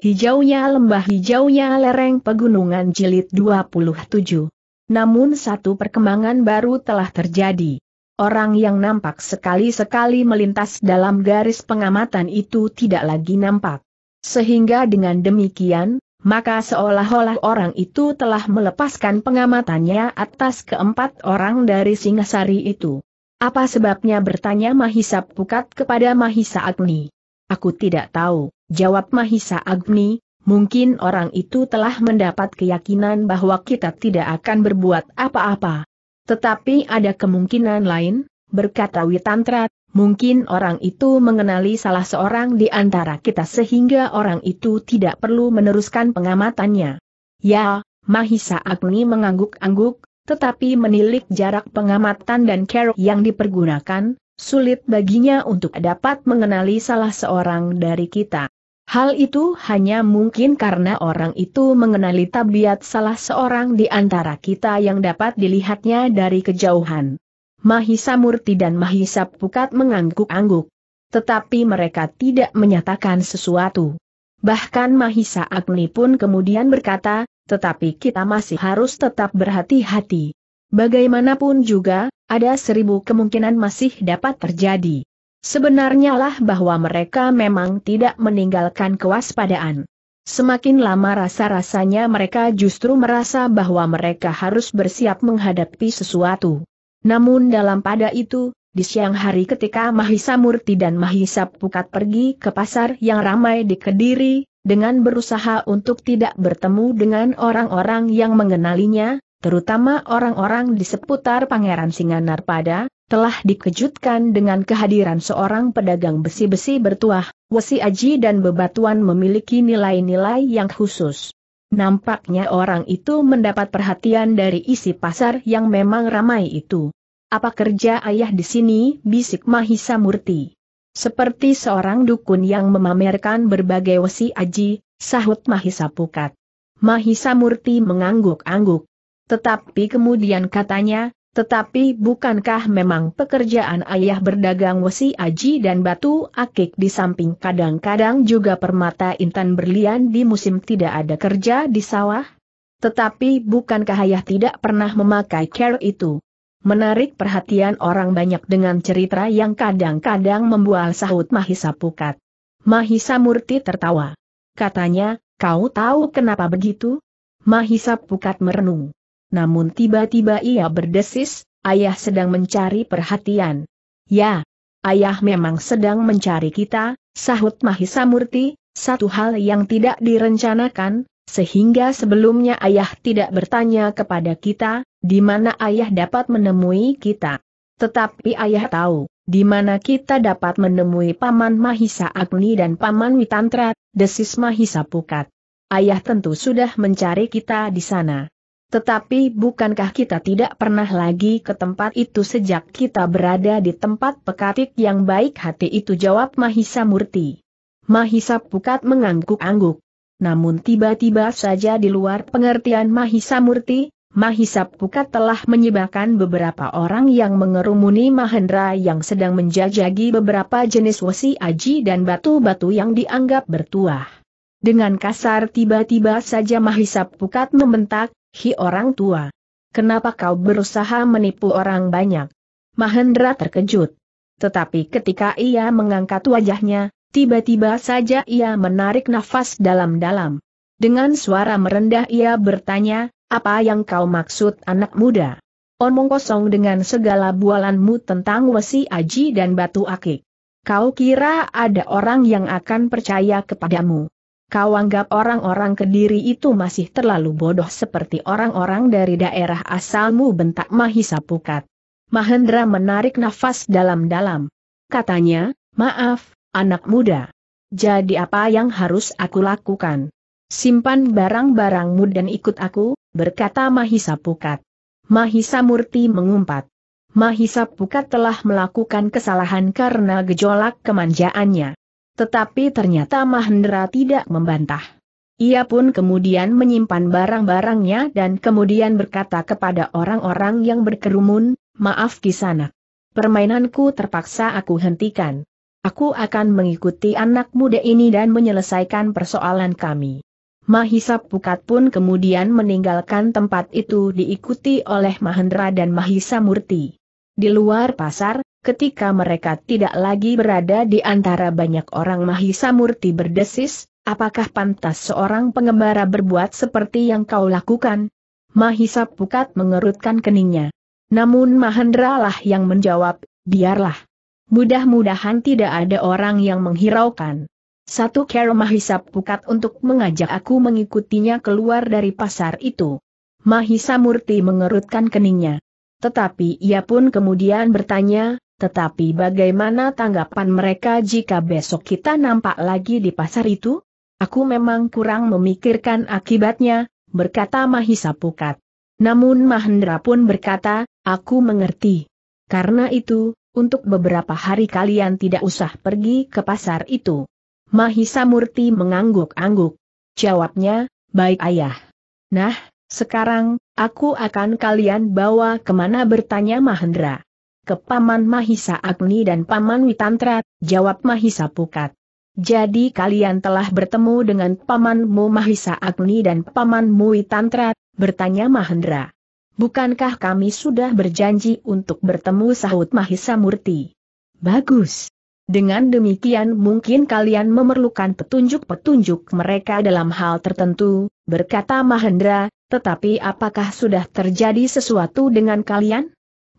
Hijaunya lembah hijaunya lereng pegunungan jilid 27. Namun satu perkembangan baru telah terjadi. Orang yang nampak sekali-sekali melintas dalam garis pengamatan itu tidak lagi nampak. Sehingga dengan demikian, maka seolah-olah orang itu telah melepaskan pengamatannya atas keempat orang dari Singasari itu. Apa sebabnya bertanya Mahisa Pukat kepada Mahisa Agni? Aku tidak tahu, jawab Mahisa Agni, mungkin orang itu telah mendapat keyakinan bahwa kita tidak akan berbuat apa-apa. Tetapi ada kemungkinan lain, berkata Witantra, mungkin orang itu mengenali salah seorang di antara kita sehingga orang itu tidak perlu meneruskan pengamatannya. Ya, Mahisa Agni mengangguk-angguk, tetapi menilik jarak pengamatan dan kerok yang dipergunakan, sulit baginya untuk dapat mengenali salah seorang dari kita. Hal itu hanya mungkin karena orang itu mengenali tabiat salah seorang di antara kita yang dapat dilihatnya dari kejauhan. Mahisa Murti dan Mahisa Pukat mengangguk-angguk. Tetapi mereka tidak menyatakan sesuatu. Bahkan Mahisa Agni pun kemudian berkata, tetapi kita masih harus tetap berhati-hati. Bagaimanapun juga, ada seribu kemungkinan masih dapat terjadi. Sebenarnya lah bahwa mereka memang tidak meninggalkan kewaspadaan. Semakin lama rasa-rasanya mereka justru merasa bahwa mereka harus bersiap menghadapi sesuatu. Namun dalam pada itu, di siang hari ketika Mahisa Murti dan Mahisa Pukat pergi ke pasar yang ramai di Kediri, dengan berusaha untuk tidak bertemu dengan orang-orang yang mengenalinya, terutama orang-orang di seputar Pangeran Singanar pada, telah dikejutkan dengan kehadiran seorang pedagang besi-besi bertuah, wesi aji dan bebatuan memiliki nilai-nilai yang khusus. Nampaknya orang itu mendapat perhatian dari isi pasar yang memang ramai itu. Apa kerja ayah di sini? bisik Mahisa Murti. Seperti seorang dukun yang memamerkan berbagai wesi aji, sahut Mahisa Pukat. Mahisa Murti mengangguk-angguk, tetapi kemudian katanya, tetapi bukankah memang pekerjaan ayah berdagang wesi aji dan batu akik di samping kadang-kadang juga permata intan berlian di musim tidak ada kerja di sawah? Tetapi bukankah ayah tidak pernah memakai care itu? Menarik perhatian orang banyak dengan cerita yang kadang-kadang membual sahut Mahisa Pukat. Mahisa Murti tertawa. Katanya, kau tahu kenapa begitu? Mahisa Pukat merenung namun tiba-tiba ia berdesis, ayah sedang mencari perhatian. Ya, ayah memang sedang mencari kita, sahut Mahisa Murti, satu hal yang tidak direncanakan, sehingga sebelumnya ayah tidak bertanya kepada kita, di mana ayah dapat menemui kita. Tetapi ayah tahu, di mana kita dapat menemui Paman Mahisa Agni dan Paman Witantra, desis Mahisa Pukat. Ayah tentu sudah mencari kita di sana. Tetapi bukankah kita tidak pernah lagi ke tempat itu sejak kita berada di tempat pekatik yang baik hati itu jawab Mahisa Murti. Mahisa Pukat mengangguk-angguk. Namun tiba-tiba saja di luar pengertian Mahisa Murti, Mahisa Pukat telah menyebabkan beberapa orang yang mengerumuni Mahendra yang sedang menjajagi beberapa jenis wesi aji dan batu-batu yang dianggap bertuah. Dengan kasar tiba-tiba saja Mahisa Pukat membentak, Hi orang tua. Kenapa kau berusaha menipu orang banyak? Mahendra terkejut. Tetapi ketika ia mengangkat wajahnya, tiba-tiba saja ia menarik nafas dalam-dalam. Dengan suara merendah ia bertanya, apa yang kau maksud anak muda? Omong kosong dengan segala bualanmu tentang wesi aji dan batu akik. Kau kira ada orang yang akan percaya kepadamu? kau anggap orang-orang kediri itu masih terlalu bodoh seperti orang-orang dari daerah asalmu bentak Mahisa Pukat. Mahendra menarik nafas dalam-dalam. Katanya, maaf, anak muda. Jadi apa yang harus aku lakukan? Simpan barang-barangmu dan ikut aku, berkata Mahisa Pukat. Mahisa Murti mengumpat. Mahisa Pukat telah melakukan kesalahan karena gejolak kemanjaannya. Tetapi ternyata Mahendra tidak membantah. Ia pun kemudian menyimpan barang-barangnya dan kemudian berkata kepada orang-orang yang berkerumun, maaf sana. Permainanku terpaksa aku hentikan. Aku akan mengikuti anak muda ini dan menyelesaikan persoalan kami. Mahisa Pukat pun kemudian meninggalkan tempat itu diikuti oleh Mahendra dan Mahisa Murti. Di luar pasar, ketika mereka tidak lagi berada di antara banyak orang Mahisa Murti berdesis, apakah pantas seorang pengembara berbuat seperti yang kau lakukan? Mahisa Pukat mengerutkan keningnya. Namun Mahendra lah yang menjawab, biarlah. Mudah-mudahan tidak ada orang yang menghiraukan. Satu kera Mahisa Pukat untuk mengajak aku mengikutinya keluar dari pasar itu. Mahisa Murti mengerutkan keningnya. Tetapi ia pun kemudian bertanya, tetapi bagaimana tanggapan mereka jika besok kita nampak lagi di pasar itu? Aku memang kurang memikirkan akibatnya, berkata Mahisa Pukat. Namun Mahendra pun berkata, aku mengerti. Karena itu, untuk beberapa hari kalian tidak usah pergi ke pasar itu. Mahisa Murti mengangguk-angguk. Jawabnya, baik ayah. Nah, sekarang, aku akan kalian bawa kemana bertanya Mahendra ke Paman Mahisa Agni dan Paman Witantra, jawab Mahisa Pukat. Jadi kalian telah bertemu dengan Pamanmu Mahisa Agni dan Pamanmu Witantra, bertanya Mahendra. Bukankah kami sudah berjanji untuk bertemu sahut Mahisa Murti? Bagus. Dengan demikian mungkin kalian memerlukan petunjuk-petunjuk mereka dalam hal tertentu, berkata Mahendra, tetapi apakah sudah terjadi sesuatu dengan kalian?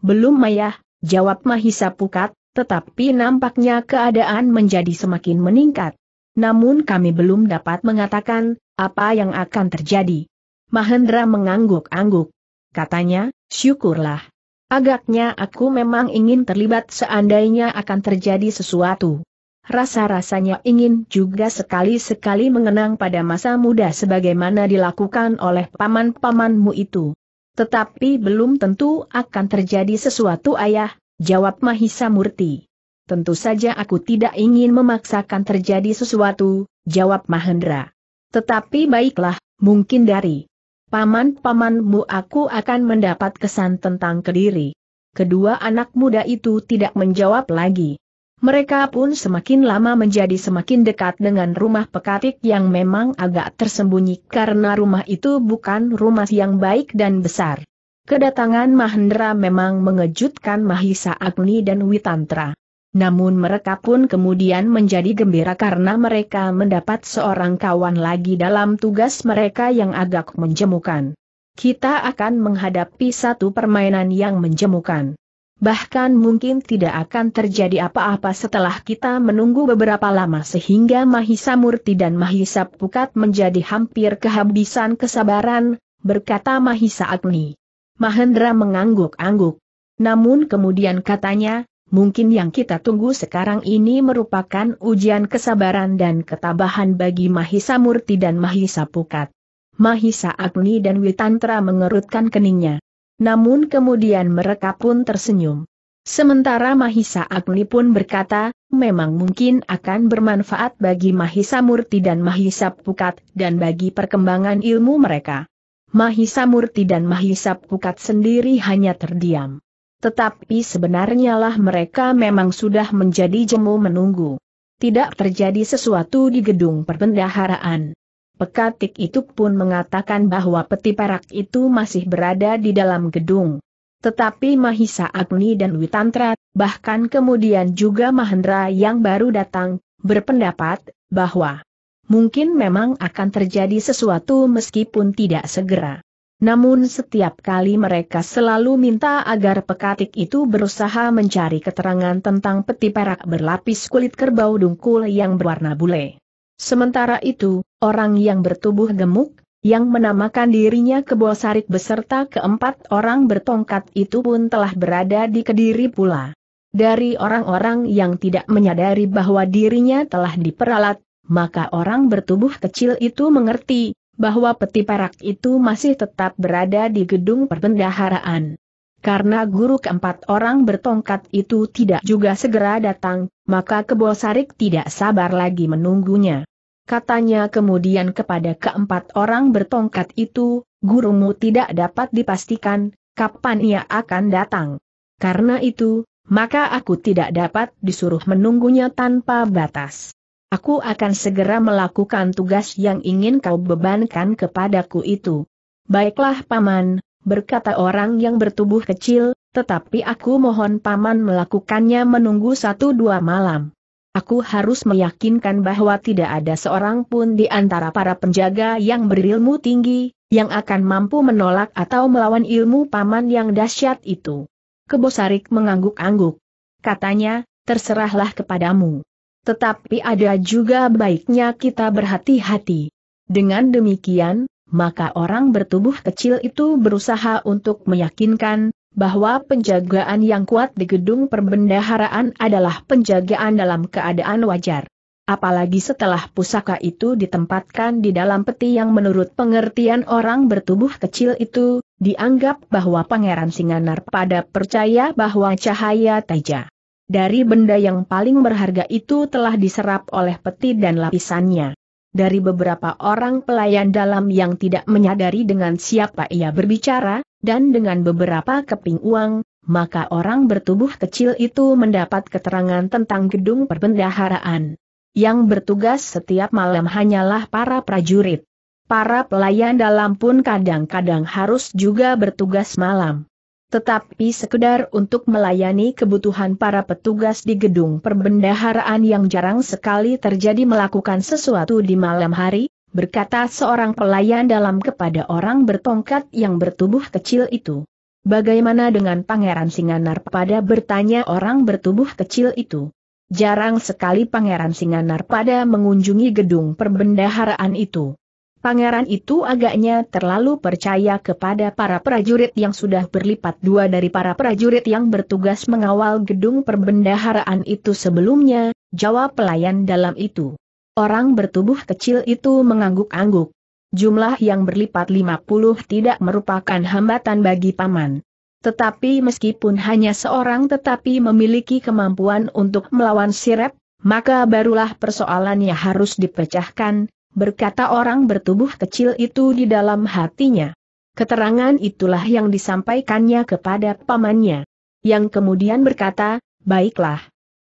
Belum Mayah, jawab Mahisa Pukat, tetapi nampaknya keadaan menjadi semakin meningkat. Namun kami belum dapat mengatakan, apa yang akan terjadi. Mahendra mengangguk-angguk. Katanya, syukurlah. Agaknya aku memang ingin terlibat seandainya akan terjadi sesuatu. Rasa-rasanya ingin juga sekali-sekali mengenang pada masa muda sebagaimana dilakukan oleh paman-pamanmu itu. Tetapi belum tentu akan terjadi sesuatu ayah, jawab Mahisa Murti. Tentu saja aku tidak ingin memaksakan terjadi sesuatu, jawab Mahendra. Tetapi baiklah, mungkin dari paman-pamanmu aku akan mendapat kesan tentang kediri. Kedua anak muda itu tidak menjawab lagi. Mereka pun semakin lama menjadi semakin dekat dengan rumah pekatik yang memang agak tersembunyi karena rumah itu bukan rumah yang baik dan besar. Kedatangan Mahendra memang mengejutkan Mahisa Agni dan Witantra. Namun mereka pun kemudian menjadi gembira karena mereka mendapat seorang kawan lagi dalam tugas mereka yang agak menjemukan. Kita akan menghadapi satu permainan yang menjemukan bahkan mungkin tidak akan terjadi apa-apa setelah kita menunggu beberapa lama sehingga Mahisa Murti dan Mahisa Pukat menjadi hampir kehabisan kesabaran, berkata Mahisa Agni. Mahendra mengangguk-angguk. Namun kemudian katanya, mungkin yang kita tunggu sekarang ini merupakan ujian kesabaran dan ketabahan bagi Mahisa Murti dan Mahisa Pukat. Mahisa Agni dan Witantra mengerutkan keningnya namun kemudian mereka pun tersenyum. Sementara Mahisa Agni pun berkata, memang mungkin akan bermanfaat bagi Mahisa Murti dan Mahisa Pukat dan bagi perkembangan ilmu mereka. Mahisa Murti dan Mahisa Pukat sendiri hanya terdiam. Tetapi sebenarnya lah mereka memang sudah menjadi jemu menunggu. Tidak terjadi sesuatu di gedung perbendaharaan. Pekatik itu pun mengatakan bahwa peti perak itu masih berada di dalam gedung. Tetapi Mahisa Agni dan Witantra, bahkan kemudian juga Mahendra yang baru datang, berpendapat bahwa mungkin memang akan terjadi sesuatu meskipun tidak segera. Namun setiap kali mereka selalu minta agar pekatik itu berusaha mencari keterangan tentang peti perak berlapis kulit kerbau dungkul yang berwarna bule. Sementara itu, orang yang bertubuh gemuk, yang menamakan dirinya Kebosarik beserta keempat orang bertongkat itu pun telah berada di Kediri pula. Dari orang-orang yang tidak menyadari bahwa dirinya telah diperalat, maka orang bertubuh kecil itu mengerti bahwa peti perak itu masih tetap berada di gedung perbendaharaan. Karena guru keempat orang bertongkat itu tidak juga segera datang, maka Kebosarik tidak sabar lagi menunggunya katanya kemudian kepada keempat orang bertongkat itu, gurumu tidak dapat dipastikan, kapan ia akan datang. Karena itu, maka aku tidak dapat disuruh menunggunya tanpa batas. Aku akan segera melakukan tugas yang ingin kau bebankan kepadaku itu. Baiklah paman, berkata orang yang bertubuh kecil, tetapi aku mohon paman melakukannya menunggu satu dua malam. Aku harus meyakinkan bahwa tidak ada seorang pun di antara para penjaga yang berilmu tinggi, yang akan mampu menolak atau melawan ilmu paman yang dahsyat itu. Kebosarik mengangguk-angguk. Katanya, terserahlah kepadamu. Tetapi ada juga baiknya kita berhati-hati. Dengan demikian, maka orang bertubuh kecil itu berusaha untuk meyakinkan, bahwa penjagaan yang kuat di gedung perbendaharaan adalah penjagaan dalam keadaan wajar. Apalagi setelah pusaka itu ditempatkan di dalam peti yang menurut pengertian orang bertubuh kecil itu, dianggap bahwa Pangeran Singanar pada percaya bahwa cahaya teja dari benda yang paling berharga itu telah diserap oleh peti dan lapisannya dari beberapa orang pelayan dalam yang tidak menyadari dengan siapa ia berbicara, dan dengan beberapa keping uang, maka orang bertubuh kecil itu mendapat keterangan tentang gedung perbendaharaan. Yang bertugas setiap malam hanyalah para prajurit. Para pelayan dalam pun kadang-kadang harus juga bertugas malam tetapi sekedar untuk melayani kebutuhan para petugas di gedung perbendaharaan yang jarang sekali terjadi melakukan sesuatu di malam hari, berkata seorang pelayan dalam kepada orang bertongkat yang bertubuh kecil itu. Bagaimana dengan Pangeran Singanar pada bertanya orang bertubuh kecil itu? Jarang sekali Pangeran Singanar pada mengunjungi gedung perbendaharaan itu. Pangeran itu agaknya terlalu percaya kepada para prajurit yang sudah berlipat dua dari para prajurit yang bertugas mengawal gedung perbendaharaan itu sebelumnya, jawab pelayan dalam itu. Orang bertubuh kecil itu mengangguk-angguk. Jumlah yang berlipat 50 tidak merupakan hambatan bagi paman. Tetapi meskipun hanya seorang tetapi memiliki kemampuan untuk melawan sirep, maka barulah persoalannya harus dipecahkan, berkata orang bertubuh kecil itu di dalam hatinya. Keterangan itulah yang disampaikannya kepada pamannya. Yang kemudian berkata, baiklah.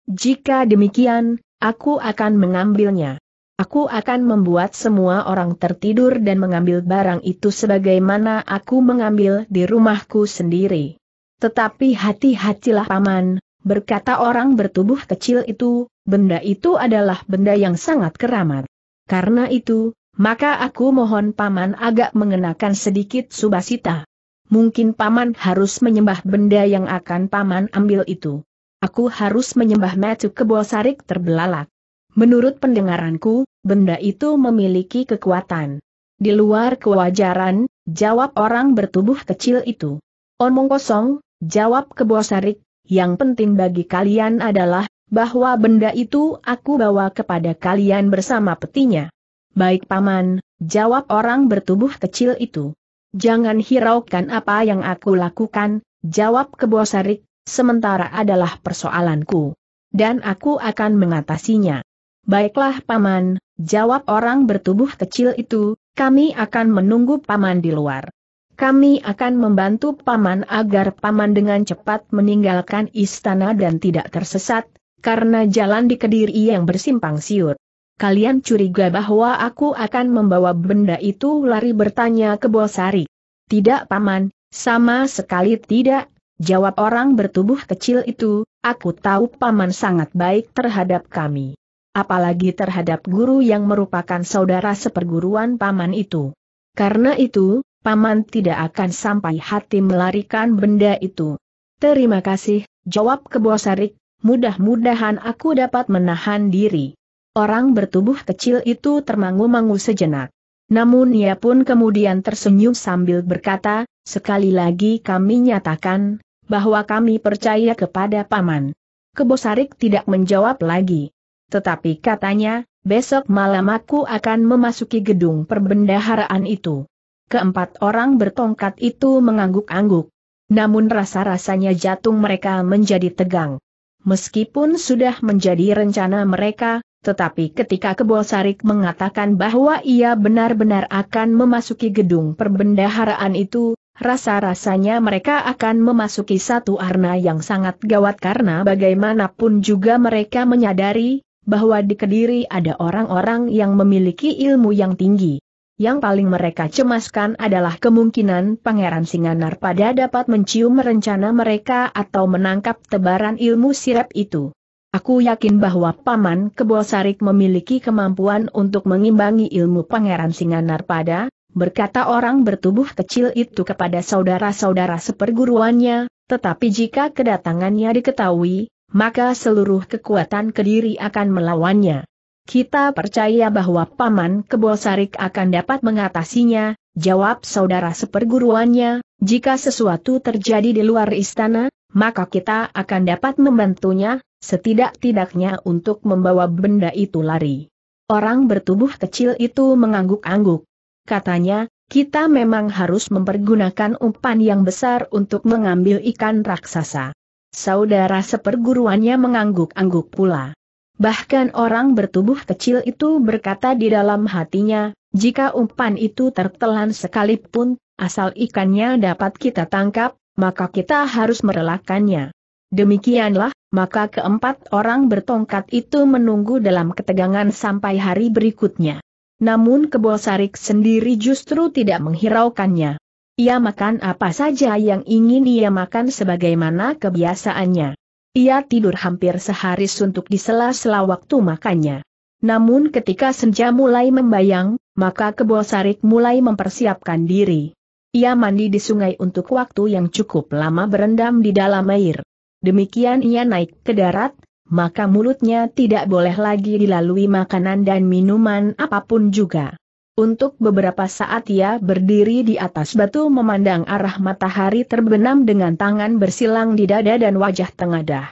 Jika demikian, aku akan mengambilnya. Aku akan membuat semua orang tertidur dan mengambil barang itu sebagaimana aku mengambil di rumahku sendiri. Tetapi hati-hatilah paman, berkata orang bertubuh kecil itu, benda itu adalah benda yang sangat keramat. Karena itu, maka aku mohon paman agak mengenakan sedikit subasita. Mungkin paman harus menyembah benda yang akan paman ambil itu. Aku harus menyembah Metu Kebosarik terbelalak. Menurut pendengaranku, benda itu memiliki kekuatan. Di luar kewajaran, jawab orang bertubuh kecil itu. Omong kosong, jawab Kebosarik, yang penting bagi kalian adalah bahwa benda itu aku bawa kepada kalian bersama petinya. Baik paman, jawab orang bertubuh kecil itu. Jangan hiraukan apa yang aku lakukan, jawab kebosarik, sementara adalah persoalanku. Dan aku akan mengatasinya. Baiklah paman, jawab orang bertubuh kecil itu, kami akan menunggu paman di luar. Kami akan membantu paman agar paman dengan cepat meninggalkan istana dan tidak tersesat, karena jalan di Kediri yang bersimpang siur. Kalian curiga bahwa aku akan membawa benda itu lari bertanya ke Bosari. Tidak paman, sama sekali tidak, jawab orang bertubuh kecil itu, aku tahu paman sangat baik terhadap kami. Apalagi terhadap guru yang merupakan saudara seperguruan paman itu. Karena itu, paman tidak akan sampai hati melarikan benda itu. Terima kasih, jawab Kebosarik, mudah-mudahan aku dapat menahan diri. Orang bertubuh kecil itu termangu-mangu sejenak. Namun ia pun kemudian tersenyum sambil berkata, sekali lagi kami nyatakan, bahwa kami percaya kepada Paman. Kebosarik tidak menjawab lagi. Tetapi katanya, besok malam aku akan memasuki gedung perbendaharaan itu. Keempat orang bertongkat itu mengangguk-angguk. Namun rasa-rasanya jatung mereka menjadi tegang. Meskipun sudah menjadi rencana mereka, tetapi ketika Kebosarik mengatakan bahwa ia benar-benar akan memasuki gedung perbendaharaan itu, rasa-rasanya mereka akan memasuki satu arna yang sangat gawat karena bagaimanapun juga mereka menyadari, bahwa di Kediri ada orang-orang yang memiliki ilmu yang tinggi yang paling mereka cemaskan adalah kemungkinan Pangeran Singanar pada dapat mencium rencana mereka atau menangkap tebaran ilmu sirap itu. Aku yakin bahwa Paman Kebosarik memiliki kemampuan untuk mengimbangi ilmu Pangeran Singanar pada, berkata orang bertubuh kecil itu kepada saudara-saudara seperguruannya, tetapi jika kedatangannya diketahui, maka seluruh kekuatan kediri akan melawannya. Kita percaya bahwa Paman Kebosarik akan dapat mengatasinya, jawab saudara seperguruannya, jika sesuatu terjadi di luar istana, maka kita akan dapat membantunya, setidak-tidaknya untuk membawa benda itu lari. Orang bertubuh kecil itu mengangguk-angguk. Katanya, kita memang harus mempergunakan umpan yang besar untuk mengambil ikan raksasa. Saudara seperguruannya mengangguk-angguk pula. Bahkan orang bertubuh kecil itu berkata di dalam hatinya, jika umpan itu tertelan sekalipun, asal ikannya dapat kita tangkap, maka kita harus merelakannya. Demikianlah, maka keempat orang bertongkat itu menunggu dalam ketegangan sampai hari berikutnya. Namun Kebosarik sendiri justru tidak menghiraukannya. Ia makan apa saja yang ingin ia makan sebagaimana kebiasaannya. Ia tidur hampir sehari untuk disela-sela waktu makannya. Namun ketika senja mulai membayang, maka kebo sarik mulai mempersiapkan diri. Ia mandi di sungai untuk waktu yang cukup lama berendam di dalam air. Demikian ia naik ke darat, maka mulutnya tidak boleh lagi dilalui makanan dan minuman apapun juga. Untuk beberapa saat ia berdiri di atas batu memandang arah matahari terbenam dengan tangan bersilang di dada dan wajah tengadah.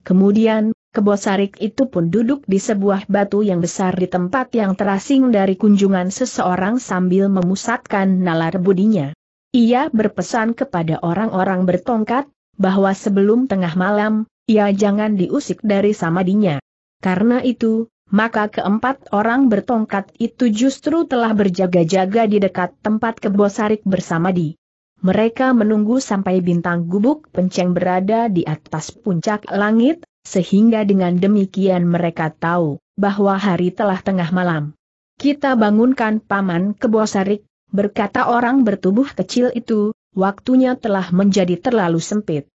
Kemudian, kebosarik itu pun duduk di sebuah batu yang besar di tempat yang terasing dari kunjungan seseorang sambil memusatkan nalar budinya. Ia berpesan kepada orang-orang bertongkat, bahwa sebelum tengah malam, ia jangan diusik dari samadinya. Karena itu, maka keempat orang bertongkat itu justru telah berjaga-jaga di dekat tempat kebosarik bersama di. Mereka menunggu sampai bintang gubuk penceng berada di atas puncak langit, sehingga dengan demikian mereka tahu bahwa hari telah tengah malam. Kita bangunkan paman kebosarik, berkata orang bertubuh kecil itu, waktunya telah menjadi terlalu sempit.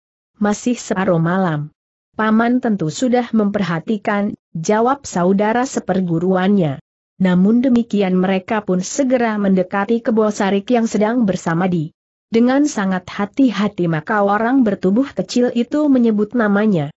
Masih separuh malam. Paman tentu sudah memperhatikan jawab saudara seperguruannya. Namun demikian mereka pun segera mendekati kebosarik yang sedang bersama di. Dengan sangat hati-hati maka orang bertubuh kecil itu menyebut namanya.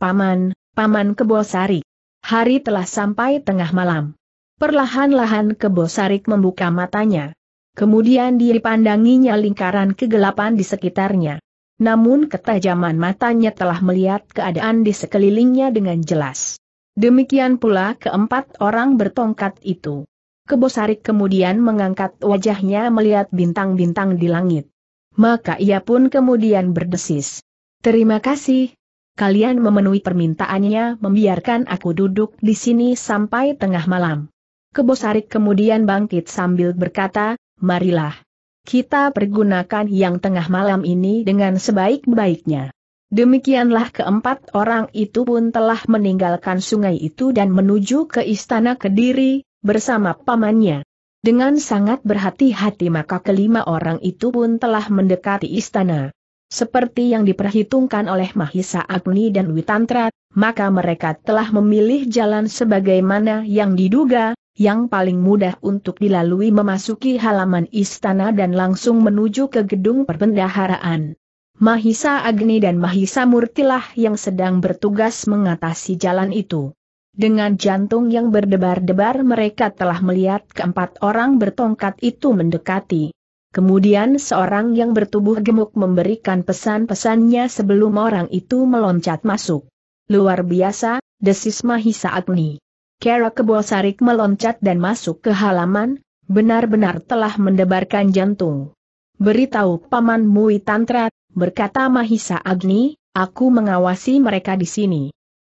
Paman, Paman Kebosarik. Hari telah sampai tengah malam. Perlahan-lahan Kebosarik membuka matanya. Kemudian dipandanginya lingkaran kegelapan di sekitarnya. Namun ketajaman matanya telah melihat keadaan di sekelilingnya dengan jelas. Demikian pula keempat orang bertongkat itu. Kebosarik kemudian mengangkat wajahnya melihat bintang-bintang di langit. Maka ia pun kemudian berdesis. Terima kasih. Kalian memenuhi permintaannya membiarkan aku duduk di sini sampai tengah malam. Kebosarik kemudian bangkit sambil berkata, marilah. Kita pergunakan yang tengah malam ini dengan sebaik-baiknya. Demikianlah keempat orang itu pun telah meninggalkan sungai itu dan menuju ke istana Kediri, bersama pamannya. Dengan sangat berhati-hati maka kelima orang itu pun telah mendekati istana. Seperti yang diperhitungkan oleh Mahisa Agni dan Witantra, maka mereka telah memilih jalan sebagaimana yang diduga, yang paling mudah untuk dilalui memasuki halaman istana dan langsung menuju ke gedung perbendaharaan. Mahisa Agni dan Mahisa Murtilah yang sedang bertugas mengatasi jalan itu. Dengan jantung yang berdebar-debar mereka telah melihat keempat orang bertongkat itu mendekati. Kemudian seorang yang bertubuh gemuk memberikan pesan-pesannya sebelum orang itu meloncat masuk. Luar biasa, desis Mahisa Agni. Kera Kebosarik meloncat dan masuk ke halaman, benar-benar telah mendebarkan jantung. Beritahu pamanmu Tantra, berkata Mahisa Agni, aku mengawasi mereka di sini.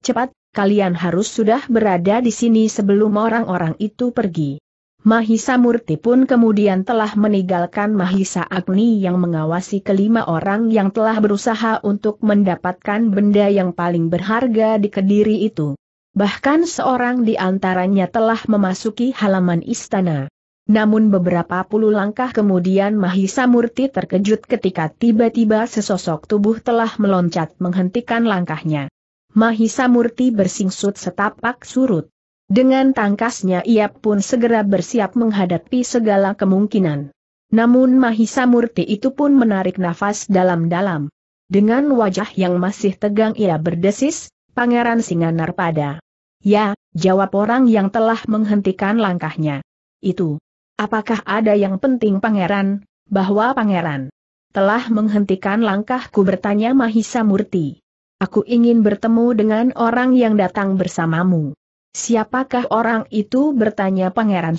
Cepat, kalian harus sudah berada di sini sebelum orang-orang itu pergi. Mahisa Murti pun kemudian telah meninggalkan Mahisa Agni yang mengawasi kelima orang yang telah berusaha untuk mendapatkan benda yang paling berharga di Kediri itu. Bahkan seorang di antaranya telah memasuki halaman istana. Namun beberapa puluh langkah kemudian Mahisa Murti terkejut ketika tiba-tiba sesosok tubuh telah meloncat menghentikan langkahnya. Mahisa Murti bersingsut setapak surut. Dengan tangkasnya ia pun segera bersiap menghadapi segala kemungkinan. Namun Mahisa Murti itu pun menarik nafas dalam-dalam. Dengan wajah yang masih tegang ia berdesis, Pangeran Singanar pada. Ya, jawab orang yang telah menghentikan langkahnya. Itu, Apakah ada yang penting pangeran, bahwa pangeran telah menghentikan langkahku bertanya Mahisa Murti. Aku ingin bertemu dengan orang yang datang bersamamu. Siapakah orang itu bertanya pangeran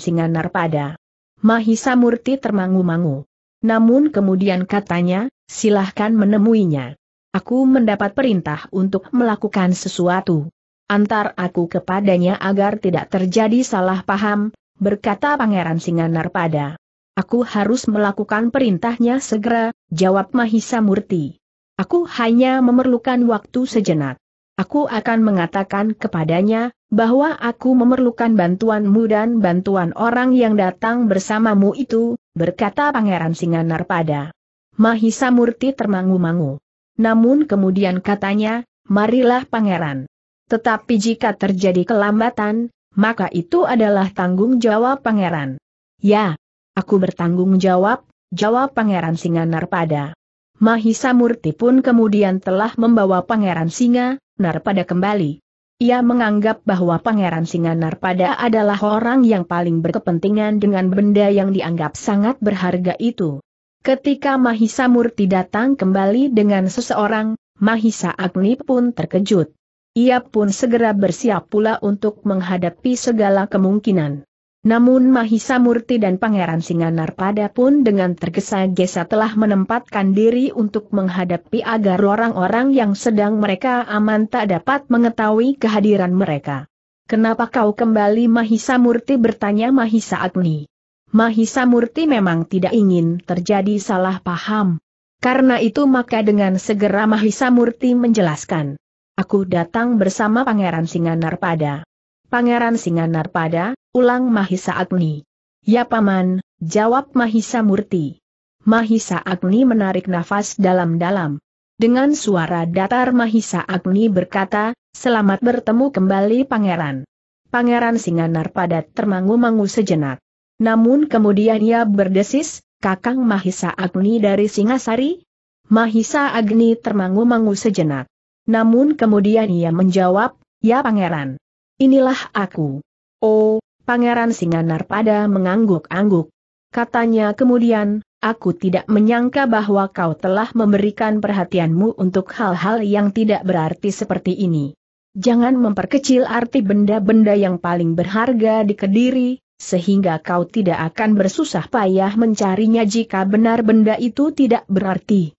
pada Mahisa Murti termangu-mangu. Namun kemudian katanya, silahkan menemuinya. Aku mendapat perintah untuk melakukan sesuatu. Antar aku kepadanya agar tidak terjadi salah paham, berkata Pangeran Narpada. Aku harus melakukan perintahnya segera, jawab Mahisa Murti. Aku hanya memerlukan waktu sejenak. Aku akan mengatakan kepadanya, bahwa aku memerlukan bantuanmu dan bantuan orang yang datang bersamamu itu, berkata Pangeran Narpada. Mahisa Murti termangu-mangu. Namun kemudian katanya, marilah Pangeran. Tetapi jika terjadi kelambatan, maka itu adalah tanggung jawab pangeran. Ya, aku bertanggung jawab, jawab pangeran singa Narpada. Mahisa Murti pun kemudian telah membawa pangeran singa, Narpada kembali. Ia menganggap bahwa Pangeran Singa Narpada adalah orang yang paling berkepentingan dengan benda yang dianggap sangat berharga itu. Ketika Mahisa Murti datang kembali dengan seseorang, Mahisa Agni pun terkejut. Ia pun segera bersiap pula untuk menghadapi segala kemungkinan. Namun Mahisa Murti dan Pangeran Singanar pada pun dengan tergesa-gesa telah menempatkan diri untuk menghadapi agar orang-orang yang sedang mereka aman tak dapat mengetahui kehadiran mereka. Kenapa kau kembali Mahisa Murti bertanya Mahisa Agni. Mahisa Murti memang tidak ingin terjadi salah paham. Karena itu maka dengan segera Mahisa Murti menjelaskan. Aku datang bersama Pangeran Narpada. Pangeran Narpada, ulang Mahisa Agni. Ya Paman, jawab Mahisa Murti. Mahisa Agni menarik nafas dalam-dalam. Dengan suara datar Mahisa Agni berkata, selamat bertemu kembali Pangeran. Pangeran Narpada termangu-mangu sejenak. Namun kemudian ia berdesis, kakang Mahisa Agni dari Singasari? Mahisa Agni termangu-mangu sejenak. Namun kemudian ia menjawab, ya pangeran. Inilah aku. Oh, pangeran Singanar pada mengangguk-angguk. Katanya kemudian, aku tidak menyangka bahwa kau telah memberikan perhatianmu untuk hal-hal yang tidak berarti seperti ini. Jangan memperkecil arti benda-benda yang paling berharga di Kediri, sehingga kau tidak akan bersusah payah mencarinya jika benar benda itu tidak berarti.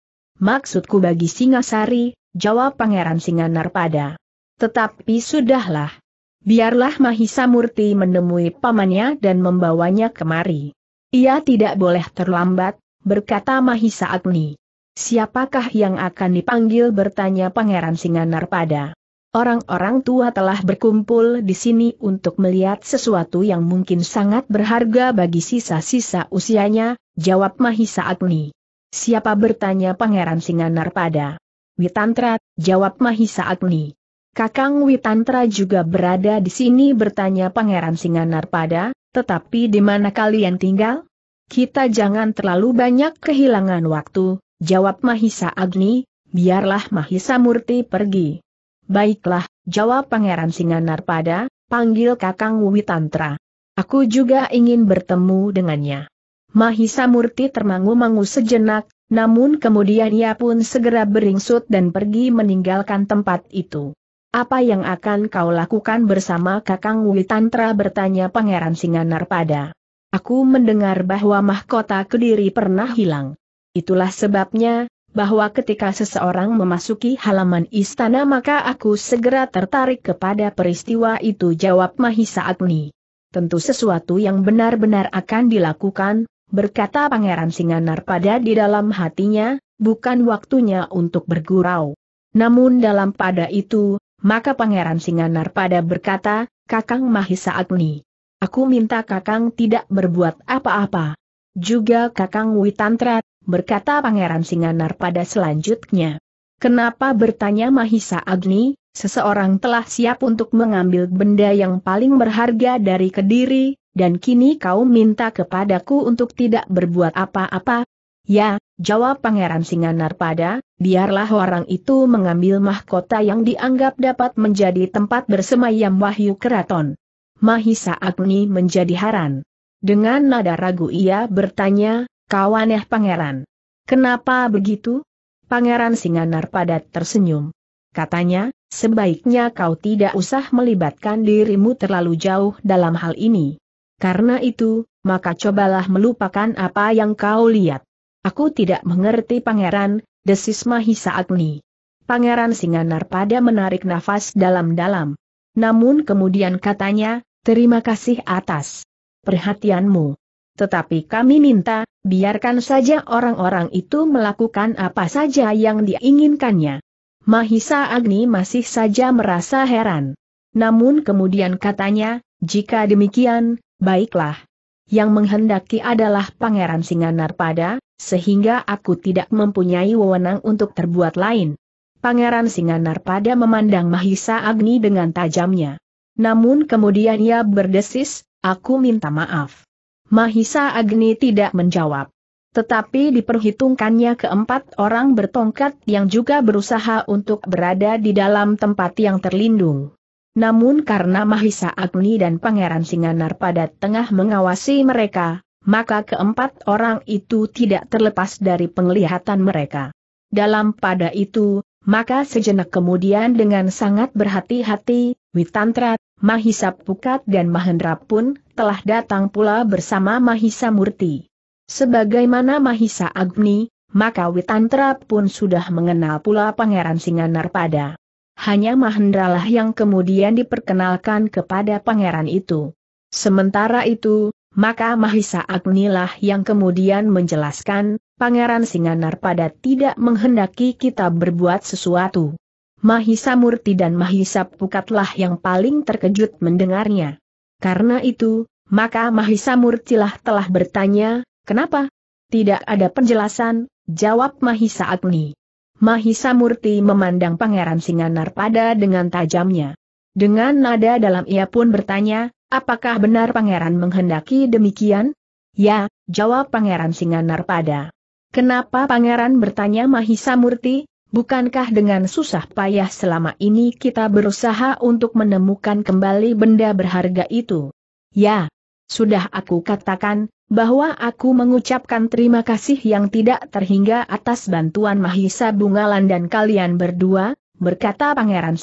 Maksudku bagi Singasari, jawab Pangeran pada. Tetapi sudahlah. Biarlah Mahisa Murti menemui pamannya dan membawanya kemari. Ia tidak boleh terlambat, berkata Mahisa Agni. Siapakah yang akan dipanggil bertanya Pangeran pada? Orang-orang tua telah berkumpul di sini untuk melihat sesuatu yang mungkin sangat berharga bagi sisa-sisa usianya, jawab Mahisa Agni. Siapa bertanya Pangeran pada? Witantra, jawab Mahisa Agni. Kakang Witantra juga berada di sini bertanya Pangeran pada. tetapi di mana kalian tinggal? Kita jangan terlalu banyak kehilangan waktu, jawab Mahisa Agni, biarlah Mahisa Murti pergi. Baiklah, jawab Pangeran pada. panggil Kakang Witantra. Aku juga ingin bertemu dengannya. Mahisa Murti termangu-mangu sejenak, namun kemudian ia pun segera beringsut dan pergi meninggalkan tempat itu. Apa yang akan kau lakukan bersama Kakang Witantra bertanya Pangeran Singanar pada. Aku mendengar bahwa mahkota Kediri pernah hilang. Itulah sebabnya, bahwa ketika seseorang memasuki halaman istana maka aku segera tertarik kepada peristiwa itu jawab Mahisa Agni. Tentu sesuatu yang benar-benar akan dilakukan, berkata Pangeran Singanar pada di dalam hatinya, bukan waktunya untuk bergurau. Namun dalam pada itu, maka Pangeran Singanar pada berkata, Kakang Mahisa Agni. Aku minta Kakang tidak berbuat apa-apa. Juga Kakang Witantra, berkata Pangeran Singanar pada selanjutnya. Kenapa bertanya Mahisa Agni, seseorang telah siap untuk mengambil benda yang paling berharga dari kediri, dan kini kau minta kepadaku untuk tidak berbuat apa-apa? Ya, jawab Pangeran Singanar pada. biarlah orang itu mengambil mahkota yang dianggap dapat menjadi tempat bersemayam wahyu keraton. Mahisa Agni menjadi haran. Dengan nada ragu ia bertanya, kau pangeran. Kenapa begitu? Pangeran Singanar padat tersenyum. Katanya, sebaiknya kau tidak usah melibatkan dirimu terlalu jauh dalam hal ini. Karena itu, maka cobalah melupakan apa yang kau lihat. Aku tidak mengerti pangeran, desis Mahisa Agni. Pangeran Singanar pada menarik nafas dalam-dalam. Namun kemudian katanya, terima kasih atas perhatianmu. Tetapi kami minta, biarkan saja orang-orang itu melakukan apa saja yang diinginkannya. Mahisa Agni masih saja merasa heran. Namun kemudian katanya, jika demikian, baiklah. Yang menghendaki adalah Pangeran pada, sehingga aku tidak mempunyai wewenang untuk terbuat lain. Pangeran pada memandang Mahisa Agni dengan tajamnya. Namun kemudian ia berdesis, aku minta maaf. Mahisa Agni tidak menjawab. Tetapi diperhitungkannya keempat orang bertongkat yang juga berusaha untuk berada di dalam tempat yang terlindung. Namun karena Mahisa Agni dan Pangeran Singanar pada tengah mengawasi mereka, maka keempat orang itu tidak terlepas dari penglihatan mereka. Dalam pada itu, maka sejenak kemudian dengan sangat berhati-hati, Witantra, Mahisa Pukat dan Mahendra pun telah datang pula bersama Mahisa Murti. Sebagaimana Mahisa Agni, maka Witantra pun sudah mengenal pula Pangeran Singanar pada. Hanya Mahendralah yang kemudian diperkenalkan kepada pangeran itu. Sementara itu, maka Mahisa Agnilah yang kemudian menjelaskan, Pangeran Singanar pada tidak menghendaki kita berbuat sesuatu. Mahisa Murti dan Mahisa Pukatlah yang paling terkejut mendengarnya. Karena itu, maka Mahisa Murtilah telah bertanya, kenapa? Tidak ada penjelasan, jawab Mahisa Agni. Mahisa Murti memandang Pangeran pada dengan tajamnya. Dengan nada dalam ia pun bertanya, apakah benar Pangeran menghendaki demikian? Ya, jawab Pangeran pada. Kenapa Pangeran bertanya Mahisa Murti, bukankah dengan susah payah selama ini kita berusaha untuk menemukan kembali benda berharga itu? Ya, sudah aku katakan, bahwa aku mengucapkan terima kasih yang tidak terhingga atas bantuan Mahisa Bungalan dan kalian berdua, berkata Pangeran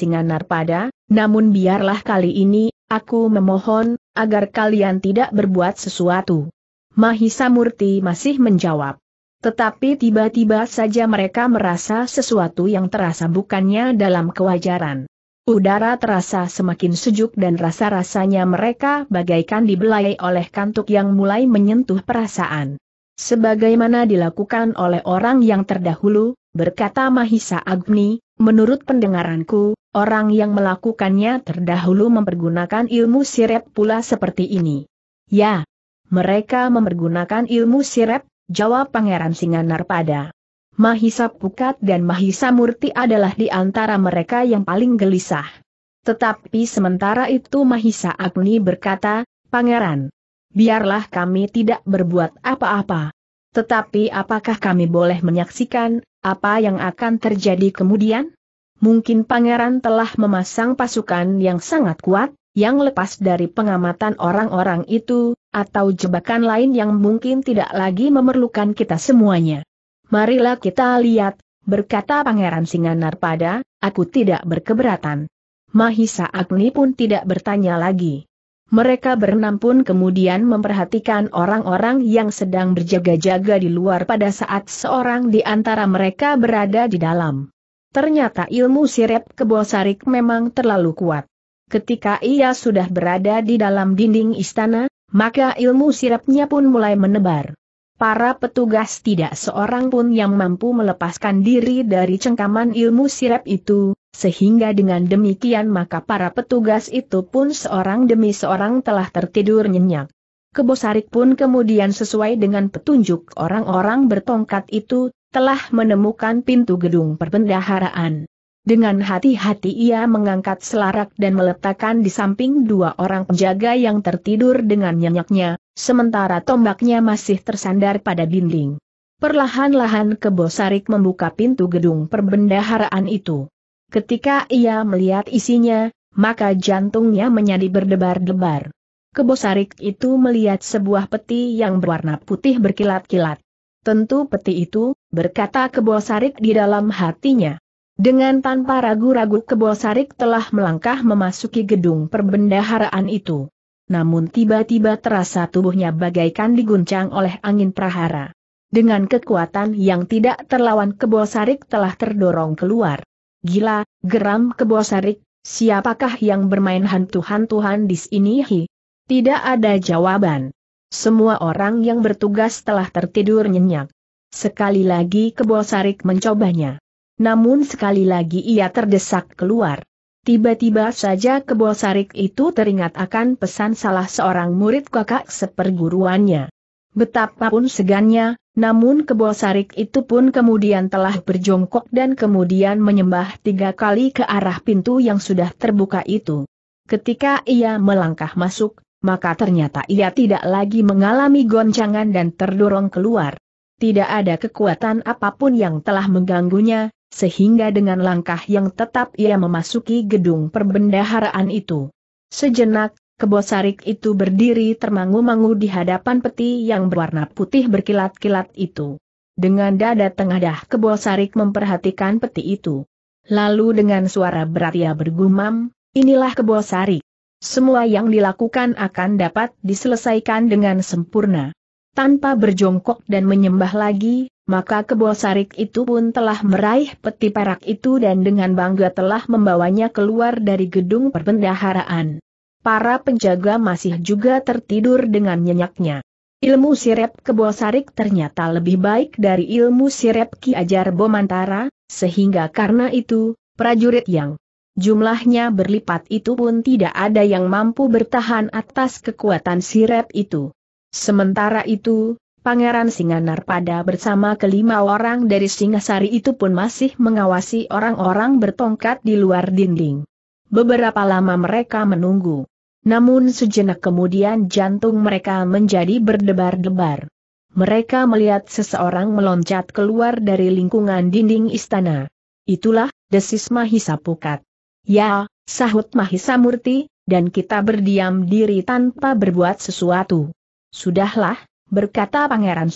pada. namun biarlah kali ini, aku memohon, agar kalian tidak berbuat sesuatu. Mahisa Murti masih menjawab. Tetapi tiba-tiba saja mereka merasa sesuatu yang terasa bukannya dalam kewajaran. Udara terasa semakin sejuk dan rasa-rasanya mereka bagaikan dibelai oleh kantuk yang mulai menyentuh perasaan. Sebagaimana dilakukan oleh orang yang terdahulu, berkata Mahisa Agni, menurut pendengaranku, orang yang melakukannya terdahulu mempergunakan ilmu sirep pula seperti ini. Ya, mereka mempergunakan ilmu sirep, jawab Pangeran pada. Mahisa Pukat dan Mahisa Murti adalah di antara mereka yang paling gelisah. Tetapi sementara itu Mahisa Agni berkata, Pangeran, biarlah kami tidak berbuat apa-apa. Tetapi apakah kami boleh menyaksikan, apa yang akan terjadi kemudian? Mungkin pangeran telah memasang pasukan yang sangat kuat, yang lepas dari pengamatan orang-orang itu, atau jebakan lain yang mungkin tidak lagi memerlukan kita semuanya. Marilah kita lihat, berkata Pangeran Singanar pada, aku tidak berkeberatan. Mahisa Agni pun tidak bertanya lagi. Mereka berenam pun kemudian memperhatikan orang-orang yang sedang berjaga-jaga di luar pada saat seorang di antara mereka berada di dalam. Ternyata ilmu sirep kebosarik memang terlalu kuat. Ketika ia sudah berada di dalam dinding istana, maka ilmu sirepnya pun mulai menebar para petugas tidak seorang pun yang mampu melepaskan diri dari cengkaman ilmu sirap itu, sehingga dengan demikian maka para petugas itu pun seorang demi seorang telah tertidur nyenyak. Kebosarik pun kemudian sesuai dengan petunjuk orang-orang bertongkat itu, telah menemukan pintu gedung perbendaharaan. Dengan hati-hati ia mengangkat selarak dan meletakkan di samping dua orang penjaga yang tertidur dengan nyenyaknya, sementara tombaknya masih tersandar pada dinding. Perlahan-lahan Kebosarik membuka pintu gedung perbendaharaan itu. Ketika ia melihat isinya, maka jantungnya menjadi berdebar-debar. Kebosarik itu melihat sebuah peti yang berwarna putih berkilat-kilat. Tentu peti itu, berkata Kebosarik di dalam hatinya. Dengan tanpa ragu-ragu Kebosarik telah melangkah memasuki gedung perbendaharaan itu namun tiba-tiba terasa tubuhnya bagaikan diguncang oleh angin prahara. Dengan kekuatan yang tidak terlawan Kebosarik telah terdorong keluar. Gila, geram Kebosarik, siapakah yang bermain hantu-hantuhan di sini? Hi? Tidak ada jawaban. Semua orang yang bertugas telah tertidur nyenyak. Sekali lagi Kebosarik mencobanya. Namun sekali lagi ia terdesak keluar. Tiba-tiba saja kebol sarik itu teringat akan pesan salah seorang murid kakak seperguruannya. Betapapun segannya, namun kebol sarik itu pun kemudian telah berjongkok dan kemudian menyembah tiga kali ke arah pintu yang sudah terbuka itu. Ketika ia melangkah masuk, maka ternyata ia tidak lagi mengalami goncangan dan terdorong keluar. Tidak ada kekuatan apapun yang telah mengganggunya, sehingga dengan langkah yang tetap ia memasuki gedung perbendaharaan itu. Sejenak, kebosarik itu berdiri termangu-mangu di hadapan peti yang berwarna putih berkilat-kilat itu. Dengan dada tengadah kebosarik memperhatikan peti itu. Lalu dengan suara berat ia bergumam, inilah kebosarik. Semua yang dilakukan akan dapat diselesaikan dengan sempurna. Tanpa berjongkok dan menyembah lagi, maka sarik itu pun telah meraih peti perak itu dan dengan bangga telah membawanya keluar dari gedung perbendaharaan. Para penjaga masih juga tertidur dengan nyenyaknya. Ilmu sirep sarik ternyata lebih baik dari ilmu sirep Ki Ajar Bomantara, sehingga karena itu, prajurit yang jumlahnya berlipat itu pun tidak ada yang mampu bertahan atas kekuatan sirep itu. Sementara itu, Pangeran Singanar pada bersama kelima orang dari Singasari itu pun masih mengawasi orang-orang bertongkat di luar dinding. Beberapa lama mereka menunggu. Namun sejenak kemudian jantung mereka menjadi berdebar-debar. Mereka melihat seseorang meloncat keluar dari lingkungan dinding istana. Itulah, desis Mahisa Pukat. Ya, sahut Mahisa Murti, dan kita berdiam diri tanpa berbuat sesuatu. Sudahlah, berkata Pangeran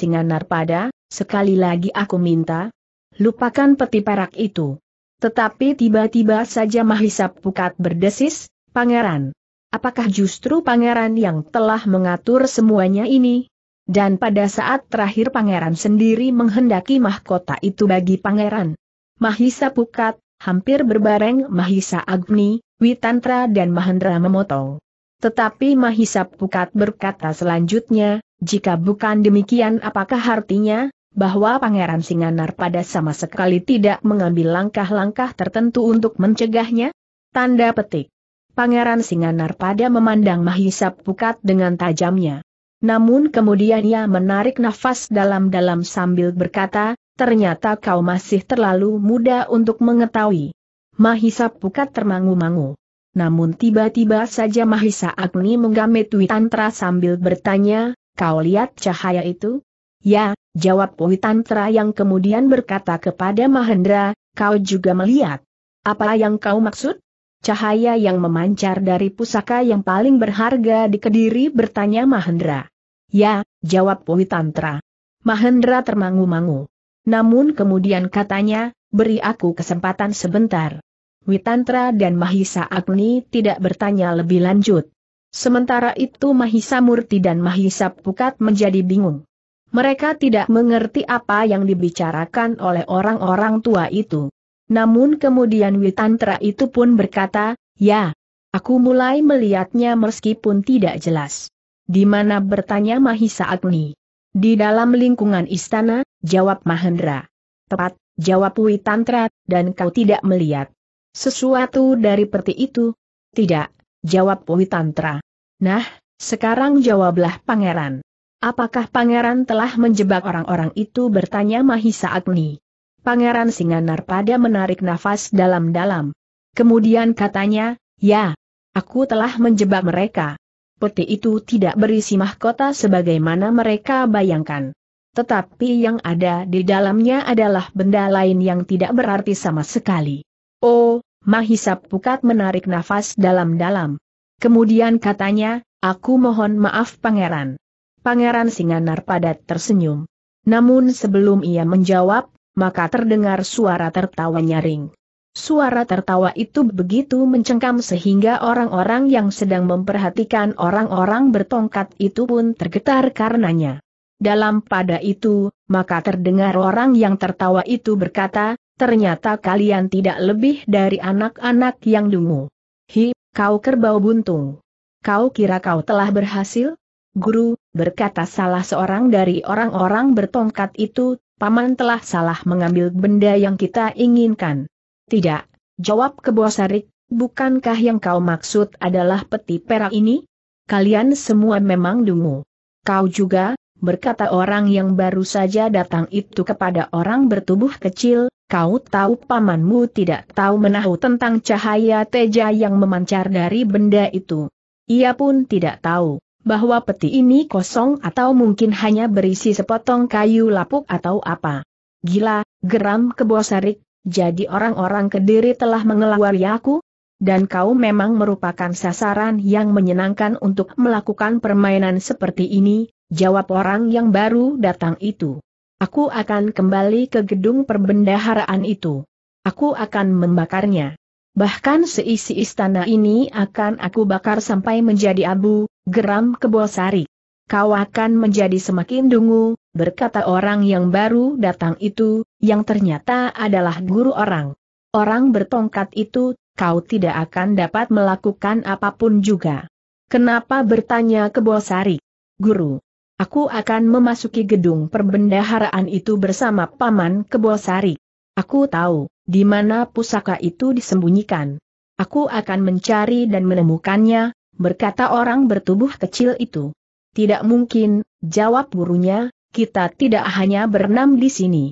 pada sekali lagi aku minta, lupakan peti perak itu. Tetapi tiba-tiba saja Mahisa Pukat berdesis, Pangeran. Apakah justru Pangeran yang telah mengatur semuanya ini? Dan pada saat terakhir Pangeran sendiri menghendaki mahkota itu bagi Pangeran. Mahisa Pukat, hampir berbareng Mahisa Agni, Witantra dan Mahendra memotong. Tetapi Mahisa Pukat berkata selanjutnya, jika bukan demikian apakah artinya, bahwa Pangeran Singanar pada sama sekali tidak mengambil langkah-langkah tertentu untuk mencegahnya? Tanda petik. Pangeran Singanar pada memandang Mahisa Pukat dengan tajamnya. Namun kemudian ia menarik nafas dalam-dalam sambil berkata, ternyata kau masih terlalu muda untuk mengetahui. Mahisa Pukat termangu-mangu. Namun tiba-tiba saja Mahisa Agni menggamit Witantra sambil bertanya, kau lihat cahaya itu? Ya, jawab Witantra yang kemudian berkata kepada Mahendra, kau juga melihat. Apa yang kau maksud? Cahaya yang memancar dari pusaka yang paling berharga di Kediri bertanya Mahendra. Ya, jawab Witantra. Mahendra termangu-mangu. Namun kemudian katanya, beri aku kesempatan sebentar. Witantra dan Mahisa Agni tidak bertanya lebih lanjut. Sementara itu Mahisa Murti dan Mahisa Pukat menjadi bingung. Mereka tidak mengerti apa yang dibicarakan oleh orang-orang tua itu. Namun kemudian Witantra itu pun berkata, ya, aku mulai melihatnya meskipun tidak jelas. Di mana bertanya Mahisa Agni? Di dalam lingkungan istana, jawab Mahendra. Tepat, jawab Witantra, dan kau tidak melihat. Sesuatu dari peti itu? Tidak, jawab Witantra. Nah, sekarang jawablah pangeran. Apakah pangeran telah menjebak orang-orang itu bertanya Mahisa Agni. Pangeran Singanar pada menarik nafas dalam-dalam. Kemudian katanya, ya, aku telah menjebak mereka. Peti itu tidak berisi mahkota sebagaimana mereka bayangkan. Tetapi yang ada di dalamnya adalah benda lain yang tidak berarti sama sekali. Oh, Mahisa Pukat menarik nafas dalam-dalam. Kemudian katanya, aku mohon maaf pangeran. Pangeran Singanar padat tersenyum. Namun sebelum ia menjawab, maka terdengar suara tertawa nyaring. Suara tertawa itu begitu mencengkam sehingga orang-orang yang sedang memperhatikan orang-orang bertongkat itu pun tergetar karenanya. Dalam pada itu, maka terdengar orang yang tertawa itu berkata, ternyata kalian tidak lebih dari anak-anak yang dungu. Hi, kau kerbau buntung. Kau kira kau telah berhasil? Guru, berkata salah seorang dari orang-orang bertongkat itu, paman telah salah mengambil benda yang kita inginkan. Tidak, jawab kebosarik, bukankah yang kau maksud adalah peti perak ini? Kalian semua memang dungu. Kau juga, berkata orang yang baru saja datang itu kepada orang bertubuh kecil, Kau tahu pamanmu tidak tahu menahu tentang cahaya teja yang memancar dari benda itu. Ia pun tidak tahu bahwa peti ini kosong atau mungkin hanya berisi sepotong kayu lapuk atau apa. Gila, geram kebosarik, jadi orang-orang kediri telah mengelawari aku? Dan kau memang merupakan sasaran yang menyenangkan untuk melakukan permainan seperti ini, jawab orang yang baru datang itu. Aku akan kembali ke gedung perbendaharaan itu. Aku akan membakarnya. Bahkan seisi istana ini akan aku bakar sampai menjadi abu, geram kebosari. Kau akan menjadi semakin dungu, berkata orang yang baru datang itu, yang ternyata adalah guru orang. Orang bertongkat itu, kau tidak akan dapat melakukan apapun juga. Kenapa bertanya kebosari? Guru, Aku akan memasuki gedung perbendaharaan itu bersama Paman Kebosari. Aku tahu, di mana pusaka itu disembunyikan. Aku akan mencari dan menemukannya, berkata orang bertubuh kecil itu. Tidak mungkin, jawab gurunya, kita tidak hanya berenam di sini.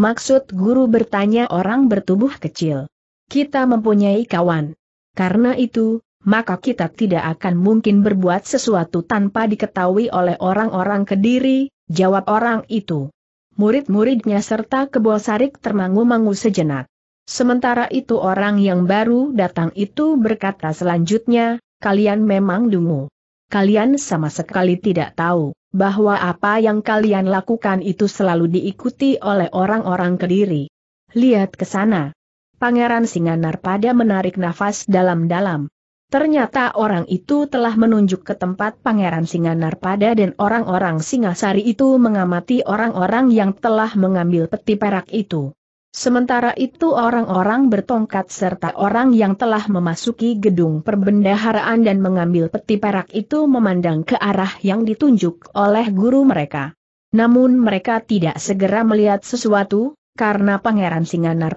Maksud guru bertanya orang bertubuh kecil. Kita mempunyai kawan. Karena itu, maka kita tidak akan mungkin berbuat sesuatu tanpa diketahui oleh orang-orang kediri, jawab orang itu. Murid-muridnya serta kebosarik termangu-mangu sejenak. Sementara itu orang yang baru datang itu berkata selanjutnya, kalian memang dungu. Kalian sama sekali tidak tahu, bahwa apa yang kalian lakukan itu selalu diikuti oleh orang-orang kediri. Lihat ke sana. Pangeran Singanar pada menarik nafas dalam-dalam. Ternyata orang itu telah menunjuk ke tempat Pangeran pada dan orang-orang Singasari itu mengamati orang-orang yang telah mengambil peti perak itu. Sementara itu orang-orang bertongkat serta orang yang telah memasuki gedung perbendaharaan dan mengambil peti perak itu memandang ke arah yang ditunjuk oleh guru mereka. Namun mereka tidak segera melihat sesuatu, karena Pangeran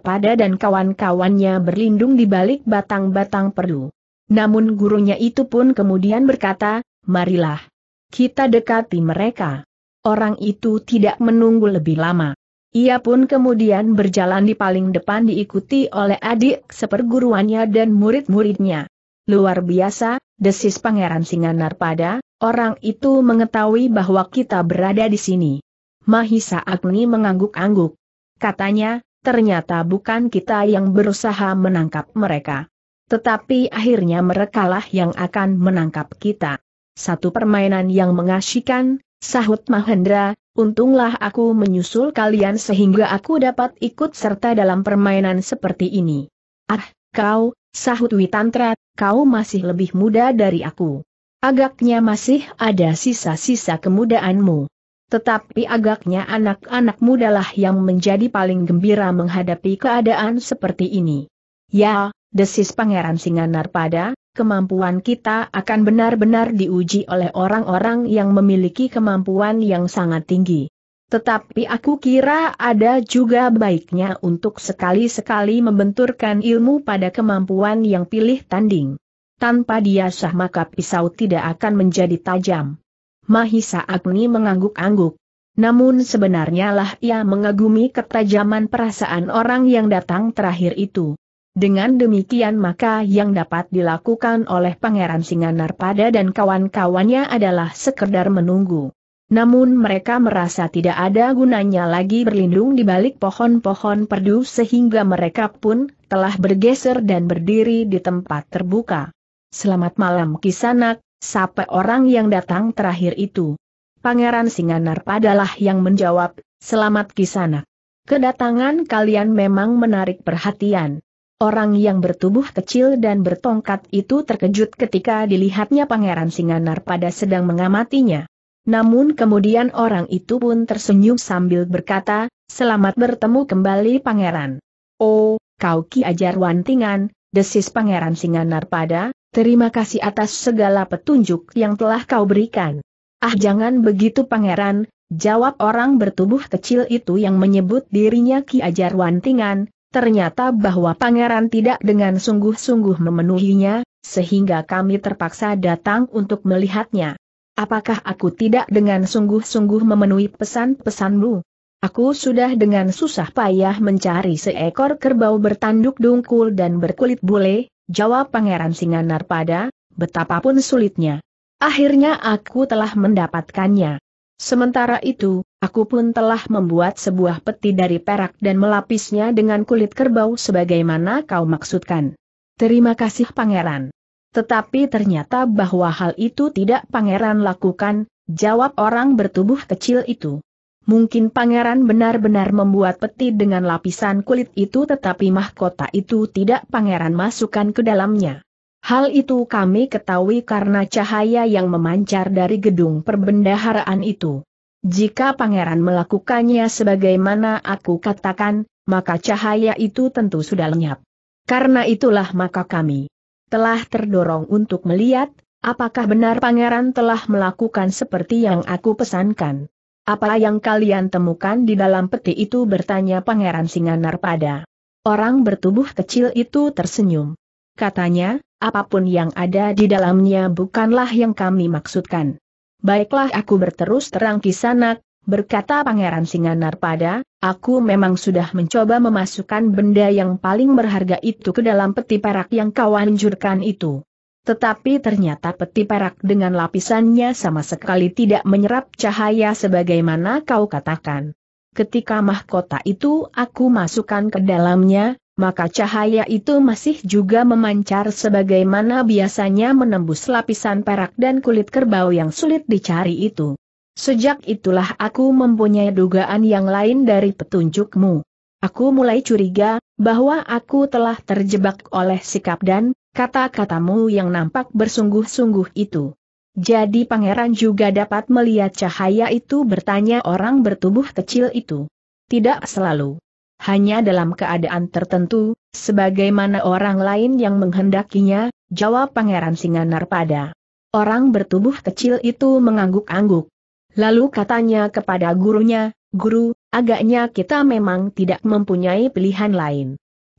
pada dan kawan-kawannya berlindung di balik batang-batang perdu. Namun gurunya itu pun kemudian berkata, marilah. Kita dekati mereka. Orang itu tidak menunggu lebih lama. Ia pun kemudian berjalan di paling depan diikuti oleh adik seperguruannya dan murid-muridnya. Luar biasa, desis Pangeran pada, orang itu mengetahui bahwa kita berada di sini. Mahisa Agni mengangguk-angguk. Katanya, ternyata bukan kita yang berusaha menangkap mereka. Tetapi akhirnya merekalah yang akan menangkap kita. Satu permainan yang mengasyikan, sahut Mahendra, untunglah aku menyusul kalian sehingga aku dapat ikut serta dalam permainan seperti ini. Ah, kau, sahut Witantra, kau masih lebih muda dari aku. Agaknya masih ada sisa-sisa kemudaanmu. Tetapi agaknya anak-anak mudalah yang menjadi paling gembira menghadapi keadaan seperti ini. Ya, desis Pangeran pada, kemampuan kita akan benar-benar diuji oleh orang-orang yang memiliki kemampuan yang sangat tinggi. Tetapi aku kira ada juga baiknya untuk sekali-sekali membenturkan ilmu pada kemampuan yang pilih tanding. Tanpa dia sah maka pisau tidak akan menjadi tajam. Mahisa Agni mengangguk-angguk. Namun sebenarnya lah ia mengagumi ketajaman perasaan orang yang datang terakhir itu. Dengan demikian maka yang dapat dilakukan oleh Pangeran Singanar pada dan kawan-kawannya adalah sekedar menunggu. Namun mereka merasa tidak ada gunanya lagi berlindung di balik pohon-pohon perdu sehingga mereka pun telah bergeser dan berdiri di tempat terbuka. Selamat malam Kisanak, sapa orang yang datang terakhir itu. Pangeran Singanar padalah yang menjawab, selamat Kisanak. Kedatangan kalian memang menarik perhatian. Orang yang bertubuh kecil dan bertongkat itu terkejut ketika dilihatnya Pangeran Singanar pada sedang mengamatinya. Namun kemudian orang itu pun tersenyum sambil berkata, Selamat bertemu kembali Pangeran. Oh, kau Ki Ajar Wantingan, desis Pangeran Singanar pada, terima kasih atas segala petunjuk yang telah kau berikan. Ah jangan begitu Pangeran, jawab orang bertubuh kecil itu yang menyebut dirinya Ki Ajar Wantingan, ternyata bahwa pangeran tidak dengan sungguh-sungguh memenuhinya, sehingga kami terpaksa datang untuk melihatnya. Apakah aku tidak dengan sungguh-sungguh memenuhi pesan-pesanmu? Aku sudah dengan susah payah mencari seekor kerbau bertanduk dungkul dan berkulit bule, jawab Pangeran Singanar pada, betapapun sulitnya. Akhirnya aku telah mendapatkannya. Sementara itu, aku pun telah membuat sebuah peti dari perak dan melapisnya dengan kulit kerbau sebagaimana kau maksudkan. Terima kasih pangeran. Tetapi ternyata bahwa hal itu tidak pangeran lakukan, jawab orang bertubuh kecil itu. Mungkin pangeran benar-benar membuat peti dengan lapisan kulit itu tetapi mahkota itu tidak pangeran masukkan ke dalamnya. Hal itu kami ketahui karena cahaya yang memancar dari gedung perbendaharaan itu. Jika pangeran melakukannya sebagaimana aku katakan, maka cahaya itu tentu sudah lenyap. Karena itulah maka kami telah terdorong untuk melihat, apakah benar pangeran telah melakukan seperti yang aku pesankan. Apa yang kalian temukan di dalam peti itu bertanya pangeran Singanar pada orang bertubuh kecil itu tersenyum. Katanya, apapun yang ada di dalamnya bukanlah yang kami maksudkan. Baiklah aku berterus terang kisanak, berkata Pangeran Singanar pada, aku memang sudah mencoba memasukkan benda yang paling berharga itu ke dalam peti perak yang kau anjurkan itu. Tetapi ternyata peti perak dengan lapisannya sama sekali tidak menyerap cahaya sebagaimana kau katakan. Ketika mahkota itu aku masukkan ke dalamnya, maka cahaya itu masih juga memancar sebagaimana biasanya menembus lapisan perak dan kulit kerbau yang sulit dicari itu. Sejak itulah aku mempunyai dugaan yang lain dari petunjukmu. Aku mulai curiga, bahwa aku telah terjebak oleh sikap dan kata-katamu yang nampak bersungguh-sungguh itu. Jadi pangeran juga dapat melihat cahaya itu bertanya orang bertubuh kecil itu. Tidak selalu hanya dalam keadaan tertentu, sebagaimana orang lain yang menghendakinya, jawab Pangeran Singanar pada Orang bertubuh kecil itu mengangguk-angguk. Lalu katanya kepada gurunya, Guru, agaknya kita memang tidak mempunyai pilihan lain.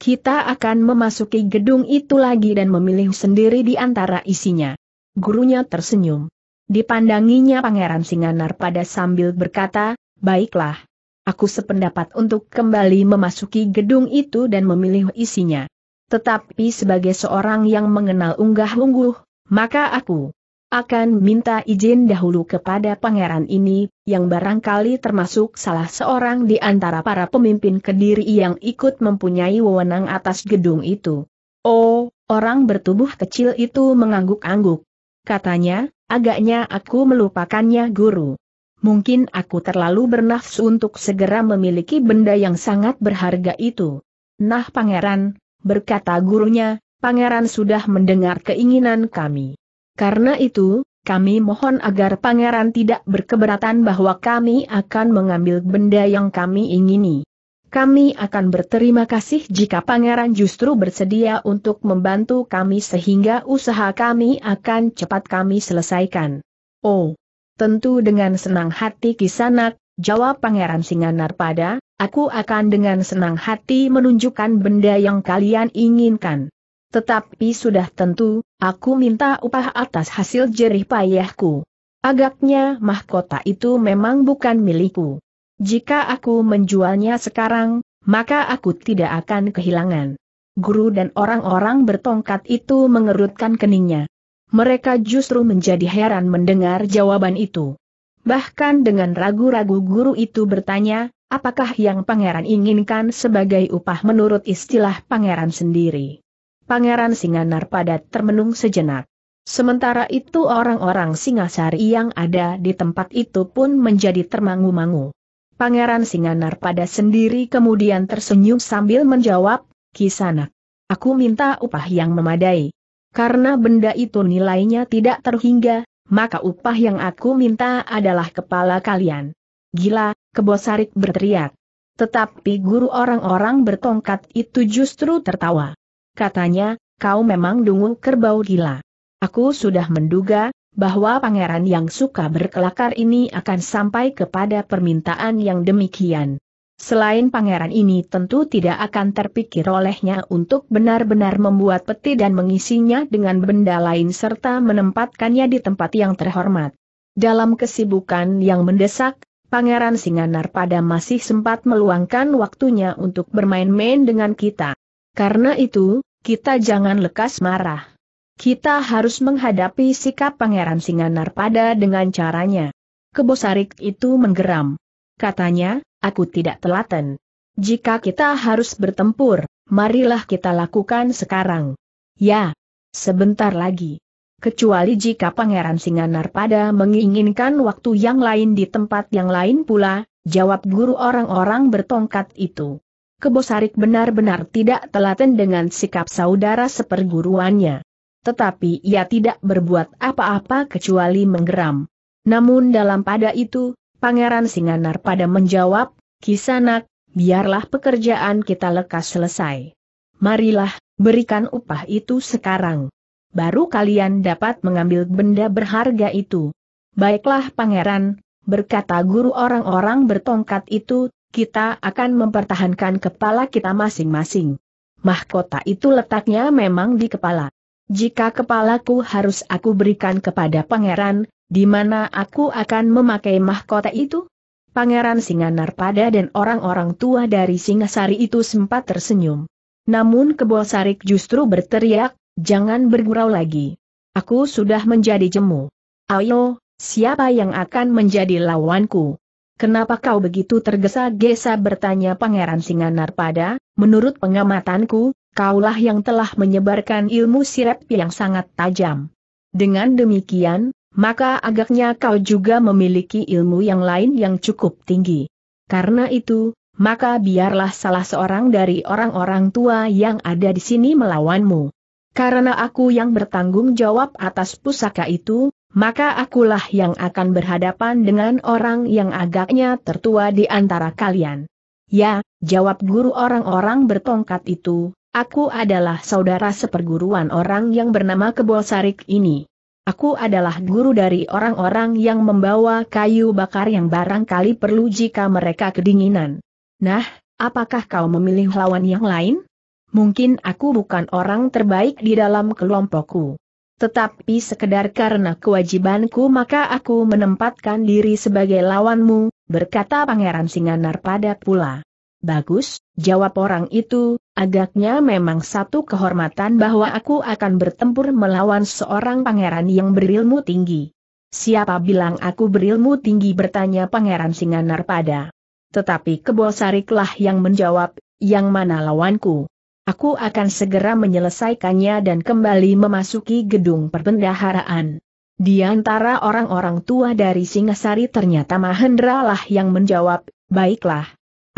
Kita akan memasuki gedung itu lagi dan memilih sendiri di antara isinya. Gurunya tersenyum. Dipandanginya Pangeran Singanar pada sambil berkata, Baiklah, Aku sependapat untuk kembali memasuki gedung itu dan memilih isinya. Tetapi sebagai seorang yang mengenal unggah-ungguh, maka aku akan minta izin dahulu kepada pangeran ini, yang barangkali termasuk salah seorang di antara para pemimpin kediri yang ikut mempunyai wewenang atas gedung itu. Oh, orang bertubuh kecil itu mengangguk-angguk. Katanya, agaknya aku melupakannya guru. Mungkin aku terlalu bernafsu untuk segera memiliki benda yang sangat berharga itu. Nah pangeran, berkata gurunya, pangeran sudah mendengar keinginan kami. Karena itu, kami mohon agar pangeran tidak berkeberatan bahwa kami akan mengambil benda yang kami ingini. Kami akan berterima kasih jika pangeran justru bersedia untuk membantu kami sehingga usaha kami akan cepat kami selesaikan. Oh, Tentu dengan senang hati kisanak, jawab Pangeran singanar pada aku akan dengan senang hati menunjukkan benda yang kalian inginkan. Tetapi sudah tentu, aku minta upah atas hasil jerih payahku. Agaknya mahkota itu memang bukan milikku. Jika aku menjualnya sekarang, maka aku tidak akan kehilangan. Guru dan orang-orang bertongkat itu mengerutkan keningnya mereka justru menjadi heran mendengar jawaban itu. Bahkan dengan ragu-ragu guru itu bertanya, apakah yang pangeran inginkan sebagai upah menurut istilah pangeran sendiri. Pangeran Singanar pada termenung sejenak. Sementara itu orang-orang Singasari yang ada di tempat itu pun menjadi termangu-mangu. Pangeran Singanar pada sendiri kemudian tersenyum sambil menjawab, Kisanak. Aku minta upah yang memadai. Karena benda itu nilainya tidak terhingga, maka upah yang aku minta adalah kepala kalian. Gila, kebosarik berteriak. Tetapi guru orang-orang bertongkat itu justru tertawa. Katanya, kau memang dungu kerbau gila. Aku sudah menduga, bahwa pangeran yang suka berkelakar ini akan sampai kepada permintaan yang demikian. Selain pangeran ini tentu tidak akan terpikir olehnya untuk benar-benar membuat peti dan mengisinya dengan benda lain serta menempatkannya di tempat yang terhormat. Dalam kesibukan yang mendesak, Pangeran Singanar pada masih sempat meluangkan waktunya untuk bermain-main dengan kita. Karena itu, kita jangan lekas marah. Kita harus menghadapi sikap Pangeran Singanar pada dengan caranya. Kebosarik itu menggeram. Katanya, aku tidak telaten. Jika kita harus bertempur, marilah kita lakukan sekarang. Ya, sebentar lagi. Kecuali jika Pangeran Singanar pada menginginkan waktu yang lain di tempat yang lain pula, jawab guru orang-orang bertongkat itu. Kebosarik benar-benar tidak telaten dengan sikap saudara seperguruannya. Tetapi ia tidak berbuat apa-apa kecuali menggeram. Namun dalam pada itu, Pangeran Singanar pada menjawab, Kisanak, biarlah pekerjaan kita lekas selesai. Marilah, berikan upah itu sekarang. Baru kalian dapat mengambil benda berharga itu. Baiklah pangeran, berkata guru orang-orang bertongkat itu, kita akan mempertahankan kepala kita masing-masing. Mahkota itu letaknya memang di kepala. Jika kepalaku harus aku berikan kepada pangeran, di mana aku akan memakai mahkota itu? Pangeran Narpada dan orang-orang tua dari Singasari itu sempat tersenyum. Namun Kebosarik justru berteriak, jangan bergurau lagi. Aku sudah menjadi jemu. Ayo, siapa yang akan menjadi lawanku? Kenapa kau begitu tergesa-gesa bertanya Pangeran Narpada? menurut pengamatanku, kaulah yang telah menyebarkan ilmu sirep yang sangat tajam. Dengan demikian, maka agaknya kau juga memiliki ilmu yang lain yang cukup tinggi. Karena itu, maka biarlah salah seorang dari orang-orang tua yang ada di sini melawanmu. Karena aku yang bertanggung jawab atas pusaka itu, maka akulah yang akan berhadapan dengan orang yang agaknya tertua di antara kalian. Ya, jawab guru orang-orang bertongkat itu, Aku adalah saudara seperguruan orang yang bernama Kebo Sarik ini. Aku adalah guru dari orang-orang yang membawa kayu bakar yang barangkali perlu jika mereka kedinginan. Nah, apakah kau memilih lawan yang lain? Mungkin aku bukan orang terbaik di dalam kelompokku. Tetapi sekedar karena kewajibanku maka aku menempatkan diri sebagai lawanmu, berkata Pangeran Singanar pada pula. Bagus, jawab orang itu, agaknya memang satu kehormatan bahwa aku akan bertempur melawan seorang pangeran yang berilmu tinggi. Siapa bilang aku berilmu tinggi bertanya pangeran Singanar pada. Tetapi Kebosariklah yang menjawab, yang mana lawanku? Aku akan segera menyelesaikannya dan kembali memasuki gedung perbendaharaan. Di antara orang-orang tua dari Singasari ternyata Mahendra lah yang menjawab, baiklah,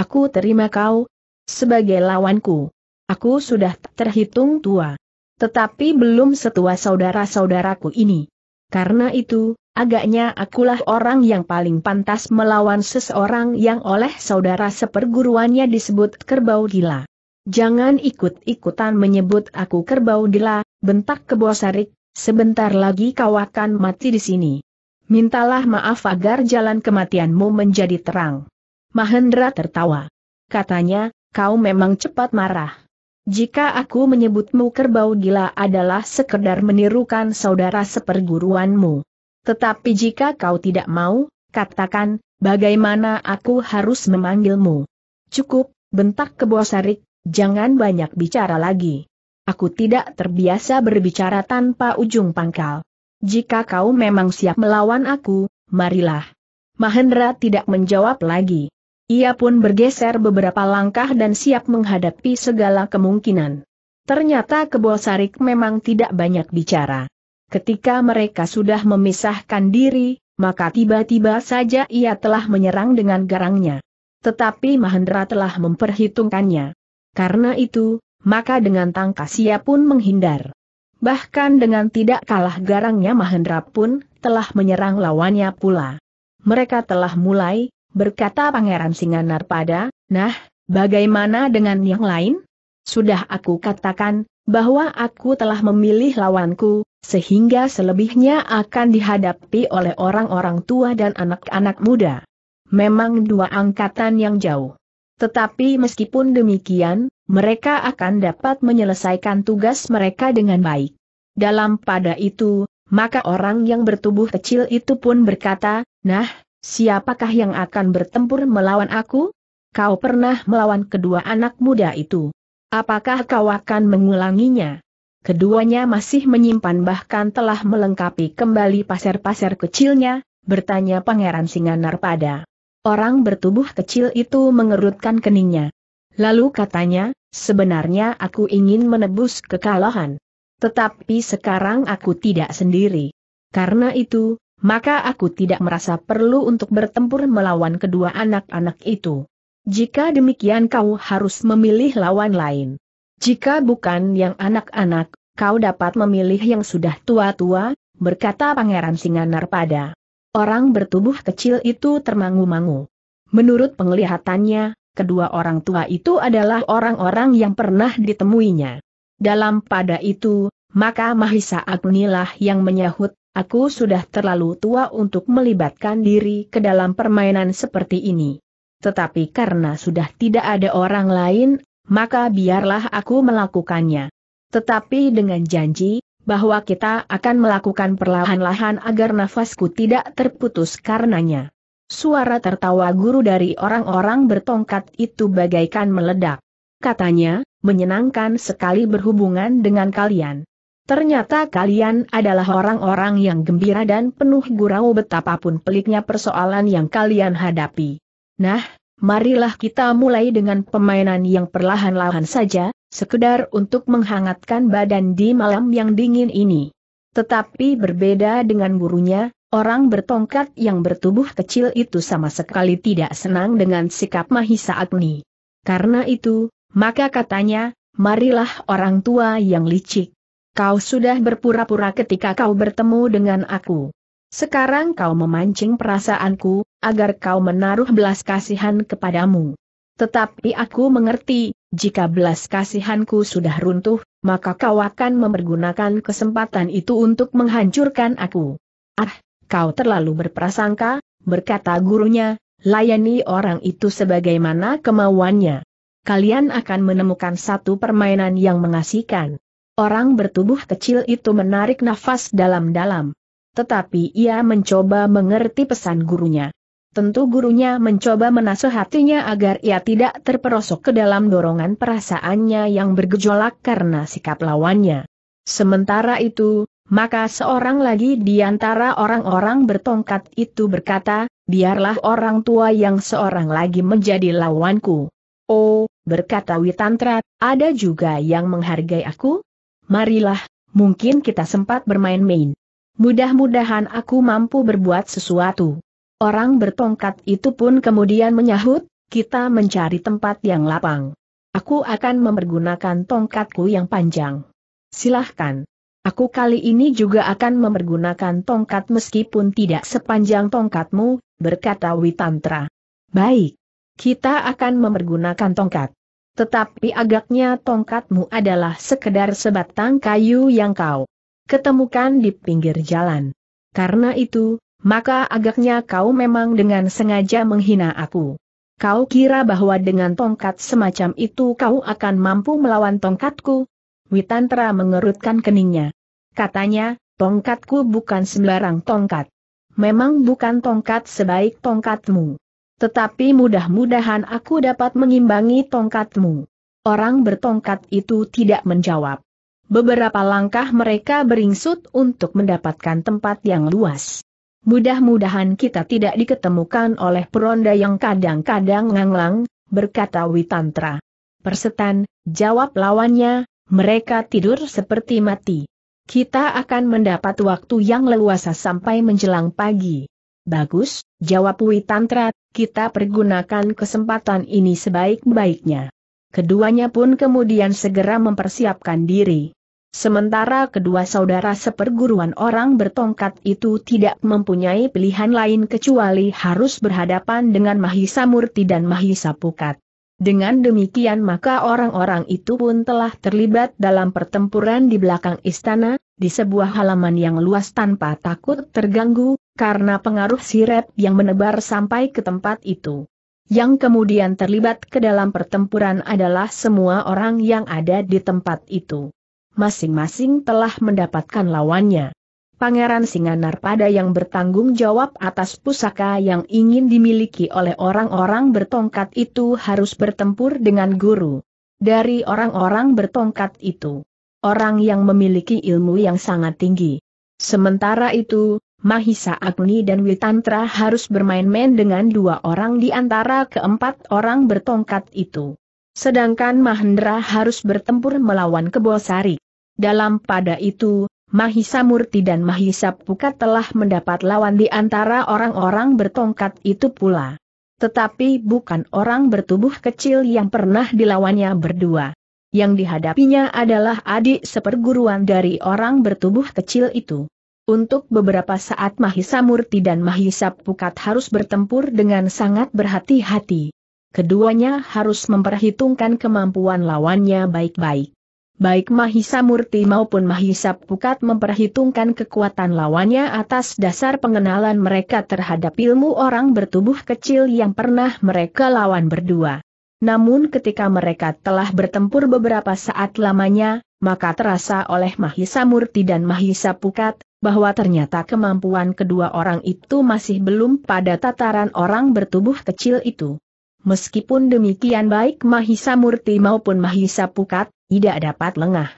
Aku terima kau sebagai lawanku. Aku sudah terhitung tua. Tetapi belum setua saudara-saudaraku ini. Karena itu, agaknya akulah orang yang paling pantas melawan seseorang yang oleh saudara seperguruannya disebut kerbau gila. Jangan ikut-ikutan menyebut aku kerbau gila, bentak kebosarik, sebentar lagi kau akan mati di sini. Mintalah maaf agar jalan kematianmu menjadi terang. Mahendra tertawa. Katanya, kau memang cepat marah. Jika aku menyebutmu kerbau gila adalah sekedar menirukan saudara seperguruanmu. Tetapi jika kau tidak mau, katakan, bagaimana aku harus memanggilmu. Cukup, bentak kebosarik, jangan banyak bicara lagi. Aku tidak terbiasa berbicara tanpa ujung pangkal. Jika kau memang siap melawan aku, marilah. Mahendra tidak menjawab lagi. Ia pun bergeser beberapa langkah dan siap menghadapi segala kemungkinan. Ternyata Kebosarik memang tidak banyak bicara. Ketika mereka sudah memisahkan diri, maka tiba-tiba saja ia telah menyerang dengan garangnya. Tetapi Mahendra telah memperhitungkannya. Karena itu, maka dengan tangkas ia pun menghindar. Bahkan dengan tidak kalah garangnya Mahendra pun, telah menyerang lawannya pula. Mereka telah mulai, berkata Pangeran Singanar pada, nah, bagaimana dengan yang lain? Sudah aku katakan, bahwa aku telah memilih lawanku, sehingga selebihnya akan dihadapi oleh orang-orang tua dan anak-anak muda. Memang dua angkatan yang jauh. Tetapi meskipun demikian, mereka akan dapat menyelesaikan tugas mereka dengan baik. Dalam pada itu, maka orang yang bertubuh kecil itu pun berkata, Nah, Siapakah yang akan bertempur melawan aku? Kau pernah melawan kedua anak muda itu. Apakah kau akan mengulanginya? Keduanya masih menyimpan bahkan telah melengkapi kembali pasir-pasir kecilnya, bertanya Pangeran Singanar pada. Orang bertubuh kecil itu mengerutkan keningnya. Lalu katanya, sebenarnya aku ingin menebus kekalahan. Tetapi sekarang aku tidak sendiri. Karena itu, maka aku tidak merasa perlu untuk bertempur melawan kedua anak-anak itu. Jika demikian kau harus memilih lawan lain. Jika bukan yang anak-anak, kau dapat memilih yang sudah tua-tua, berkata Pangeran Singanar pada Orang bertubuh kecil itu termangu-mangu. Menurut penglihatannya, kedua orang tua itu adalah orang-orang yang pernah ditemuinya. Dalam pada itu, maka Mahisa Agnilah yang menyahut, Aku sudah terlalu tua untuk melibatkan diri ke dalam permainan seperti ini. Tetapi karena sudah tidak ada orang lain, maka biarlah aku melakukannya. Tetapi dengan janji, bahwa kita akan melakukan perlahan-lahan agar nafasku tidak terputus karenanya. Suara tertawa guru dari orang-orang bertongkat itu bagaikan meledak. Katanya, menyenangkan sekali berhubungan dengan kalian. Ternyata kalian adalah orang-orang yang gembira dan penuh gurau betapapun peliknya persoalan yang kalian hadapi. Nah, marilah kita mulai dengan pemainan yang perlahan-lahan saja, sekedar untuk menghangatkan badan di malam yang dingin ini. Tetapi berbeda dengan gurunya, orang bertongkat yang bertubuh kecil itu sama sekali tidak senang dengan sikap Mahisa Agni. Karena itu, maka katanya, marilah orang tua yang licik, Kau sudah berpura-pura ketika kau bertemu dengan aku. Sekarang kau memancing perasaanku, agar kau menaruh belas kasihan kepadamu. Tetapi aku mengerti, jika belas kasihanku sudah runtuh, maka kau akan mempergunakan kesempatan itu untuk menghancurkan aku. Ah, kau terlalu berprasangka, berkata gurunya, layani orang itu sebagaimana kemauannya. Kalian akan menemukan satu permainan yang mengasihkan. Orang bertubuh kecil itu menarik nafas dalam-dalam. Tetapi ia mencoba mengerti pesan gurunya. Tentu gurunya mencoba menasehatinya agar ia tidak terperosok ke dalam dorongan perasaannya yang bergejolak karena sikap lawannya. Sementara itu, maka seorang lagi di antara orang-orang bertongkat itu berkata, biarlah orang tua yang seorang lagi menjadi lawanku. Oh, berkata Witantra, ada juga yang menghargai aku, Marilah, mungkin kita sempat bermain-main. Mudah-mudahan aku mampu berbuat sesuatu. Orang bertongkat itu pun kemudian menyahut, kita mencari tempat yang lapang. Aku akan mempergunakan tongkatku yang panjang. Silahkan. Aku kali ini juga akan mempergunakan tongkat meskipun tidak sepanjang tongkatmu, berkata Witantra. Baik. Kita akan mempergunakan tongkat. Tetapi agaknya tongkatmu adalah sekedar sebatang kayu yang kau ketemukan di pinggir jalan. Karena itu, maka agaknya kau memang dengan sengaja menghina aku. Kau kira bahwa dengan tongkat semacam itu kau akan mampu melawan tongkatku? Witantra mengerutkan keningnya. Katanya, tongkatku bukan sembarang tongkat. Memang bukan tongkat sebaik tongkatmu. Tetapi mudah-mudahan aku dapat mengimbangi tongkatmu. Orang bertongkat itu tidak menjawab. Beberapa langkah mereka beringsut untuk mendapatkan tempat yang luas. Mudah-mudahan kita tidak diketemukan oleh peronda yang kadang-kadang nganglang, berkata Witantra. Persetan, jawab lawannya, mereka tidur seperti mati. Kita akan mendapat waktu yang leluasa sampai menjelang pagi. Bagus, Jawab Wi Tantra, kita pergunakan kesempatan ini sebaik-baiknya. Keduanya pun kemudian segera mempersiapkan diri. Sementara kedua saudara seperguruan orang bertongkat itu tidak mempunyai pilihan lain kecuali harus berhadapan dengan Mahisa Murti dan Mahisa Pukat. Dengan demikian maka orang-orang itu pun telah terlibat dalam pertempuran di belakang istana, di sebuah halaman yang luas tanpa takut terganggu, karena pengaruh sirep yang menebar sampai ke tempat itu. Yang kemudian terlibat ke dalam pertempuran adalah semua orang yang ada di tempat itu. Masing-masing telah mendapatkan lawannya. Pangeran Singanar pada yang bertanggung jawab atas pusaka yang ingin dimiliki oleh orang-orang bertongkat itu harus bertempur dengan guru. Dari orang-orang bertongkat itu, orang yang memiliki ilmu yang sangat tinggi. Sementara itu, Mahisa Agni dan Witantra harus bermain-main dengan dua orang di antara keempat orang bertongkat itu. Sedangkan Mahendra harus bertempur melawan Kebosari. Dalam pada itu, Mahisa Murti dan Mahisa Pukat telah mendapat lawan di antara orang-orang bertongkat itu pula. Tetapi bukan orang bertubuh kecil yang pernah dilawannya berdua. Yang dihadapinya adalah adik seperguruan dari orang bertubuh kecil itu. Untuk beberapa saat Mahisa Murti dan Mahisa Pukat harus bertempur dengan sangat berhati-hati. Keduanya harus memperhitungkan kemampuan lawannya baik-baik. Baik Mahisa Murti maupun Mahisa Pukat memperhitungkan kekuatan lawannya atas dasar pengenalan mereka terhadap ilmu orang bertubuh kecil yang pernah mereka lawan berdua. Namun ketika mereka telah bertempur beberapa saat lamanya, maka terasa oleh Mahisa Murti dan Mahisa Pukat, bahwa ternyata kemampuan kedua orang itu masih belum pada tataran orang bertubuh kecil itu. Meskipun demikian baik Mahisa Murti maupun Mahisa Pukat, tidak dapat lengah.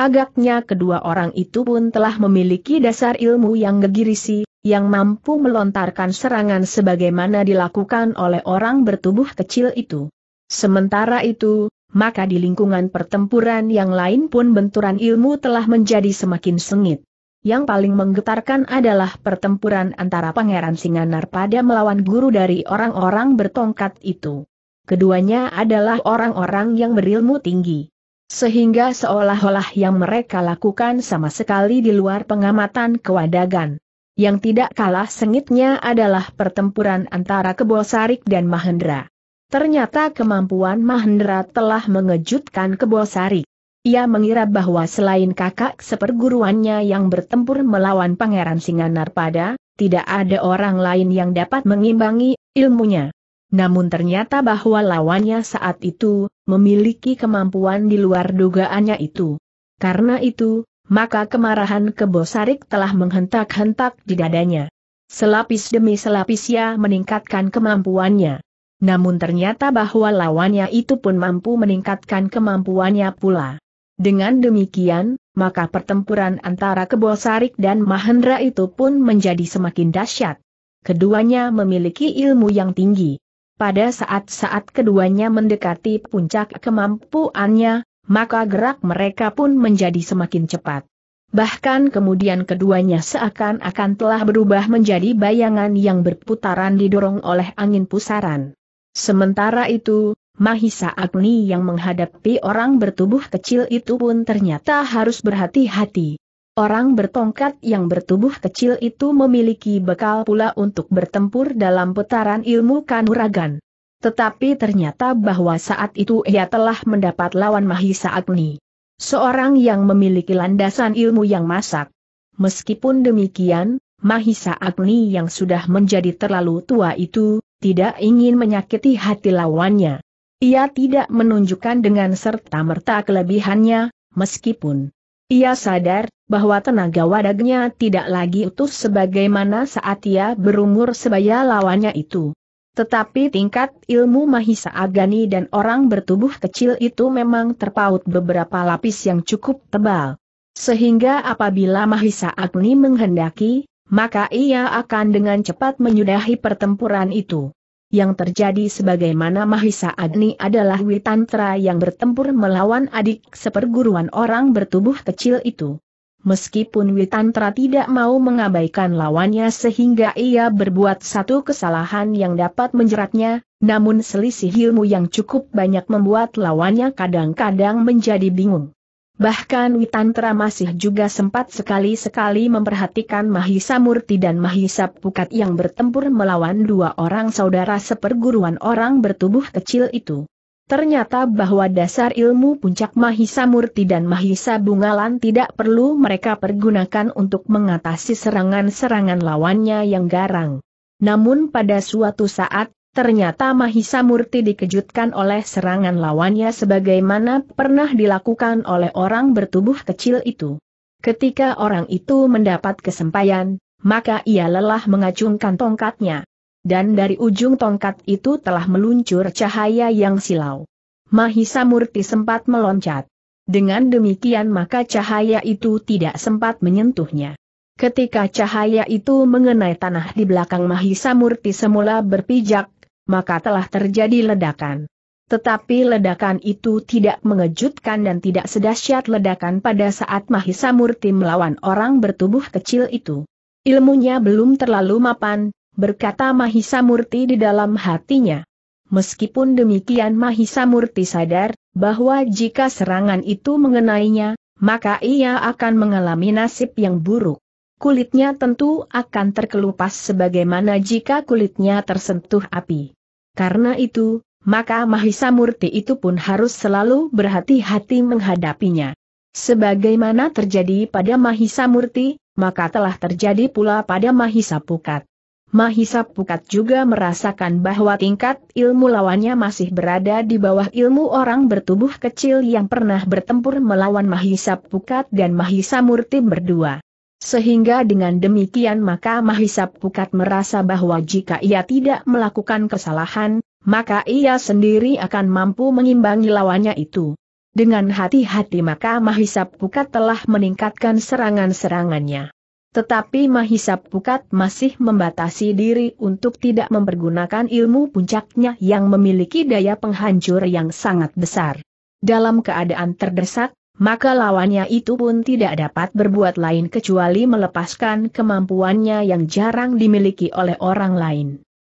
Agaknya kedua orang itu pun telah memiliki dasar ilmu yang gegirisi, yang mampu melontarkan serangan sebagaimana dilakukan oleh orang bertubuh kecil itu. Sementara itu, maka di lingkungan pertempuran yang lain pun benturan ilmu telah menjadi semakin sengit. Yang paling menggetarkan adalah pertempuran antara Pangeran Singanar pada melawan guru dari orang-orang bertongkat itu. Keduanya adalah orang-orang yang berilmu tinggi. Sehingga seolah-olah yang mereka lakukan sama sekali di luar pengamatan kewadagan. Yang tidak kalah sengitnya adalah pertempuran antara Kebosarik dan Mahendra. Ternyata kemampuan Mahendra telah mengejutkan Kebosari. Ia mengira bahwa selain kakak seperguruannya yang bertempur melawan Pangeran Singanar pada, tidak ada orang lain yang dapat mengimbangi ilmunya. Namun ternyata bahwa lawannya saat itu, memiliki kemampuan di luar dugaannya itu. Karena itu, maka kemarahan Kebosarik telah menghentak-hentak di dadanya. Selapis demi selapis ia meningkatkan kemampuannya. Namun ternyata bahwa lawannya itu pun mampu meningkatkan kemampuannya pula. Dengan demikian, maka pertempuran antara Kebosarik dan Mahendra itu pun menjadi semakin dahsyat. Keduanya memiliki ilmu yang tinggi. Pada saat-saat keduanya mendekati puncak kemampuannya, maka gerak mereka pun menjadi semakin cepat. Bahkan kemudian keduanya seakan-akan telah berubah menjadi bayangan yang berputaran didorong oleh angin pusaran. Sementara itu, Mahisa Agni yang menghadapi orang bertubuh kecil itu pun ternyata harus berhati-hati. Orang bertongkat yang bertubuh kecil itu memiliki bekal pula untuk bertempur dalam putaran ilmu kanuragan. Tetapi ternyata bahwa saat itu ia telah mendapat lawan Mahisa Agni. Seorang yang memiliki landasan ilmu yang masak. Meskipun demikian, Mahisa Agni yang sudah menjadi terlalu tua itu, tidak ingin menyakiti hati lawannya. Ia tidak menunjukkan dengan serta-merta kelebihannya, meskipun ia sadar bahwa tenaga wadagnya tidak lagi utuh sebagaimana saat ia berumur sebaya lawannya itu. Tetapi tingkat ilmu Mahisa Agani dan orang bertubuh kecil itu memang terpaut beberapa lapis yang cukup tebal. Sehingga apabila Mahisa Agni menghendaki, maka ia akan dengan cepat menyudahi pertempuran itu yang terjadi sebagaimana Mahisa Agni adalah Witantra yang bertempur melawan adik seperguruan orang bertubuh kecil itu. Meskipun Witantra tidak mau mengabaikan lawannya sehingga ia berbuat satu kesalahan yang dapat menjeratnya, namun selisih ilmu yang cukup banyak membuat lawannya kadang-kadang menjadi bingung. Bahkan Witantra masih juga sempat sekali-sekali memperhatikan Mahisa Murti dan Mahisa Pukat yang bertempur melawan dua orang saudara seperguruan orang bertubuh kecil itu. Ternyata bahwa dasar ilmu puncak Mahisa Murti dan Mahisa Bungalan tidak perlu mereka pergunakan untuk mengatasi serangan-serangan lawannya yang garang. Namun pada suatu saat Ternyata Mahisa Murti dikejutkan oleh serangan lawannya sebagaimana pernah dilakukan oleh orang bertubuh kecil itu. Ketika orang itu mendapat kesempayan, maka ia lelah mengacungkan tongkatnya. Dan dari ujung tongkat itu telah meluncur cahaya yang silau. Mahisa Murti sempat meloncat. Dengan demikian maka cahaya itu tidak sempat menyentuhnya. Ketika cahaya itu mengenai tanah di belakang Mahisa Murti semula berpijak, maka telah terjadi ledakan. Tetapi ledakan itu tidak mengejutkan dan tidak sedahsyat ledakan pada saat Mahisa Murti melawan orang bertubuh kecil itu. Ilmunya belum terlalu mapan, berkata Mahisa Murti di dalam hatinya. Meskipun demikian Mahisa Murti sadar, bahwa jika serangan itu mengenainya, maka ia akan mengalami nasib yang buruk. Kulitnya tentu akan terkelupas sebagaimana jika kulitnya tersentuh api. Karena itu, maka Mahisa Murti itu pun harus selalu berhati-hati menghadapinya. Sebagaimana terjadi pada Mahisa Murti, maka telah terjadi pula pada Mahisa Pukat. Mahisa Pukat juga merasakan bahwa tingkat ilmu lawannya masih berada di bawah ilmu orang bertubuh kecil yang pernah bertempur melawan Mahisa Pukat dan Mahisa Murti berdua. Sehingga dengan demikian maka Mahisa Pukat merasa bahwa jika ia tidak melakukan kesalahan, maka ia sendiri akan mampu mengimbangi lawannya itu. Dengan hati-hati maka Mahisa Pukat telah meningkatkan serangan-serangannya. Tetapi Mahisa Pukat masih membatasi diri untuk tidak mempergunakan ilmu puncaknya yang memiliki daya penghancur yang sangat besar. Dalam keadaan terdesak, maka lawannya itu pun tidak dapat berbuat lain kecuali melepaskan kemampuannya yang jarang dimiliki oleh orang lain.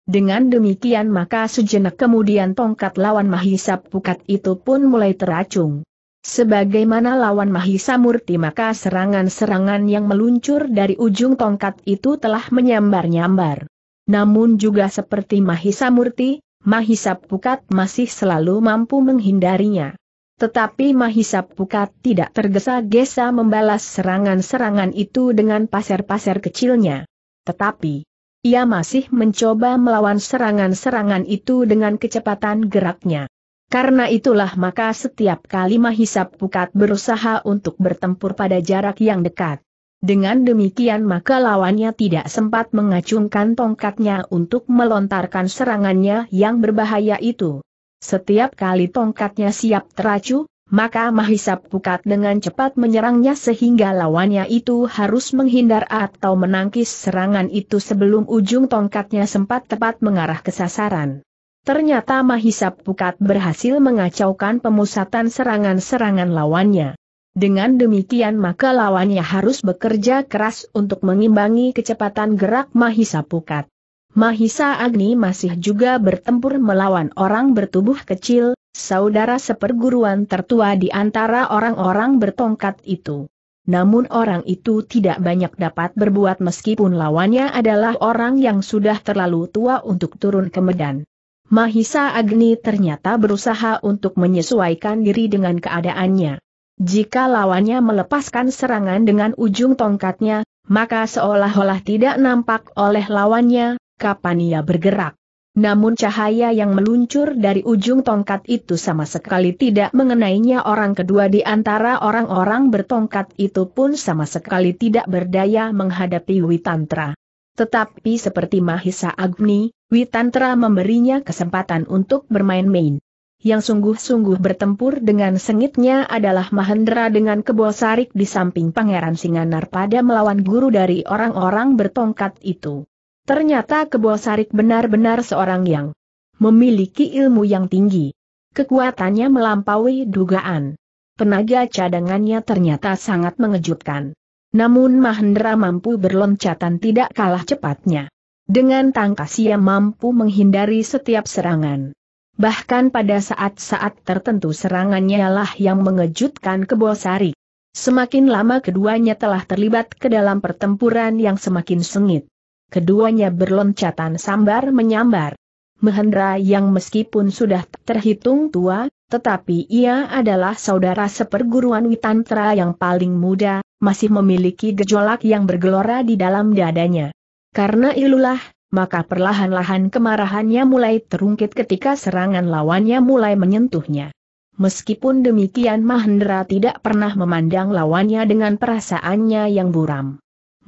Dengan demikian maka sejenak kemudian tongkat lawan Mahisa Pukat itu pun mulai teracung. Sebagaimana lawan Mahisa Murti maka serangan-serangan yang meluncur dari ujung tongkat itu telah menyambar-nyambar. Namun juga seperti Mahisa Murti, Mahisa Pukat masih selalu mampu menghindarinya. Tetapi Mahisa Pukat tidak tergesa-gesa membalas serangan-serangan itu dengan pasir-pasir kecilnya. Tetapi, ia masih mencoba melawan serangan-serangan itu dengan kecepatan geraknya. Karena itulah maka setiap kali Mahisa Pukat berusaha untuk bertempur pada jarak yang dekat. Dengan demikian maka lawannya tidak sempat mengacungkan tongkatnya untuk melontarkan serangannya yang berbahaya itu. Setiap kali tongkatnya siap teracu, maka Mahisa Pukat dengan cepat menyerangnya sehingga lawannya itu harus menghindar atau menangkis serangan itu sebelum ujung tongkatnya sempat tepat mengarah ke sasaran. Ternyata Mahisa Pukat berhasil mengacaukan pemusatan serangan-serangan lawannya. Dengan demikian maka lawannya harus bekerja keras untuk mengimbangi kecepatan gerak Mahisa Pukat. Mahisa Agni masih juga bertempur melawan orang bertubuh kecil, saudara seperguruan tertua di antara orang-orang bertongkat itu. Namun orang itu tidak banyak dapat berbuat meskipun lawannya adalah orang yang sudah terlalu tua untuk turun ke medan. Mahisa Agni ternyata berusaha untuk menyesuaikan diri dengan keadaannya. Jika lawannya melepaskan serangan dengan ujung tongkatnya, maka seolah-olah tidak nampak oleh lawannya, kapan ia bergerak. Namun cahaya yang meluncur dari ujung tongkat itu sama sekali tidak mengenainya orang kedua di antara orang-orang bertongkat itu pun sama sekali tidak berdaya menghadapi Witantra. Tetapi seperti Mahisa Agni, Witantra memberinya kesempatan untuk bermain-main. Yang sungguh-sungguh bertempur dengan sengitnya adalah Mahendra dengan kebosarik di samping Pangeran Singanar pada melawan guru dari orang-orang bertongkat itu. Ternyata kebo Sarik benar-benar seorang yang memiliki ilmu yang tinggi. Kekuatannya melampaui dugaan. Penaga cadangannya ternyata sangat mengejutkan. Namun Mahendra mampu berloncatan tidak kalah cepatnya. Dengan tangkas ia mampu menghindari setiap serangan. Bahkan pada saat-saat tertentu serangannya lah yang mengejutkan kebo Sarik. Semakin lama keduanya telah terlibat ke dalam pertempuran yang semakin sengit keduanya berloncatan sambar menyambar. Mahendra yang meskipun sudah terhitung tua, tetapi ia adalah saudara seperguruan Witantra yang paling muda, masih memiliki gejolak yang bergelora di dalam dadanya. Karena ilulah, maka perlahan-lahan kemarahannya mulai terungkit ketika serangan lawannya mulai menyentuhnya. Meskipun demikian Mahendra tidak pernah memandang lawannya dengan perasaannya yang buram.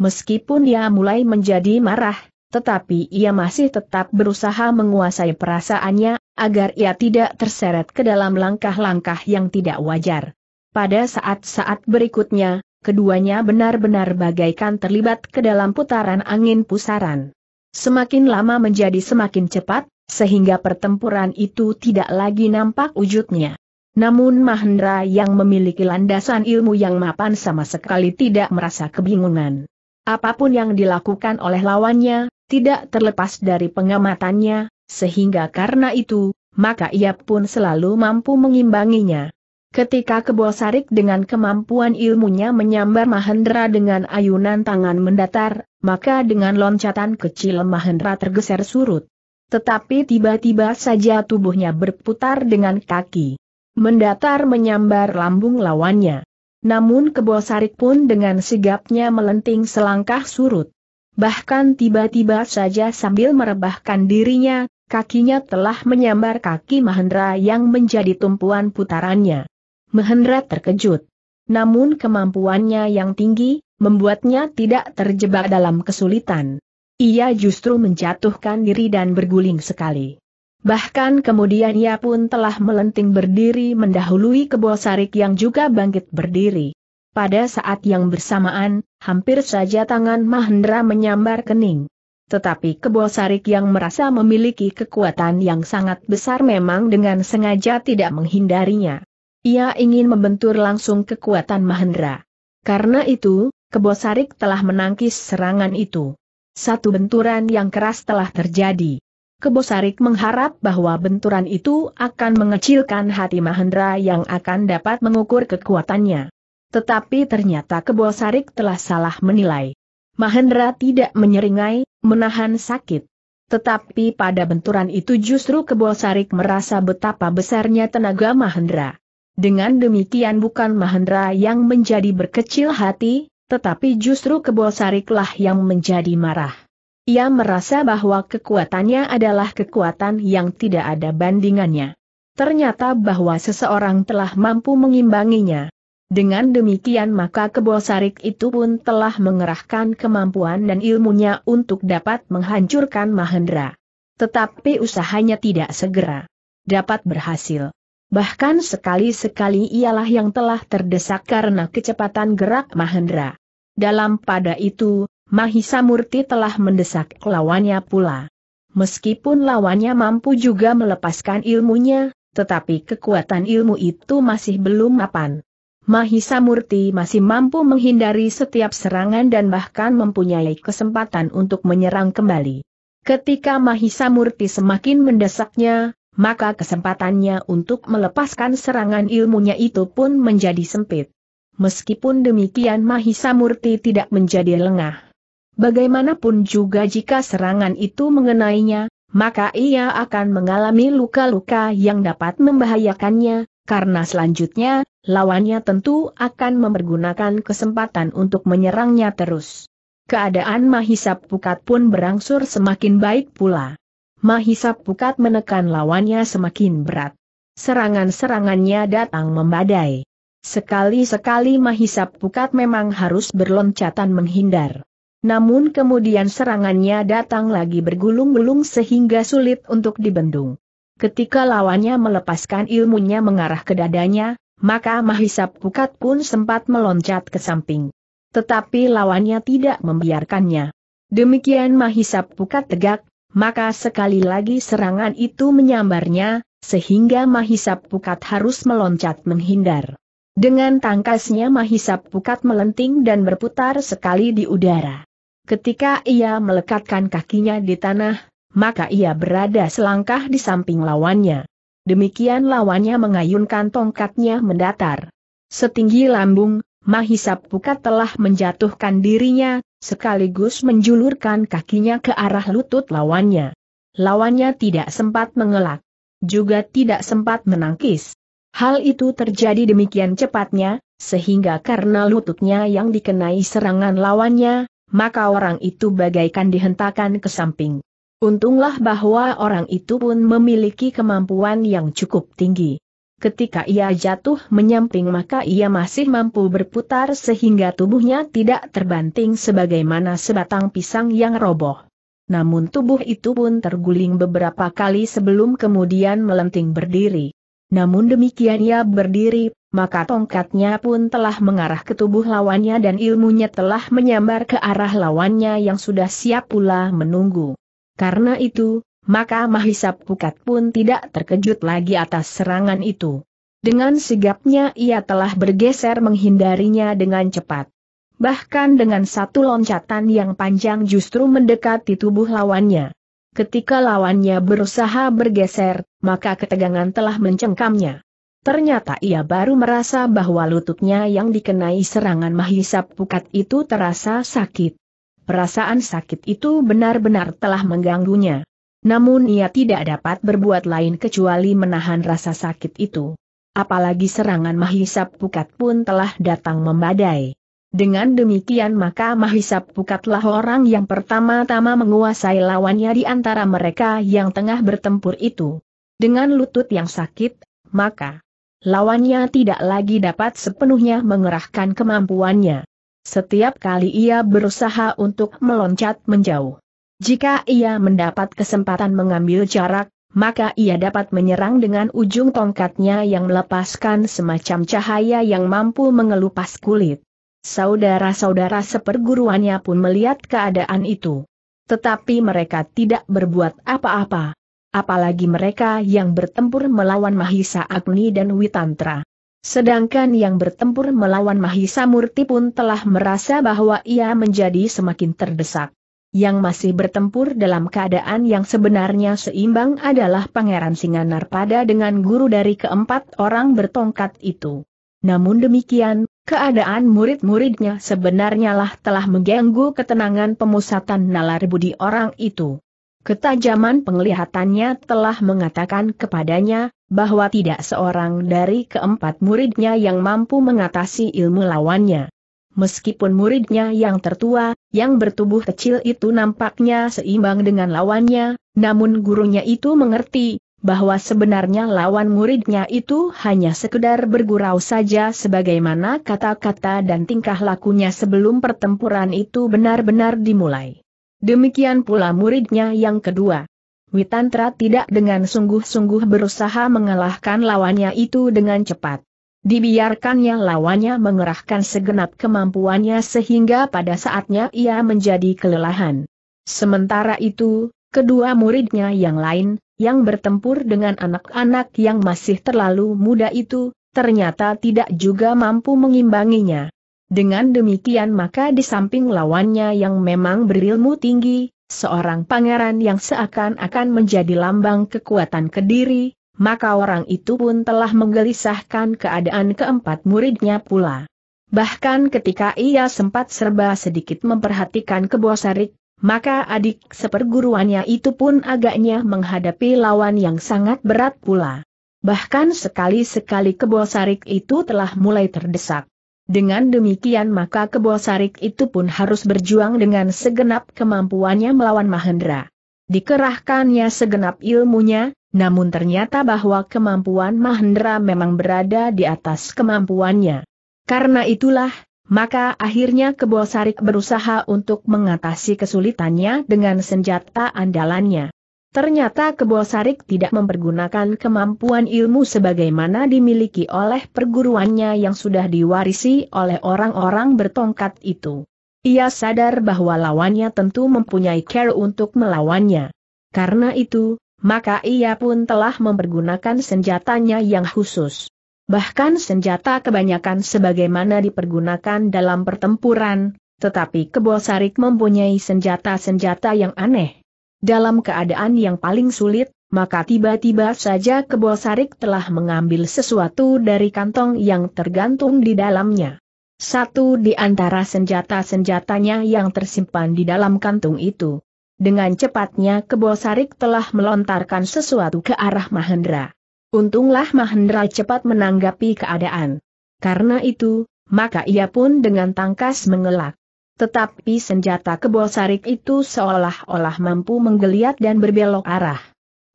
Meskipun ia mulai menjadi marah, tetapi ia masih tetap berusaha menguasai perasaannya, agar ia tidak terseret ke dalam langkah-langkah yang tidak wajar. Pada saat-saat berikutnya, keduanya benar-benar bagaikan terlibat ke dalam putaran angin pusaran. Semakin lama menjadi semakin cepat, sehingga pertempuran itu tidak lagi nampak wujudnya. Namun Mahendra yang memiliki landasan ilmu yang mapan sama sekali tidak merasa kebingungan. Apapun yang dilakukan oleh lawannya, tidak terlepas dari pengamatannya, sehingga karena itu, maka ia pun selalu mampu mengimbanginya. Ketika Kebosarik dengan kemampuan ilmunya menyambar Mahendra dengan ayunan tangan mendatar, maka dengan loncatan kecil Mahendra tergeser surut. Tetapi tiba-tiba saja tubuhnya berputar dengan kaki. Mendatar menyambar lambung lawannya. Namun Kebosarik pun dengan sigapnya melenting selangkah surut. Bahkan tiba-tiba saja sambil merebahkan dirinya, kakinya telah menyambar kaki Mahendra yang menjadi tumpuan putarannya. Mahendra terkejut. Namun kemampuannya yang tinggi, membuatnya tidak terjebak dalam kesulitan. Ia justru menjatuhkan diri dan berguling sekali. Bahkan kemudian ia pun telah melenting berdiri mendahului sarik yang juga bangkit berdiri. Pada saat yang bersamaan, hampir saja tangan Mahendra menyambar kening. Tetapi sarik yang merasa memiliki kekuatan yang sangat besar memang dengan sengaja tidak menghindarinya. Ia ingin membentur langsung kekuatan Mahendra. Karena itu, sarik telah menangkis serangan itu. Satu benturan yang keras telah terjadi. Kebosarik mengharap bahwa benturan itu akan mengecilkan hati Mahendra yang akan dapat mengukur kekuatannya. Tetapi ternyata Kebosarik telah salah menilai. Mahendra tidak menyeringai, menahan sakit. Tetapi pada benturan itu justru Kebosarik merasa betapa besarnya tenaga Mahendra. Dengan demikian bukan Mahendra yang menjadi berkecil hati, tetapi justru Kebosariklah yang menjadi marah. Ia merasa bahwa kekuatannya adalah kekuatan yang tidak ada bandingannya. Ternyata bahwa seseorang telah mampu mengimbanginya. Dengan demikian maka kebosarik itu pun telah mengerahkan kemampuan dan ilmunya untuk dapat menghancurkan Mahendra. Tetapi usahanya tidak segera dapat berhasil. Bahkan sekali-sekali ialah yang telah terdesak karena kecepatan gerak Mahendra. Dalam pada itu, Mahisa Murti telah mendesak lawannya pula. Meskipun lawannya mampu juga melepaskan ilmunya, tetapi kekuatan ilmu itu masih belum mapan. Mahisa Murti masih mampu menghindari setiap serangan dan bahkan mempunyai kesempatan untuk menyerang kembali. Ketika Mahisa Murti semakin mendesaknya, maka kesempatannya untuk melepaskan serangan ilmunya itu pun menjadi sempit. Meskipun demikian Mahisa Murti tidak menjadi lengah. Bagaimanapun juga jika serangan itu mengenainya, maka ia akan mengalami luka-luka yang dapat membahayakannya, karena selanjutnya, lawannya tentu akan mempergunakan kesempatan untuk menyerangnya terus. Keadaan Mahisap Pukat pun berangsur semakin baik pula. Mahisap Pukat menekan lawannya semakin berat. Serangan-serangannya datang membadai. Sekali-sekali Mahisap Pukat memang harus berloncatan menghindar. Namun kemudian serangannya datang lagi bergulung-gulung sehingga sulit untuk dibendung. Ketika lawannya melepaskan ilmunya mengarah ke dadanya, maka Mahisap Pukat pun sempat meloncat ke samping. Tetapi lawannya tidak membiarkannya. Demikian Mahisap Pukat tegak, maka sekali lagi serangan itu menyambarnya, sehingga Mahisap Pukat harus meloncat menghindar. Dengan tangkasnya Mahisap Pukat melenting dan berputar sekali di udara. Ketika ia melekatkan kakinya di tanah, maka ia berada selangkah di samping lawannya. Demikian lawannya mengayunkan tongkatnya mendatar. Setinggi lambung, Mahisap Pukat telah menjatuhkan dirinya, sekaligus menjulurkan kakinya ke arah lutut lawannya. Lawannya tidak sempat mengelak, juga tidak sempat menangkis. Hal itu terjadi demikian cepatnya, sehingga karena lututnya yang dikenai serangan lawannya, maka orang itu bagaikan dihentakan ke samping. Untunglah bahwa orang itu pun memiliki kemampuan yang cukup tinggi. Ketika ia jatuh menyamping maka ia masih mampu berputar sehingga tubuhnya tidak terbanting sebagaimana sebatang pisang yang roboh. Namun tubuh itu pun terguling beberapa kali sebelum kemudian melenting berdiri. Namun demikian ia berdiri, maka tongkatnya pun telah mengarah ke tubuh lawannya dan ilmunya telah menyambar ke arah lawannya yang sudah siap pula menunggu. Karena itu, maka Mahisap Pukat pun tidak terkejut lagi atas serangan itu. Dengan sigapnya ia telah bergeser menghindarinya dengan cepat. Bahkan dengan satu loncatan yang panjang justru mendekati tubuh lawannya. Ketika lawannya berusaha bergeser, maka ketegangan telah mencengkamnya. Ternyata ia baru merasa bahwa lututnya yang dikenai serangan Mahisa Pukat itu terasa sakit. Perasaan sakit itu benar-benar telah mengganggunya. Namun ia tidak dapat berbuat lain kecuali menahan rasa sakit itu. Apalagi serangan Mahisa Pukat pun telah datang membadai. Dengan demikian maka Mahisap Pukatlah orang yang pertama-tama menguasai lawannya di antara mereka yang tengah bertempur itu. Dengan lutut yang sakit, maka lawannya tidak lagi dapat sepenuhnya mengerahkan kemampuannya. Setiap kali ia berusaha untuk meloncat menjauh. Jika ia mendapat kesempatan mengambil jarak, maka ia dapat menyerang dengan ujung tongkatnya yang melepaskan semacam cahaya yang mampu mengelupas kulit. Saudara-saudara seperguruannya pun melihat keadaan itu. Tetapi mereka tidak berbuat apa-apa. Apalagi mereka yang bertempur melawan Mahisa Agni dan Witantra. Sedangkan yang bertempur melawan Mahisa Murti pun telah merasa bahwa ia menjadi semakin terdesak. Yang masih bertempur dalam keadaan yang sebenarnya seimbang adalah Pangeran Singanar pada dengan guru dari keempat orang bertongkat itu. Namun demikian, Keadaan murid-muridnya sebenarnya lah telah mengganggu ketenangan pemusatan nalar budi orang itu. Ketajaman penglihatannya telah mengatakan kepadanya, bahwa tidak seorang dari keempat muridnya yang mampu mengatasi ilmu lawannya. Meskipun muridnya yang tertua, yang bertubuh kecil itu nampaknya seimbang dengan lawannya, namun gurunya itu mengerti, bahwa sebenarnya lawan muridnya itu hanya sekedar bergurau saja sebagaimana kata-kata dan tingkah lakunya sebelum pertempuran itu benar-benar dimulai. Demikian pula muridnya yang kedua. Witantra tidak dengan sungguh-sungguh berusaha mengalahkan lawannya itu dengan cepat. Dibiarkannya lawannya mengerahkan segenap kemampuannya sehingga pada saatnya ia menjadi kelelahan. Sementara itu, kedua muridnya yang lain, yang bertempur dengan anak-anak yang masih terlalu muda itu, ternyata tidak juga mampu mengimbanginya. Dengan demikian maka di samping lawannya yang memang berilmu tinggi, seorang pangeran yang seakan-akan menjadi lambang kekuatan kediri, maka orang itu pun telah menggelisahkan keadaan keempat muridnya pula. Bahkan ketika ia sempat serba sedikit memperhatikan kebosarik, maka adik seperguruannya itu pun agaknya menghadapi lawan yang sangat berat pula. Bahkan sekali-sekali kebosarik itu telah mulai terdesak. Dengan demikian maka kebosarik itu pun harus berjuang dengan segenap kemampuannya melawan Mahendra. Dikerahkannya segenap ilmunya, namun ternyata bahwa kemampuan Mahendra memang berada di atas kemampuannya. Karena itulah, maka akhirnya Kebosarik berusaha untuk mengatasi kesulitannya dengan senjata andalannya. Ternyata Kebosarik tidak mempergunakan kemampuan ilmu sebagaimana dimiliki oleh perguruannya yang sudah diwarisi oleh orang-orang bertongkat itu. Ia sadar bahwa lawannya tentu mempunyai care untuk melawannya. Karena itu, maka ia pun telah mempergunakan senjatanya yang khusus bahkan senjata kebanyakan sebagaimana dipergunakan dalam pertempuran, tetapi Kebosarik mempunyai senjata-senjata yang aneh. Dalam keadaan yang paling sulit, maka tiba-tiba saja Kebosarik telah mengambil sesuatu dari kantong yang tergantung di dalamnya. Satu di antara senjata-senjatanya yang tersimpan di dalam kantung itu. Dengan cepatnya Kebosarik telah melontarkan sesuatu ke arah Mahendra. Untunglah Mahendra cepat menanggapi keadaan. Karena itu, maka ia pun dengan tangkas mengelak. Tetapi senjata kebosarik itu seolah-olah mampu menggeliat dan berbelok arah.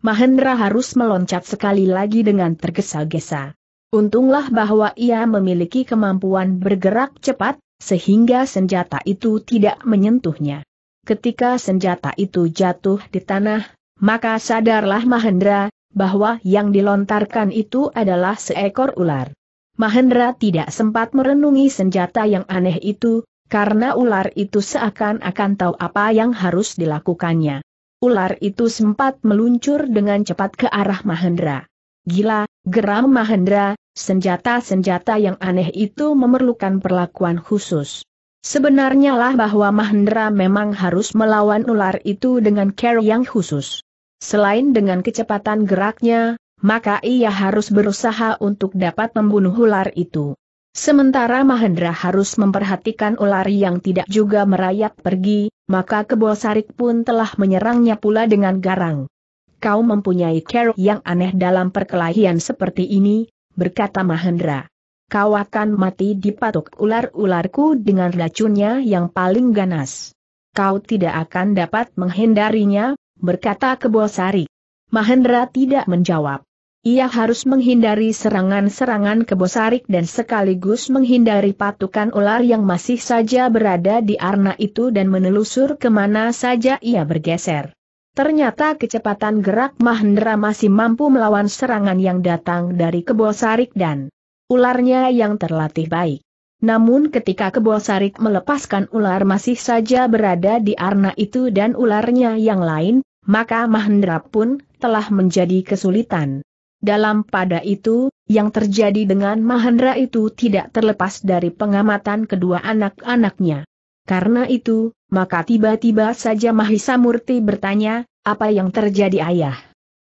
Mahendra harus meloncat sekali lagi dengan tergesa-gesa. Untunglah bahwa ia memiliki kemampuan bergerak cepat, sehingga senjata itu tidak menyentuhnya. Ketika senjata itu jatuh di tanah, maka sadarlah Mahendra, bahwa yang dilontarkan itu adalah seekor ular. Mahendra tidak sempat merenungi senjata yang aneh itu, karena ular itu seakan-akan tahu apa yang harus dilakukannya. Ular itu sempat meluncur dengan cepat ke arah Mahendra. Gila, geram Mahendra, senjata-senjata yang aneh itu memerlukan perlakuan khusus. Sebenarnya lah bahwa Mahendra memang harus melawan ular itu dengan care yang khusus. Selain dengan kecepatan geraknya, maka ia harus berusaha untuk dapat membunuh ular itu. Sementara Mahendra harus memperhatikan ular yang tidak juga merayap pergi, maka sarik pun telah menyerangnya pula dengan garang. Kau mempunyai keruk yang aneh dalam perkelahian seperti ini, berkata Mahendra. Kau akan mati dipatuk ular-ularku dengan racunnya yang paling ganas. Kau tidak akan dapat menghindarinya, berkata Kebosari. Mahendra tidak menjawab. Ia harus menghindari serangan-serangan kebosarik dan sekaligus menghindari patukan ular yang masih saja berada di arna itu dan menelusur kemana saja ia bergeser. Ternyata kecepatan gerak Mahendra masih mampu melawan serangan yang datang dari kebosarik dan ularnya yang terlatih baik. Namun ketika sarik melepaskan ular masih saja berada di arna itu dan ularnya yang lain, maka Mahendra pun telah menjadi kesulitan. Dalam pada itu, yang terjadi dengan Mahendra itu tidak terlepas dari pengamatan kedua anak-anaknya. Karena itu, maka tiba-tiba saja Mahisa Murti bertanya, apa yang terjadi ayah?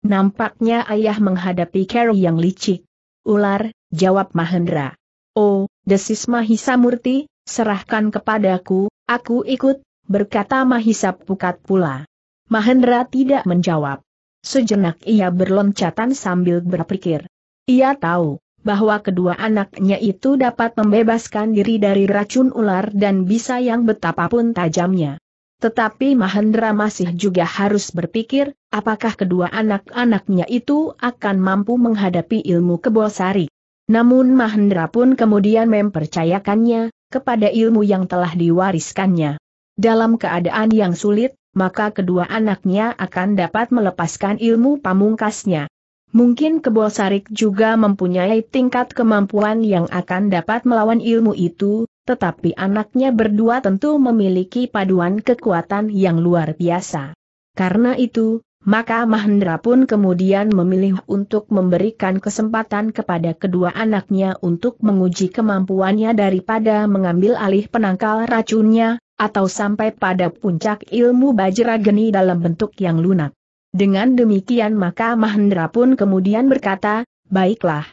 Nampaknya ayah menghadapi Carol yang licik. Ular, jawab Mahendra. Oh, desis Mahisa Murti, serahkan kepadaku, aku ikut, berkata Mahisa Pukat pula. Mahendra tidak menjawab. Sejenak ia berloncatan sambil berpikir. Ia tahu, bahwa kedua anaknya itu dapat membebaskan diri dari racun ular dan bisa yang betapapun tajamnya. Tetapi Mahendra masih juga harus berpikir, apakah kedua anak-anaknya itu akan mampu menghadapi ilmu kebosari. Namun Mahendra pun kemudian mempercayakannya, kepada ilmu yang telah diwariskannya. Dalam keadaan yang sulit, maka kedua anaknya akan dapat melepaskan ilmu pamungkasnya. Mungkin Kebosarik juga mempunyai tingkat kemampuan yang akan dapat melawan ilmu itu, tetapi anaknya berdua tentu memiliki paduan kekuatan yang luar biasa. Karena itu, maka Mahendra pun kemudian memilih untuk memberikan kesempatan kepada kedua anaknya untuk menguji kemampuannya daripada mengambil alih penangkal racunnya, atau sampai pada puncak ilmu Bajra Geni dalam bentuk yang lunak. Dengan demikian maka Mahendra pun kemudian berkata, baiklah.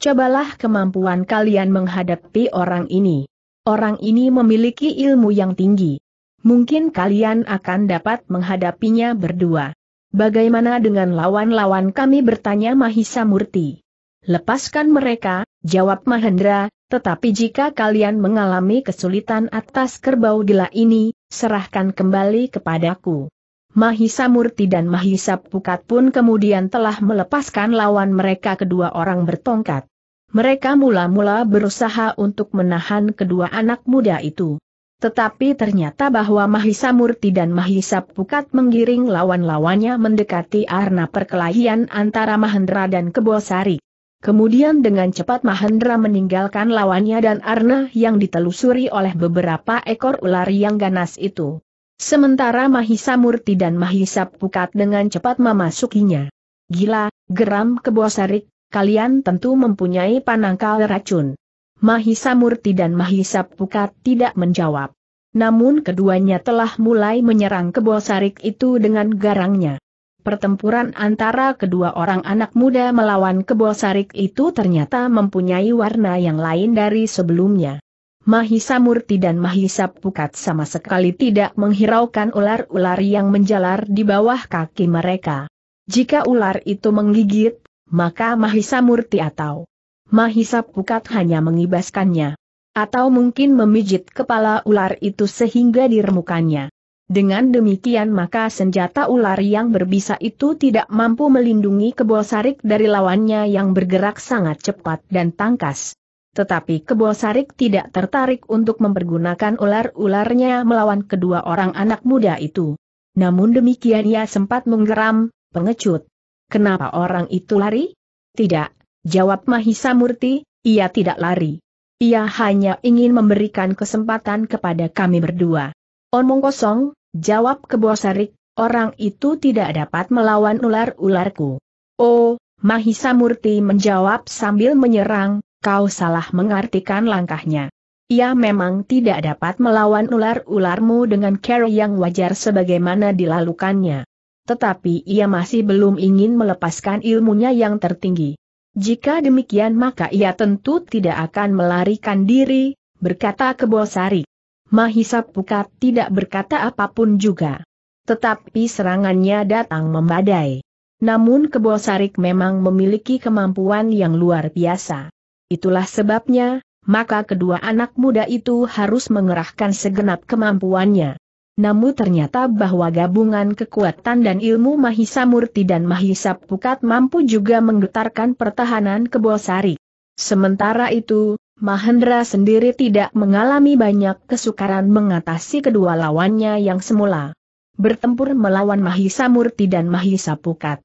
Cobalah kemampuan kalian menghadapi orang ini. Orang ini memiliki ilmu yang tinggi. Mungkin kalian akan dapat menghadapinya berdua. Bagaimana dengan lawan-lawan kami bertanya Mahisa Murti? Lepaskan mereka, jawab Mahendra, tetapi jika kalian mengalami kesulitan atas kerbau gila ini, serahkan kembali kepadaku. Mahisa Murti dan Mahisa Pukat pun kemudian telah melepaskan lawan mereka kedua orang bertongkat. Mereka mula-mula berusaha untuk menahan kedua anak muda itu. Tetapi ternyata bahwa Mahisa Murti dan Mahisa Pukat menggiring lawan-lawannya mendekati Arna perkelahian antara Mahendra dan Kebosari. Kemudian dengan cepat Mahendra meninggalkan lawannya dan Arna yang ditelusuri oleh beberapa ekor ular yang ganas itu. Sementara Mahisa Murti dan Mahisa Pukat dengan cepat memasukinya. Gila, geram Kebosarik, kalian tentu mempunyai panangkal racun. Mahisa Murti dan Mahisa Pukat tidak menjawab. Namun keduanya telah mulai menyerang kebosarik itu dengan garangnya. Pertempuran antara kedua orang anak muda melawan kebosarik itu ternyata mempunyai warna yang lain dari sebelumnya. Mahisa Murti dan Mahisa Pukat sama sekali tidak menghiraukan ular-ular yang menjalar di bawah kaki mereka. Jika ular itu menggigit, maka Mahisa Murti atau Mahisa Pukat hanya mengibaskannya. Atau mungkin memijit kepala ular itu sehingga diremukannya. Dengan demikian maka senjata ular yang berbisa itu tidak mampu melindungi kebosarik dari lawannya yang bergerak sangat cepat dan tangkas. Tetapi kebosarik tidak tertarik untuk mempergunakan ular-ularnya melawan kedua orang anak muda itu. Namun demikian ia sempat menggeram, pengecut. Kenapa orang itu lari? Tidak, Jawab Mahisa Murti, ia tidak lari. Ia hanya ingin memberikan kesempatan kepada kami berdua. Omong kosong, jawab Kebosarik, orang itu tidak dapat melawan ular-ularku. Oh, Mahisa Murti menjawab sambil menyerang, kau salah mengartikan langkahnya. Ia memang tidak dapat melawan ular-ularmu dengan cara yang wajar sebagaimana dilalukannya. Tetapi ia masih belum ingin melepaskan ilmunya yang tertinggi. Jika demikian maka ia tentu tidak akan melarikan diri, berkata Kebosari. Mahisa Pukat tidak berkata apapun juga. Tetapi serangannya datang membadai. Namun Kebosarik memang memiliki kemampuan yang luar biasa. Itulah sebabnya, maka kedua anak muda itu harus mengerahkan segenap kemampuannya. Namun ternyata bahwa gabungan kekuatan dan ilmu Mahisa Murti dan Mahisa Pukat mampu juga menggetarkan pertahanan Kebosari. Sementara itu, Mahendra sendiri tidak mengalami banyak kesukaran mengatasi kedua lawannya yang semula bertempur melawan Mahisa Murti dan Mahisa Pukat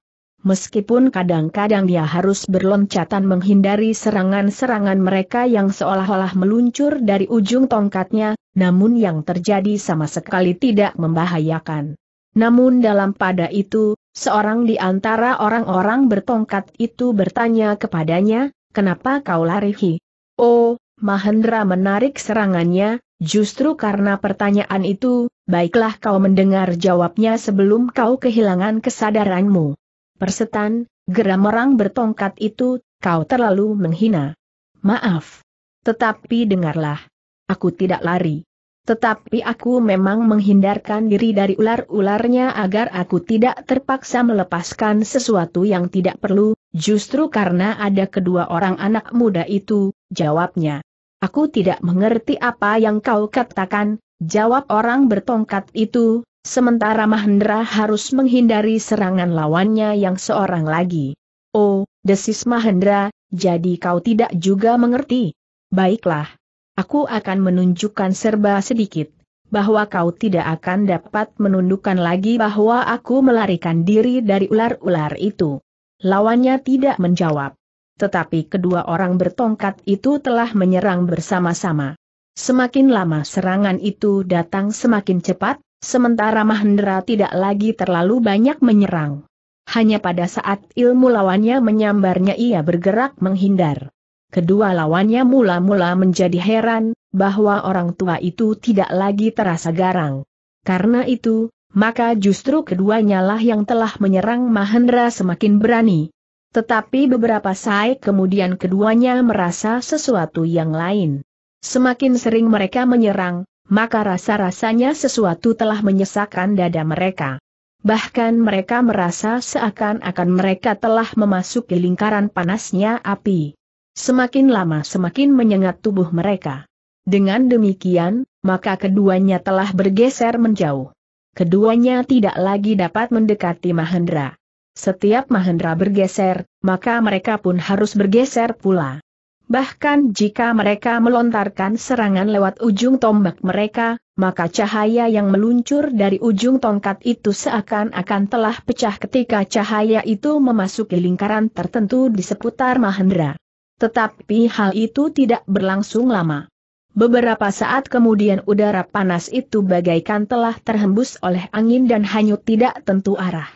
meskipun kadang-kadang dia harus berloncatan menghindari serangan-serangan mereka yang seolah-olah meluncur dari ujung tongkatnya, namun yang terjadi sama sekali tidak membahayakan. Namun dalam pada itu, seorang di antara orang-orang bertongkat itu bertanya kepadanya, kenapa kau lari Oh, Mahendra menarik serangannya, justru karena pertanyaan itu, baiklah kau mendengar jawabnya sebelum kau kehilangan kesadaranmu. Persetan, geram orang bertongkat itu, kau terlalu menghina. Maaf. Tetapi dengarlah. Aku tidak lari. Tetapi aku memang menghindarkan diri dari ular-ularnya agar aku tidak terpaksa melepaskan sesuatu yang tidak perlu, justru karena ada kedua orang anak muda itu, jawabnya. Aku tidak mengerti apa yang kau katakan, jawab orang bertongkat itu, Sementara Mahendra harus menghindari serangan lawannya yang seorang lagi. Oh, desis Mahendra, jadi kau tidak juga mengerti. Baiklah. Aku akan menunjukkan serba sedikit, bahwa kau tidak akan dapat menundukkan lagi bahwa aku melarikan diri dari ular-ular itu. Lawannya tidak menjawab. Tetapi kedua orang bertongkat itu telah menyerang bersama-sama. Semakin lama serangan itu datang semakin cepat, Sementara Mahendra tidak lagi terlalu banyak menyerang. Hanya pada saat ilmu lawannya menyambarnya ia bergerak menghindar. Kedua lawannya mula-mula menjadi heran, bahwa orang tua itu tidak lagi terasa garang. Karena itu, maka justru keduanya lah yang telah menyerang Mahendra semakin berani. Tetapi beberapa saat kemudian keduanya merasa sesuatu yang lain. Semakin sering mereka menyerang, maka rasa-rasanya sesuatu telah menyesakkan dada mereka. Bahkan mereka merasa seakan-akan mereka telah memasuki lingkaran panasnya api. Semakin lama semakin menyengat tubuh mereka. Dengan demikian, maka keduanya telah bergeser menjauh. Keduanya tidak lagi dapat mendekati Mahendra. Setiap Mahendra bergeser, maka mereka pun harus bergeser pula. Bahkan jika mereka melontarkan serangan lewat ujung tombak mereka, maka cahaya yang meluncur dari ujung tongkat itu seakan-akan telah pecah ketika cahaya itu memasuki lingkaran tertentu di seputar Mahendra. Tetapi hal itu tidak berlangsung lama. Beberapa saat kemudian udara panas itu bagaikan telah terhembus oleh angin dan hanyut tidak tentu arah.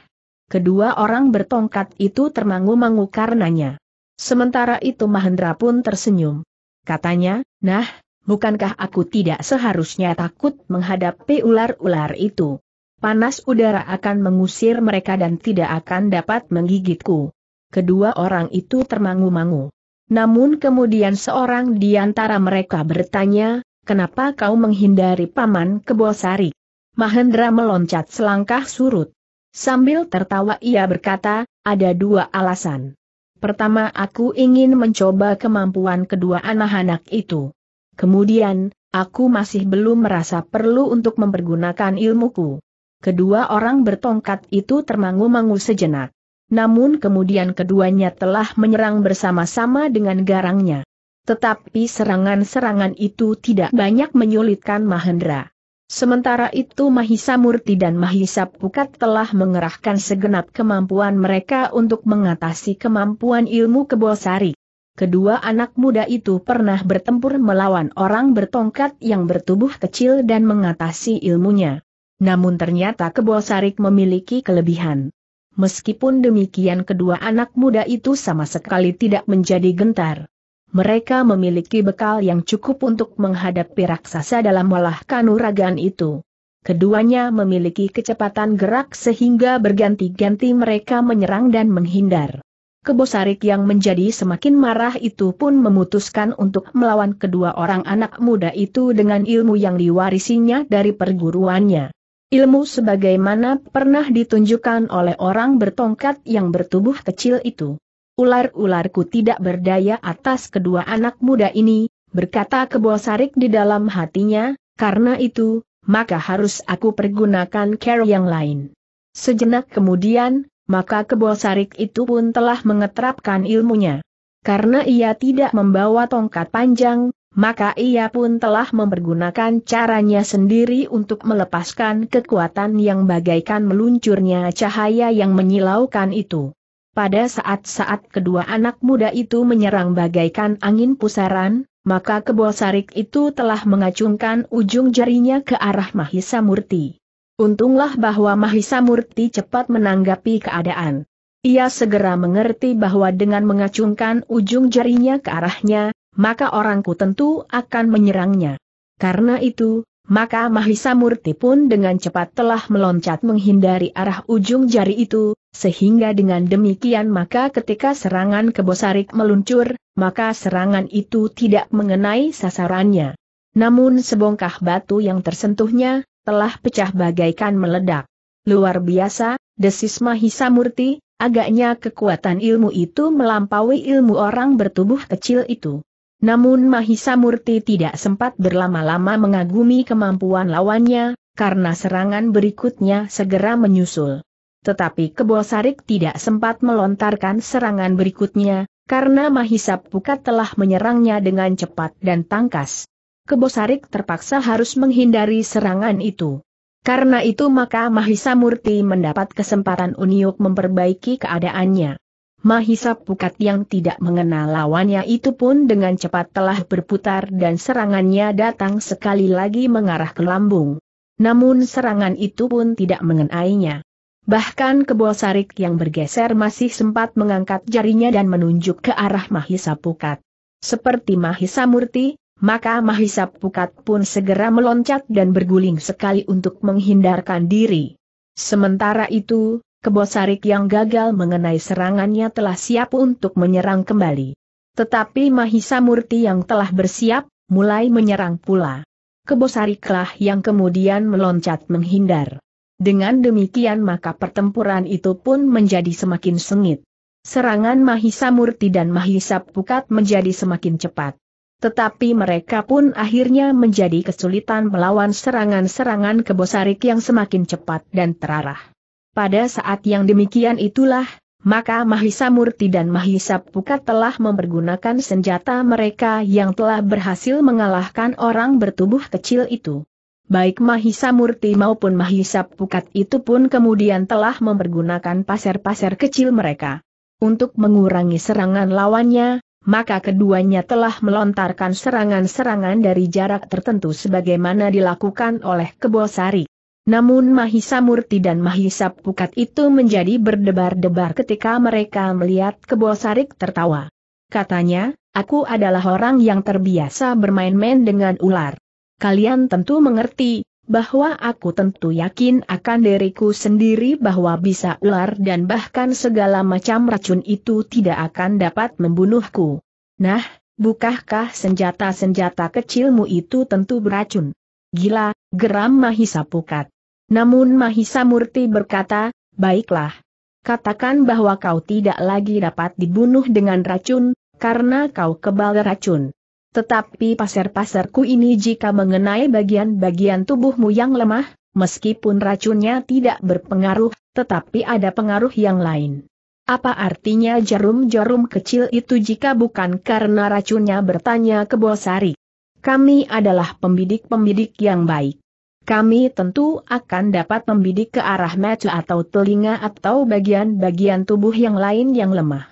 Kedua orang bertongkat itu termangu-mangu karenanya. Sementara itu Mahendra pun tersenyum. Katanya, nah, bukankah aku tidak seharusnya takut menghadapi ular-ular itu? Panas udara akan mengusir mereka dan tidak akan dapat menggigitku. Kedua orang itu termangu-mangu. Namun kemudian seorang di antara mereka bertanya, kenapa kau menghindari Paman Kebosari? Mahendra meloncat selangkah surut. Sambil tertawa ia berkata, ada dua alasan. Pertama aku ingin mencoba kemampuan kedua anak-anak itu. Kemudian, aku masih belum merasa perlu untuk mempergunakan ilmuku. Kedua orang bertongkat itu termangu-mangu sejenak. Namun kemudian keduanya telah menyerang bersama-sama dengan garangnya. Tetapi serangan-serangan itu tidak banyak menyulitkan Mahendra. Sementara itu Mahisa Murti dan Mahisa Pukat telah mengerahkan segenap kemampuan mereka untuk mengatasi kemampuan ilmu kebosari. Kedua anak muda itu pernah bertempur melawan orang bertongkat yang bertubuh kecil dan mengatasi ilmunya. Namun ternyata kebosarik memiliki kelebihan. Meskipun demikian kedua anak muda itu sama sekali tidak menjadi gentar mereka memiliki bekal yang cukup untuk menghadapi raksasa dalam olah kanuragan itu. Keduanya memiliki kecepatan gerak sehingga berganti-ganti mereka menyerang dan menghindar. Kebosarik yang menjadi semakin marah itu pun memutuskan untuk melawan kedua orang anak muda itu dengan ilmu yang diwarisinya dari perguruannya. Ilmu sebagaimana pernah ditunjukkan oleh orang bertongkat yang bertubuh kecil itu ular-ularku tidak berdaya atas kedua anak muda ini, berkata kebosarik di dalam hatinya, karena itu, maka harus aku pergunakan care yang lain. Sejenak kemudian, maka kebosarik itu pun telah mengetrapkan ilmunya. Karena ia tidak membawa tongkat panjang, maka ia pun telah mempergunakan caranya sendiri untuk melepaskan kekuatan yang bagaikan meluncurnya cahaya yang menyilaukan itu pada saat-saat kedua anak muda itu menyerang bagaikan angin pusaran, maka sarik itu telah mengacungkan ujung jarinya ke arah Mahisa Murti. Untunglah bahwa Mahisa Murti cepat menanggapi keadaan. Ia segera mengerti bahwa dengan mengacungkan ujung jarinya ke arahnya, maka orangku tentu akan menyerangnya. Karena itu, maka Mahisa Murti pun dengan cepat telah meloncat menghindari arah ujung jari itu, sehingga dengan demikian maka ketika serangan kebosarik meluncur, maka serangan itu tidak mengenai sasarannya. Namun sebongkah batu yang tersentuhnya, telah pecah bagaikan meledak. Luar biasa, desis Mahisa Murti, agaknya kekuatan ilmu itu melampaui ilmu orang bertubuh kecil itu. Namun Mahisa Murti tidak sempat berlama-lama mengagumi kemampuan lawannya, karena serangan berikutnya segera menyusul. Tetapi Kebosarik tidak sempat melontarkan serangan berikutnya, karena Mahisa Pukat telah menyerangnya dengan cepat dan tangkas. Kebosarik terpaksa harus menghindari serangan itu. Karena itu maka Mahisa Murti mendapat kesempatan Uniuk memperbaiki keadaannya. Mahisa Pukat yang tidak mengenal lawannya itu pun dengan cepat telah berputar dan serangannya datang sekali lagi mengarah ke lambung. Namun serangan itu pun tidak mengenainya. Bahkan Kebosarik yang bergeser masih sempat mengangkat jarinya dan menunjuk ke arah Mahisa Pukat. Seperti Mahisa Murti, maka Mahisa Pukat pun segera meloncat dan berguling sekali untuk menghindarkan diri. Sementara itu, Kebosarik yang gagal mengenai serangannya telah siap untuk menyerang kembali. Tetapi Mahisa Murti yang telah bersiap, mulai menyerang pula. Kebosariklah yang kemudian meloncat menghindar. Dengan demikian maka pertempuran itu pun menjadi semakin sengit. Serangan Mahisa Murti dan Mahisa Pukat menjadi semakin cepat. Tetapi mereka pun akhirnya menjadi kesulitan melawan serangan-serangan kebosarik yang semakin cepat dan terarah. Pada saat yang demikian itulah, maka Mahisa Murti dan Mahisa Pukat telah mempergunakan senjata mereka yang telah berhasil mengalahkan orang bertubuh kecil itu baik Mahisa Murti maupun Mahisa Pukat itu pun kemudian telah mempergunakan pasir-pasir kecil mereka. Untuk mengurangi serangan lawannya, maka keduanya telah melontarkan serangan-serangan dari jarak tertentu sebagaimana dilakukan oleh Kebosari. Namun Mahisa Murti dan Mahisa Pukat itu menjadi berdebar-debar ketika mereka melihat Kebosari tertawa. Katanya, aku adalah orang yang terbiasa bermain-main dengan ular kalian tentu mengerti, bahwa aku tentu yakin akan diriku sendiri bahwa bisa ular dan bahkan segala macam racun itu tidak akan dapat membunuhku. Nah, bukahkah senjata-senjata kecilmu itu tentu beracun? Gila, geram Mahisa Pukat. Namun Mahisa Murti berkata, baiklah. Katakan bahwa kau tidak lagi dapat dibunuh dengan racun, karena kau kebal racun. Tetapi pasir-pasirku ini jika mengenai bagian-bagian tubuhmu yang lemah, meskipun racunnya tidak berpengaruh, tetapi ada pengaruh yang lain. Apa artinya jarum-jarum kecil itu jika bukan karena racunnya bertanya ke Bosari? Kami adalah pembidik-pembidik yang baik. Kami tentu akan dapat membidik ke arah mata atau telinga atau bagian-bagian tubuh yang lain yang lemah.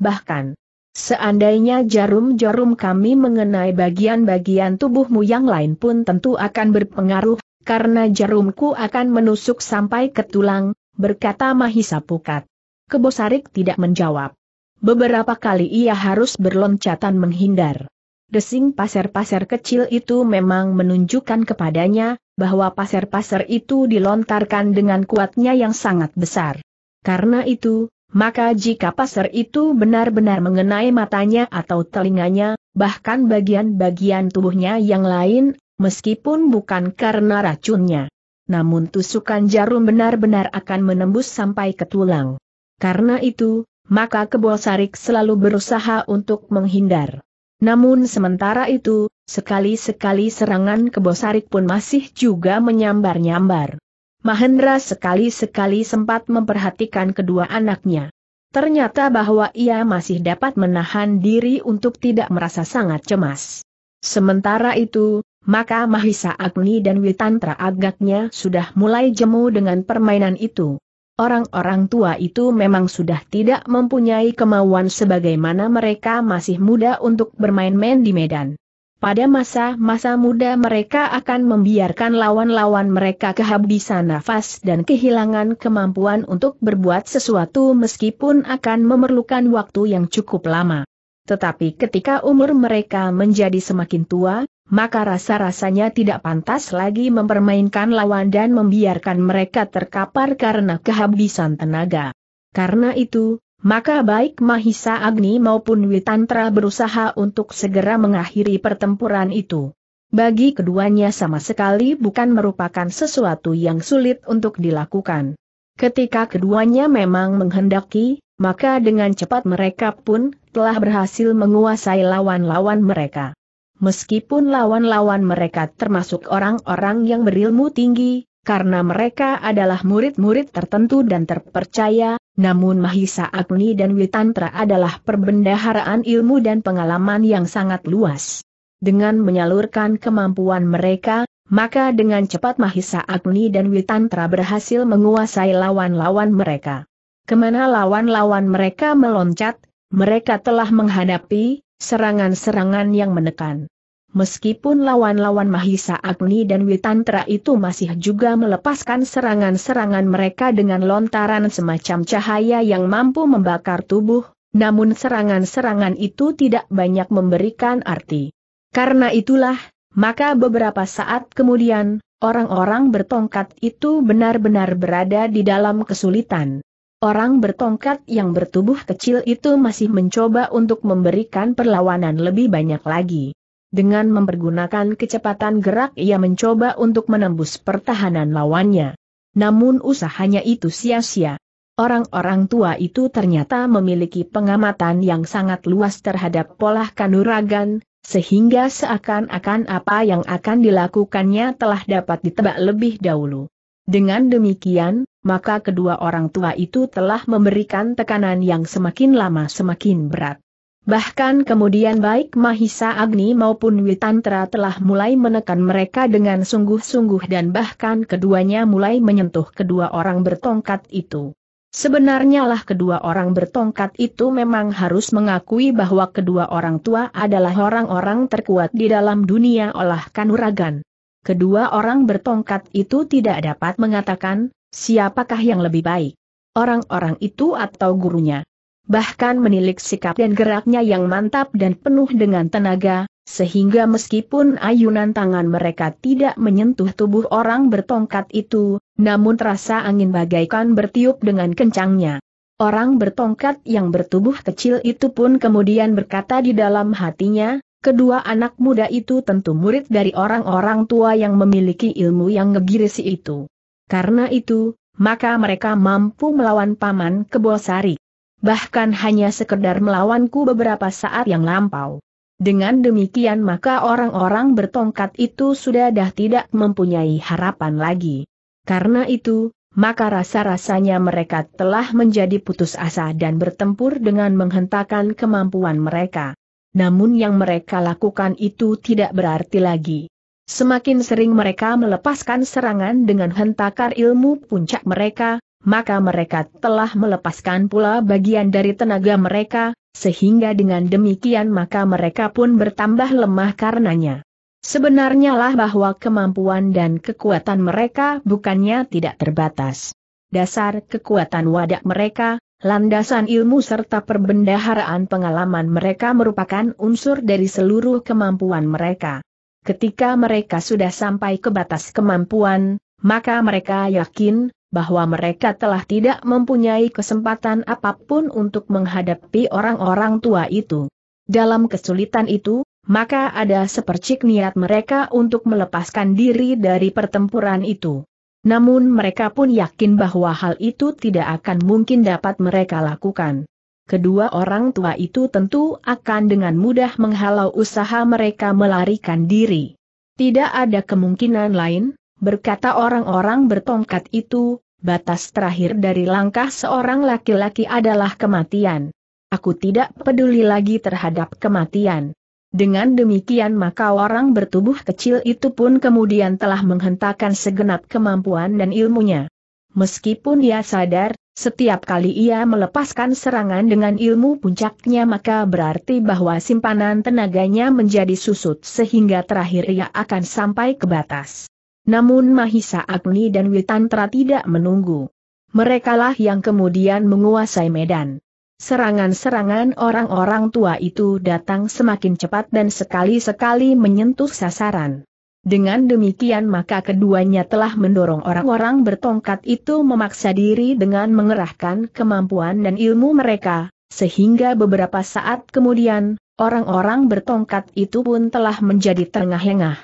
Bahkan, Seandainya jarum-jarum kami mengenai bagian-bagian tubuhmu yang lain pun tentu akan berpengaruh, karena jarumku akan menusuk sampai ke tulang, berkata Mahisa Pukat. Kebosarik tidak menjawab. Beberapa kali ia harus berloncatan menghindar. Desing pasir-pasir kecil itu memang menunjukkan kepadanya, bahwa pasir-pasir itu dilontarkan dengan kuatnya yang sangat besar. Karena itu, maka jika pasar itu benar-benar mengenai matanya atau telinganya, bahkan bagian-bagian tubuhnya yang lain, meskipun bukan karena racunnya. Namun tusukan jarum benar-benar akan menembus sampai ke tulang. Karena itu, maka Kebosarik selalu berusaha untuk menghindar. Namun sementara itu, sekali-sekali serangan Kebosarik pun masih juga menyambar-nyambar. Mahendra sekali-sekali sempat memperhatikan kedua anaknya. Ternyata bahwa ia masih dapat menahan diri untuk tidak merasa sangat cemas. Sementara itu, maka Mahisa Agni dan Witantra agaknya sudah mulai jemu dengan permainan itu. Orang-orang tua itu memang sudah tidak mempunyai kemauan sebagaimana mereka masih muda untuk bermain-main di medan. Pada masa-masa muda mereka akan membiarkan lawan-lawan mereka kehabisan nafas dan kehilangan kemampuan untuk berbuat sesuatu meskipun akan memerlukan waktu yang cukup lama. Tetapi ketika umur mereka menjadi semakin tua, maka rasa-rasanya tidak pantas lagi mempermainkan lawan dan membiarkan mereka terkapar karena kehabisan tenaga. Karena itu, maka baik Mahisa Agni maupun Witantra berusaha untuk segera mengakhiri pertempuran itu. Bagi keduanya sama sekali bukan merupakan sesuatu yang sulit untuk dilakukan. Ketika keduanya memang menghendaki, maka dengan cepat mereka pun telah berhasil menguasai lawan-lawan mereka. Meskipun lawan-lawan mereka termasuk orang-orang yang berilmu tinggi, karena mereka adalah murid-murid tertentu dan terpercaya, namun Mahisa Agni dan Witantra adalah perbendaharaan ilmu dan pengalaman yang sangat luas. Dengan menyalurkan kemampuan mereka, maka dengan cepat Mahisa Agni dan Witantra berhasil menguasai lawan-lawan mereka. Kemana lawan-lawan mereka meloncat, mereka telah menghadapi serangan-serangan yang menekan. Meskipun lawan-lawan Mahisa Agni dan Witantra itu masih juga melepaskan serangan-serangan mereka dengan lontaran semacam cahaya yang mampu membakar tubuh, namun serangan-serangan itu tidak banyak memberikan arti. Karena itulah, maka beberapa saat kemudian, orang-orang bertongkat itu benar-benar berada di dalam kesulitan. Orang bertongkat yang bertubuh kecil itu masih mencoba untuk memberikan perlawanan lebih banyak lagi. Dengan mempergunakan kecepatan gerak ia mencoba untuk menembus pertahanan lawannya. Namun usahanya itu sia-sia. Orang-orang tua itu ternyata memiliki pengamatan yang sangat luas terhadap pola kanuragan, sehingga seakan-akan apa yang akan dilakukannya telah dapat ditebak lebih dahulu. Dengan demikian, maka kedua orang tua itu telah memberikan tekanan yang semakin lama semakin berat. Bahkan kemudian baik Mahisa Agni maupun Witantra telah mulai menekan mereka dengan sungguh-sungguh dan bahkan keduanya mulai menyentuh kedua orang bertongkat itu. Sebenarnya lah kedua orang bertongkat itu memang harus mengakui bahwa kedua orang tua adalah orang-orang terkuat di dalam dunia olah kanuragan. Kedua orang bertongkat itu tidak dapat mengatakan, siapakah yang lebih baik, orang-orang itu atau gurunya bahkan menilik sikap dan geraknya yang mantap dan penuh dengan tenaga, sehingga meskipun ayunan tangan mereka tidak menyentuh tubuh orang bertongkat itu, namun terasa angin bagaikan bertiup dengan kencangnya. Orang bertongkat yang bertubuh kecil itu pun kemudian berkata di dalam hatinya, kedua anak muda itu tentu murid dari orang-orang tua yang memiliki ilmu yang ngegirisi itu. Karena itu, maka mereka mampu melawan Paman Kebosari bahkan hanya sekedar melawanku beberapa saat yang lampau. Dengan demikian maka orang-orang bertongkat itu sudah dah tidak mempunyai harapan lagi. Karena itu, maka rasa-rasanya mereka telah menjadi putus asa dan bertempur dengan menghentakkan kemampuan mereka. Namun yang mereka lakukan itu tidak berarti lagi. Semakin sering mereka melepaskan serangan dengan hentakan ilmu puncak mereka, maka mereka telah melepaskan pula bagian dari tenaga mereka, sehingga dengan demikian maka mereka pun bertambah lemah karenanya. Sebenarnya lah bahwa kemampuan dan kekuatan mereka bukannya tidak terbatas. Dasar kekuatan wadak mereka, landasan ilmu serta perbendaharaan pengalaman mereka merupakan unsur dari seluruh kemampuan mereka. Ketika mereka sudah sampai ke batas kemampuan, maka mereka yakin bahwa mereka telah tidak mempunyai kesempatan apapun untuk menghadapi orang-orang tua itu. Dalam kesulitan itu, maka ada sepercik niat mereka untuk melepaskan diri dari pertempuran itu. Namun mereka pun yakin bahwa hal itu tidak akan mungkin dapat mereka lakukan. Kedua orang tua itu tentu akan dengan mudah menghalau usaha mereka melarikan diri. Tidak ada kemungkinan lain, berkata orang-orang bertongkat itu, batas terakhir dari langkah seorang laki-laki adalah kematian. Aku tidak peduli lagi terhadap kematian. Dengan demikian maka orang bertubuh kecil itu pun kemudian telah menghentakkan segenap kemampuan dan ilmunya. Meskipun ia sadar, setiap kali ia melepaskan serangan dengan ilmu puncaknya maka berarti bahwa simpanan tenaganya menjadi susut sehingga terakhir ia akan sampai ke batas. Namun Mahisa Agni dan Witantra tidak menunggu. Merekalah yang kemudian menguasai medan. Serangan-serangan orang-orang tua itu datang semakin cepat dan sekali-sekali menyentuh sasaran. Dengan demikian maka keduanya telah mendorong orang-orang bertongkat itu memaksa diri dengan mengerahkan kemampuan dan ilmu mereka, sehingga beberapa saat kemudian, orang-orang bertongkat itu pun telah menjadi terengah tengah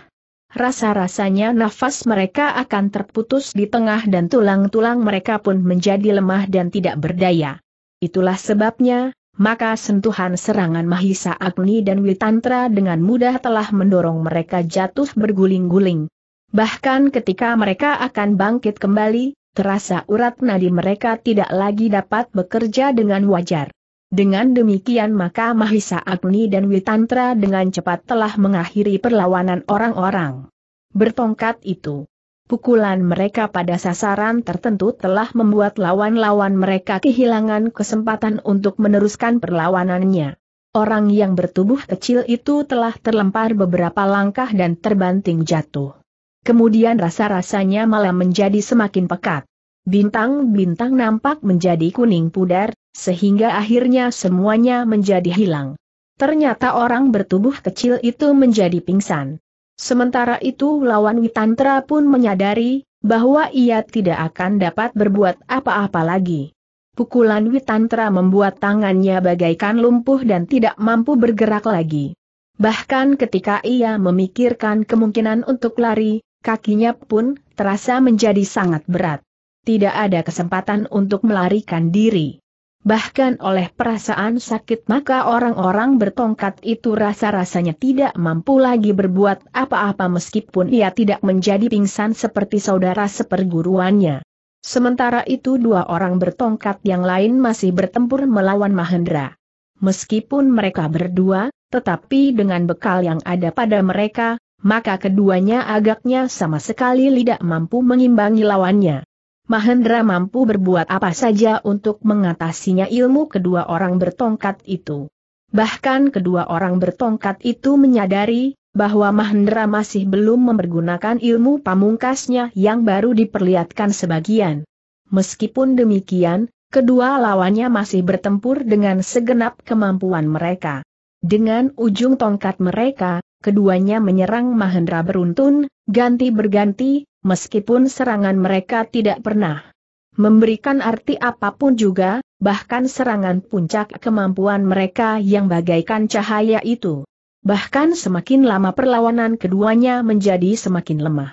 Rasa-rasanya nafas mereka akan terputus di tengah dan tulang-tulang mereka pun menjadi lemah dan tidak berdaya. Itulah sebabnya, maka sentuhan serangan Mahisa Agni dan Witantra dengan mudah telah mendorong mereka jatuh berguling-guling. Bahkan ketika mereka akan bangkit kembali, terasa urat nadi mereka tidak lagi dapat bekerja dengan wajar. Dengan demikian maka Mahisa Agni dan Witantra dengan cepat telah mengakhiri perlawanan orang-orang. Bertongkat itu. Pukulan mereka pada sasaran tertentu telah membuat lawan-lawan mereka kehilangan kesempatan untuk meneruskan perlawanannya. Orang yang bertubuh kecil itu telah terlempar beberapa langkah dan terbanting jatuh. Kemudian rasa-rasanya malah menjadi semakin pekat. Bintang-bintang nampak menjadi kuning pudar, sehingga akhirnya semuanya menjadi hilang. Ternyata orang bertubuh kecil itu menjadi pingsan. Sementara itu lawan Witantra pun menyadari bahwa ia tidak akan dapat berbuat apa-apa lagi. Pukulan Witantra membuat tangannya bagaikan lumpuh dan tidak mampu bergerak lagi. Bahkan ketika ia memikirkan kemungkinan untuk lari, kakinya pun terasa menjadi sangat berat. Tidak ada kesempatan untuk melarikan diri. Bahkan oleh perasaan sakit maka orang-orang bertongkat itu rasa-rasanya tidak mampu lagi berbuat apa-apa meskipun ia tidak menjadi pingsan seperti saudara seperguruannya. Sementara itu dua orang bertongkat yang lain masih bertempur melawan Mahendra. Meskipun mereka berdua, tetapi dengan bekal yang ada pada mereka, maka keduanya agaknya sama sekali tidak mampu mengimbangi lawannya. Mahendra mampu berbuat apa saja untuk mengatasinya ilmu kedua orang bertongkat itu. Bahkan kedua orang bertongkat itu menyadari bahwa Mahendra masih belum mempergunakan ilmu pamungkasnya yang baru diperlihatkan sebagian. Meskipun demikian, kedua lawannya masih bertempur dengan segenap kemampuan mereka. Dengan ujung tongkat mereka, keduanya menyerang Mahendra beruntun, ganti berganti, meskipun serangan mereka tidak pernah memberikan arti apapun juga, bahkan serangan puncak kemampuan mereka yang bagaikan cahaya itu. Bahkan semakin lama perlawanan keduanya menjadi semakin lemah.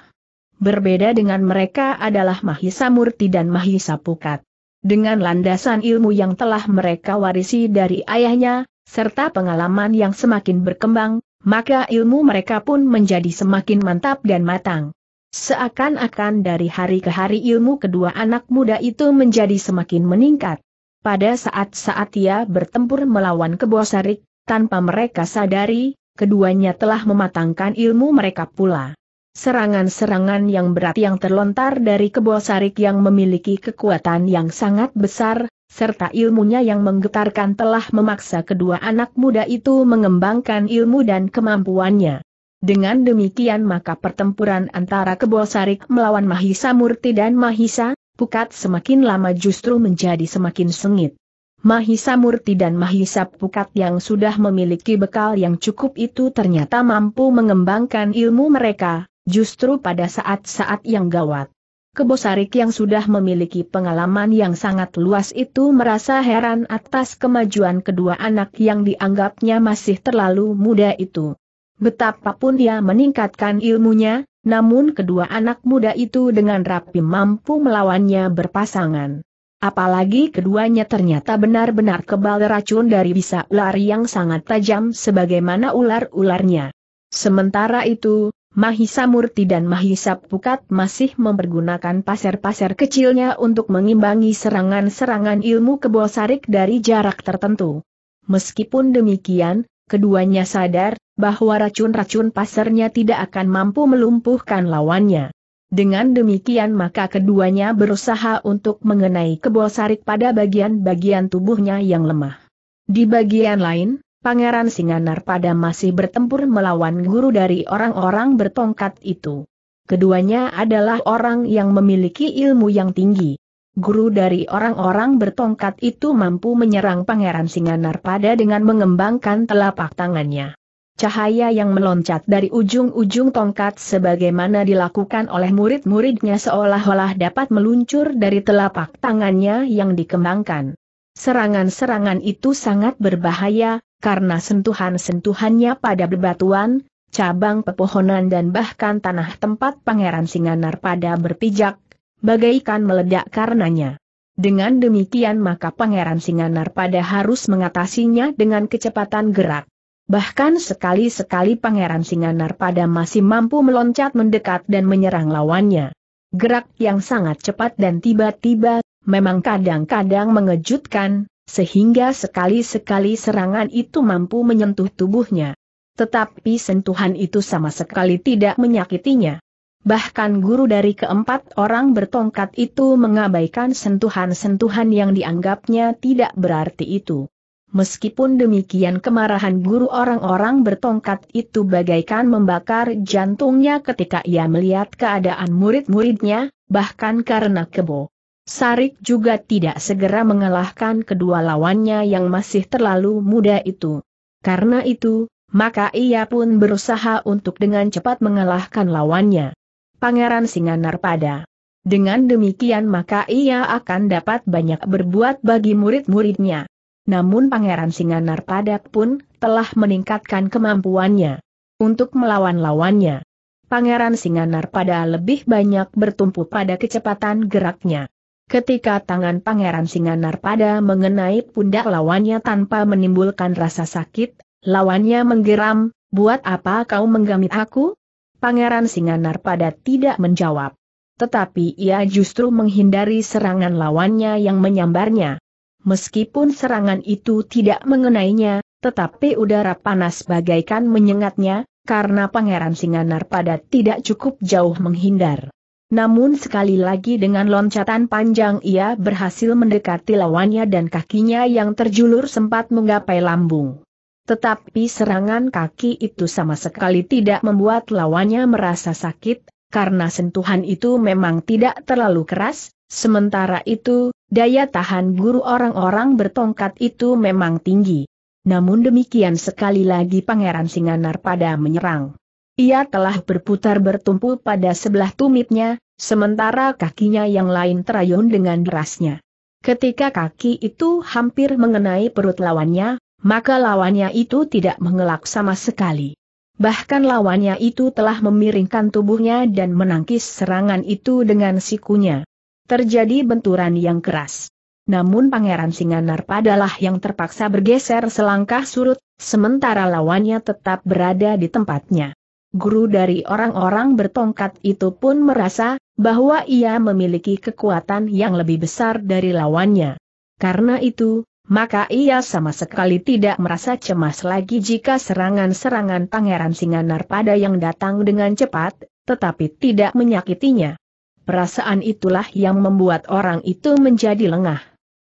Berbeda dengan mereka adalah Mahisa Murti dan Mahisa Pukat. Dengan landasan ilmu yang telah mereka warisi dari ayahnya, serta pengalaman yang semakin berkembang, maka ilmu mereka pun menjadi semakin mantap dan matang. Seakan-akan dari hari ke hari ilmu kedua anak muda itu menjadi semakin meningkat. Pada saat-saat ia bertempur melawan kebosarik, tanpa mereka sadari, keduanya telah mematangkan ilmu mereka pula. Serangan-serangan yang berat yang terlontar dari kebosarik yang memiliki kekuatan yang sangat besar, serta ilmunya yang menggetarkan telah memaksa kedua anak muda itu mengembangkan ilmu dan kemampuannya. Dengan demikian maka pertempuran antara Kebosarik melawan Mahisa Murti dan Mahisa, Pukat semakin lama justru menjadi semakin sengit. Mahisa Murti dan Mahisa Pukat yang sudah memiliki bekal yang cukup itu ternyata mampu mengembangkan ilmu mereka, justru pada saat-saat yang gawat. Kebosarik yang sudah memiliki pengalaman yang sangat luas itu merasa heran atas kemajuan kedua anak yang dianggapnya masih terlalu muda itu. Betapapun dia meningkatkan ilmunya, namun kedua anak muda itu dengan rapi mampu melawannya berpasangan. Apalagi keduanya ternyata benar-benar kebal racun dari bisa ular yang sangat tajam sebagaimana ular-ularnya. Sementara itu, Mahisa Murti dan Mahisa Pukat masih mempergunakan pasir-pasir kecilnya untuk mengimbangi serangan-serangan ilmu kebosarik dari jarak tertentu. Meskipun demikian, keduanya sadar bahwa racun-racun pasarnya tidak akan mampu melumpuhkan lawannya. Dengan demikian maka keduanya berusaha untuk mengenai kebol sarik pada bagian-bagian tubuhnya yang lemah. Di bagian lain, Pangeran Singanar pada masih bertempur melawan guru dari orang-orang bertongkat itu. Keduanya adalah orang yang memiliki ilmu yang tinggi guru dari orang-orang bertongkat itu mampu menyerang Pangeran Singanar pada dengan mengembangkan telapak tangannya. Cahaya yang meloncat dari ujung-ujung tongkat sebagaimana dilakukan oleh murid-muridnya seolah-olah dapat meluncur dari telapak tangannya yang dikembangkan. Serangan-serangan itu sangat berbahaya, karena sentuhan-sentuhannya pada bebatuan, cabang pepohonan dan bahkan tanah tempat Pangeran Singanar pada berpijak, bagaikan meledak karenanya. Dengan demikian maka Pangeran Singanar pada harus mengatasinya dengan kecepatan gerak. Bahkan sekali-sekali Pangeran Singanar pada masih mampu meloncat mendekat dan menyerang lawannya. Gerak yang sangat cepat dan tiba-tiba, memang kadang-kadang mengejutkan, sehingga sekali-sekali serangan itu mampu menyentuh tubuhnya. Tetapi sentuhan itu sama sekali tidak menyakitinya. Bahkan guru dari keempat orang bertongkat itu mengabaikan sentuhan-sentuhan yang dianggapnya tidak berarti itu. Meskipun demikian kemarahan guru orang-orang bertongkat itu bagaikan membakar jantungnya ketika ia melihat keadaan murid-muridnya, bahkan karena kebo. Sarik juga tidak segera mengalahkan kedua lawannya yang masih terlalu muda itu. Karena itu, maka ia pun berusaha untuk dengan cepat mengalahkan lawannya. Pangeran Narpada. Dengan demikian maka ia akan dapat banyak berbuat bagi murid-muridnya. Namun Pangeran Narpada pun telah meningkatkan kemampuannya untuk melawan lawannya. Pangeran Narpada lebih banyak bertumpu pada kecepatan geraknya. Ketika tangan Pangeran Narpada mengenai pundak lawannya tanpa menimbulkan rasa sakit, lawannya menggeram, buat apa kau menggamit aku? Pangeran Singanar pada tidak menjawab. Tetapi ia justru menghindari serangan lawannya yang menyambarnya. Meskipun serangan itu tidak mengenainya, tetapi udara panas bagaikan menyengatnya, karena Pangeran Singanar pada tidak cukup jauh menghindar. Namun sekali lagi dengan loncatan panjang ia berhasil mendekati lawannya dan kakinya yang terjulur sempat menggapai lambung. Tetapi serangan kaki itu sama sekali tidak membuat lawannya merasa sakit, karena sentuhan itu memang tidak terlalu keras, sementara itu, daya tahan guru orang-orang bertongkat itu memang tinggi. Namun demikian sekali lagi Pangeran Singanar pada menyerang. Ia telah berputar bertumpu pada sebelah tumitnya, sementara kakinya yang lain terayun dengan derasnya. Ketika kaki itu hampir mengenai perut lawannya, maka lawannya itu tidak mengelak sama sekali. Bahkan lawannya itu telah memiringkan tubuhnya dan menangkis serangan itu dengan sikunya. Terjadi benturan yang keras. Namun Pangeran Singanar padalah yang terpaksa bergeser selangkah surut, sementara lawannya tetap berada di tempatnya. Guru dari orang-orang bertongkat itu pun merasa bahwa ia memiliki kekuatan yang lebih besar dari lawannya. Karena itu, maka ia sama sekali tidak merasa cemas lagi jika serangan-serangan Pangeran Singanar pada yang datang dengan cepat, tetapi tidak menyakitinya. Perasaan itulah yang membuat orang itu menjadi lengah.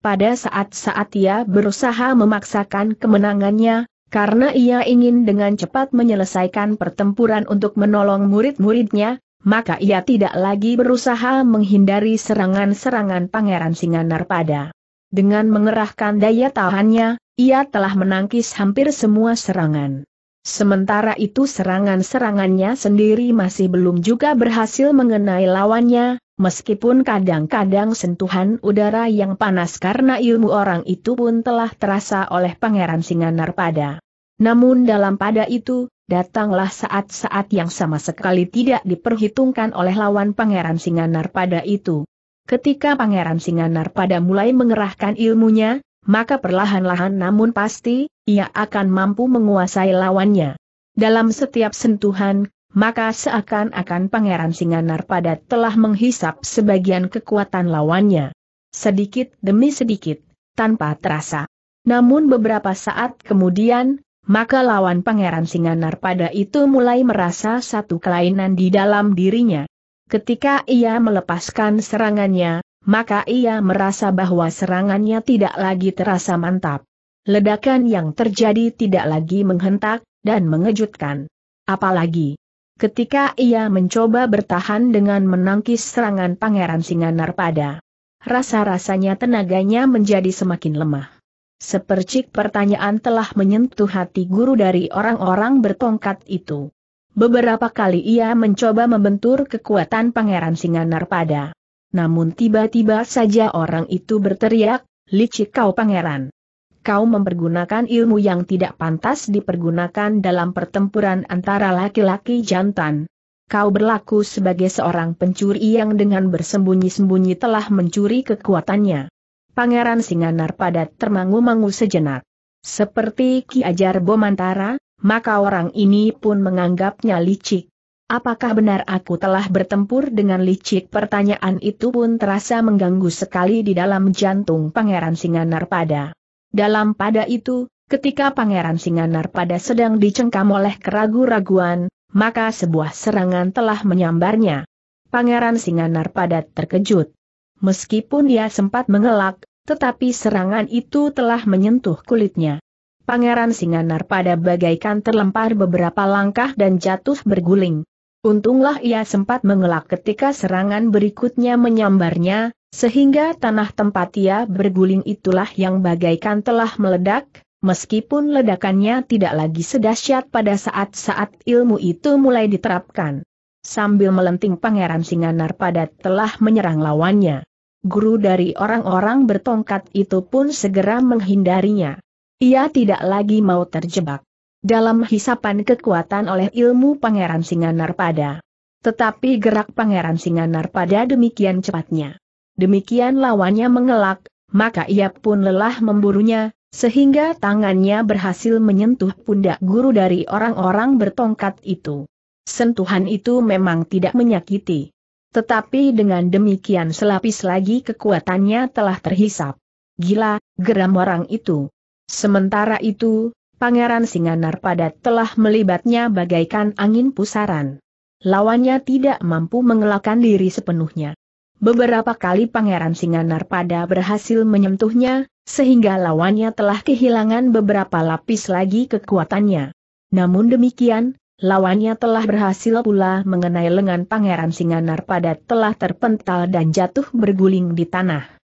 Pada saat-saat ia berusaha memaksakan kemenangannya, karena ia ingin dengan cepat menyelesaikan pertempuran untuk menolong murid-muridnya, maka ia tidak lagi berusaha menghindari serangan-serangan Pangeran Singanar pada. Dengan mengerahkan daya tahannya, ia telah menangkis hampir semua serangan. Sementara itu serangan-serangannya sendiri masih belum juga berhasil mengenai lawannya, meskipun kadang-kadang sentuhan udara yang panas karena ilmu orang itu pun telah terasa oleh Pangeran Singanar pada. Namun dalam pada itu, datanglah saat-saat yang sama sekali tidak diperhitungkan oleh lawan Pangeran Singanar pada itu. Ketika Pangeran Singanar pada mulai mengerahkan ilmunya, maka perlahan-lahan namun pasti, ia akan mampu menguasai lawannya. Dalam setiap sentuhan, maka seakan-akan Pangeran Singanar pada telah menghisap sebagian kekuatan lawannya. Sedikit demi sedikit, tanpa terasa. Namun beberapa saat kemudian, maka lawan Pangeran Singanar pada itu mulai merasa satu kelainan di dalam dirinya. Ketika ia melepaskan serangannya, maka ia merasa bahwa serangannya tidak lagi terasa mantap. Ledakan yang terjadi tidak lagi menghentak, dan mengejutkan. Apalagi, ketika ia mencoba bertahan dengan menangkis serangan Pangeran pada, Rasa-rasanya tenaganya menjadi semakin lemah. Sepercik pertanyaan telah menyentuh hati guru dari orang-orang bertongkat itu. Beberapa kali ia mencoba membentur kekuatan Pangeran pada, Namun tiba-tiba saja orang itu berteriak, licik kau pangeran. Kau mempergunakan ilmu yang tidak pantas dipergunakan dalam pertempuran antara laki-laki jantan. Kau berlaku sebagai seorang pencuri yang dengan bersembunyi-sembunyi telah mencuri kekuatannya. Pangeran Singanar pada termangu-mangu sejenak. Seperti Ki Ajar Bomantara, maka orang ini pun menganggapnya licik. Apakah benar aku telah bertempur dengan licik? Pertanyaan itu pun terasa mengganggu sekali di dalam jantung Pangeran Singanar pada. Dalam pada itu, ketika Pangeran Singanar pada sedang dicengkam oleh keragu-raguan, maka sebuah serangan telah menyambarnya. Pangeran Singanar pada terkejut. Meskipun dia sempat mengelak, tetapi serangan itu telah menyentuh kulitnya. Pangeran Singanar pada bagaikan terlempar beberapa langkah dan jatuh berguling. Untunglah ia sempat mengelak ketika serangan berikutnya menyambarnya, sehingga tanah tempat ia berguling itulah yang bagaikan telah meledak, meskipun ledakannya tidak lagi sedahsyat pada saat-saat ilmu itu mulai diterapkan. Sambil melenting Pangeran Singanar pada telah menyerang lawannya. Guru dari orang-orang bertongkat itu pun segera menghindarinya. Ia tidak lagi mau terjebak dalam hisapan kekuatan oleh ilmu Pangeran pada. Tetapi gerak Pangeran pada demikian cepatnya. Demikian lawannya mengelak, maka ia pun lelah memburunya, sehingga tangannya berhasil menyentuh pundak guru dari orang-orang bertongkat itu. Sentuhan itu memang tidak menyakiti. Tetapi dengan demikian selapis lagi kekuatannya telah terhisap. Gila, geram orang itu. Sementara itu, Pangeran Singanar Padat telah melibatnya bagaikan angin pusaran. Lawannya tidak mampu mengelakkan diri sepenuhnya. Beberapa kali Pangeran Singanar Pada berhasil menyentuhnya, sehingga lawannya telah kehilangan beberapa lapis lagi kekuatannya. Namun demikian, lawannya telah berhasil pula mengenai lengan Pangeran Singanar Padat telah terpental dan jatuh berguling di tanah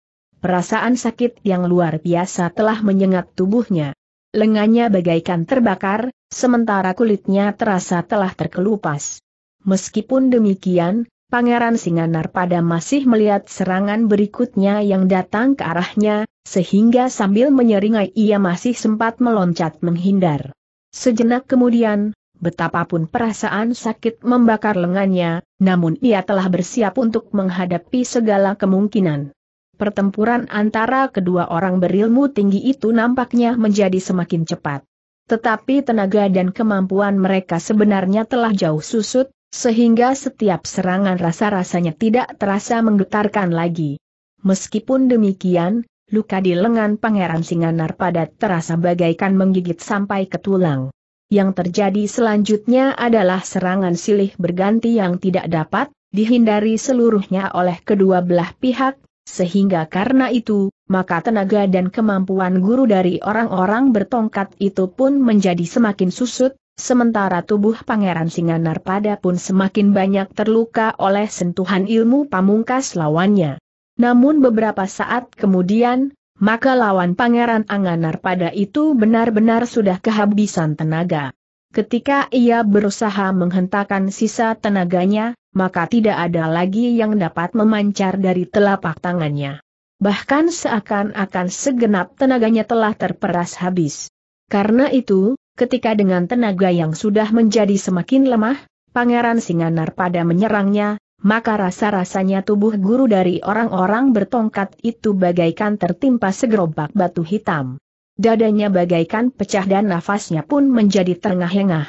perasaan sakit yang luar biasa telah menyengat tubuhnya. Lengannya bagaikan terbakar, sementara kulitnya terasa telah terkelupas. Meskipun demikian, Pangeran Singanar pada masih melihat serangan berikutnya yang datang ke arahnya, sehingga sambil menyeringai ia masih sempat meloncat menghindar. Sejenak kemudian, Betapapun perasaan sakit membakar lengannya, namun ia telah bersiap untuk menghadapi segala kemungkinan pertempuran antara kedua orang berilmu tinggi itu nampaknya menjadi semakin cepat. Tetapi tenaga dan kemampuan mereka sebenarnya telah jauh susut, sehingga setiap serangan rasa-rasanya tidak terasa menggetarkan lagi. Meskipun demikian, luka di lengan Pangeran Singanar pada terasa bagaikan menggigit sampai ke tulang. Yang terjadi selanjutnya adalah serangan silih berganti yang tidak dapat dihindari seluruhnya oleh kedua belah pihak, sehingga karena itu, maka tenaga dan kemampuan guru dari orang-orang bertongkat itu pun menjadi semakin susut, sementara tubuh Pangeran Singanar pada pun semakin banyak terluka oleh sentuhan ilmu pamungkas lawannya. Namun beberapa saat kemudian, maka lawan Pangeran Anganar pada itu benar-benar sudah kehabisan tenaga. Ketika ia berusaha menghentakkan sisa tenaganya, maka tidak ada lagi yang dapat memancar dari telapak tangannya. Bahkan seakan-akan segenap tenaganya telah terperas habis. Karena itu, ketika dengan tenaga yang sudah menjadi semakin lemah, Pangeran Singanar pada menyerangnya, maka rasa-rasanya tubuh guru dari orang-orang bertongkat itu bagaikan tertimpa segerobak batu hitam. Dadanya bagaikan pecah dan nafasnya pun menjadi terengah-engah.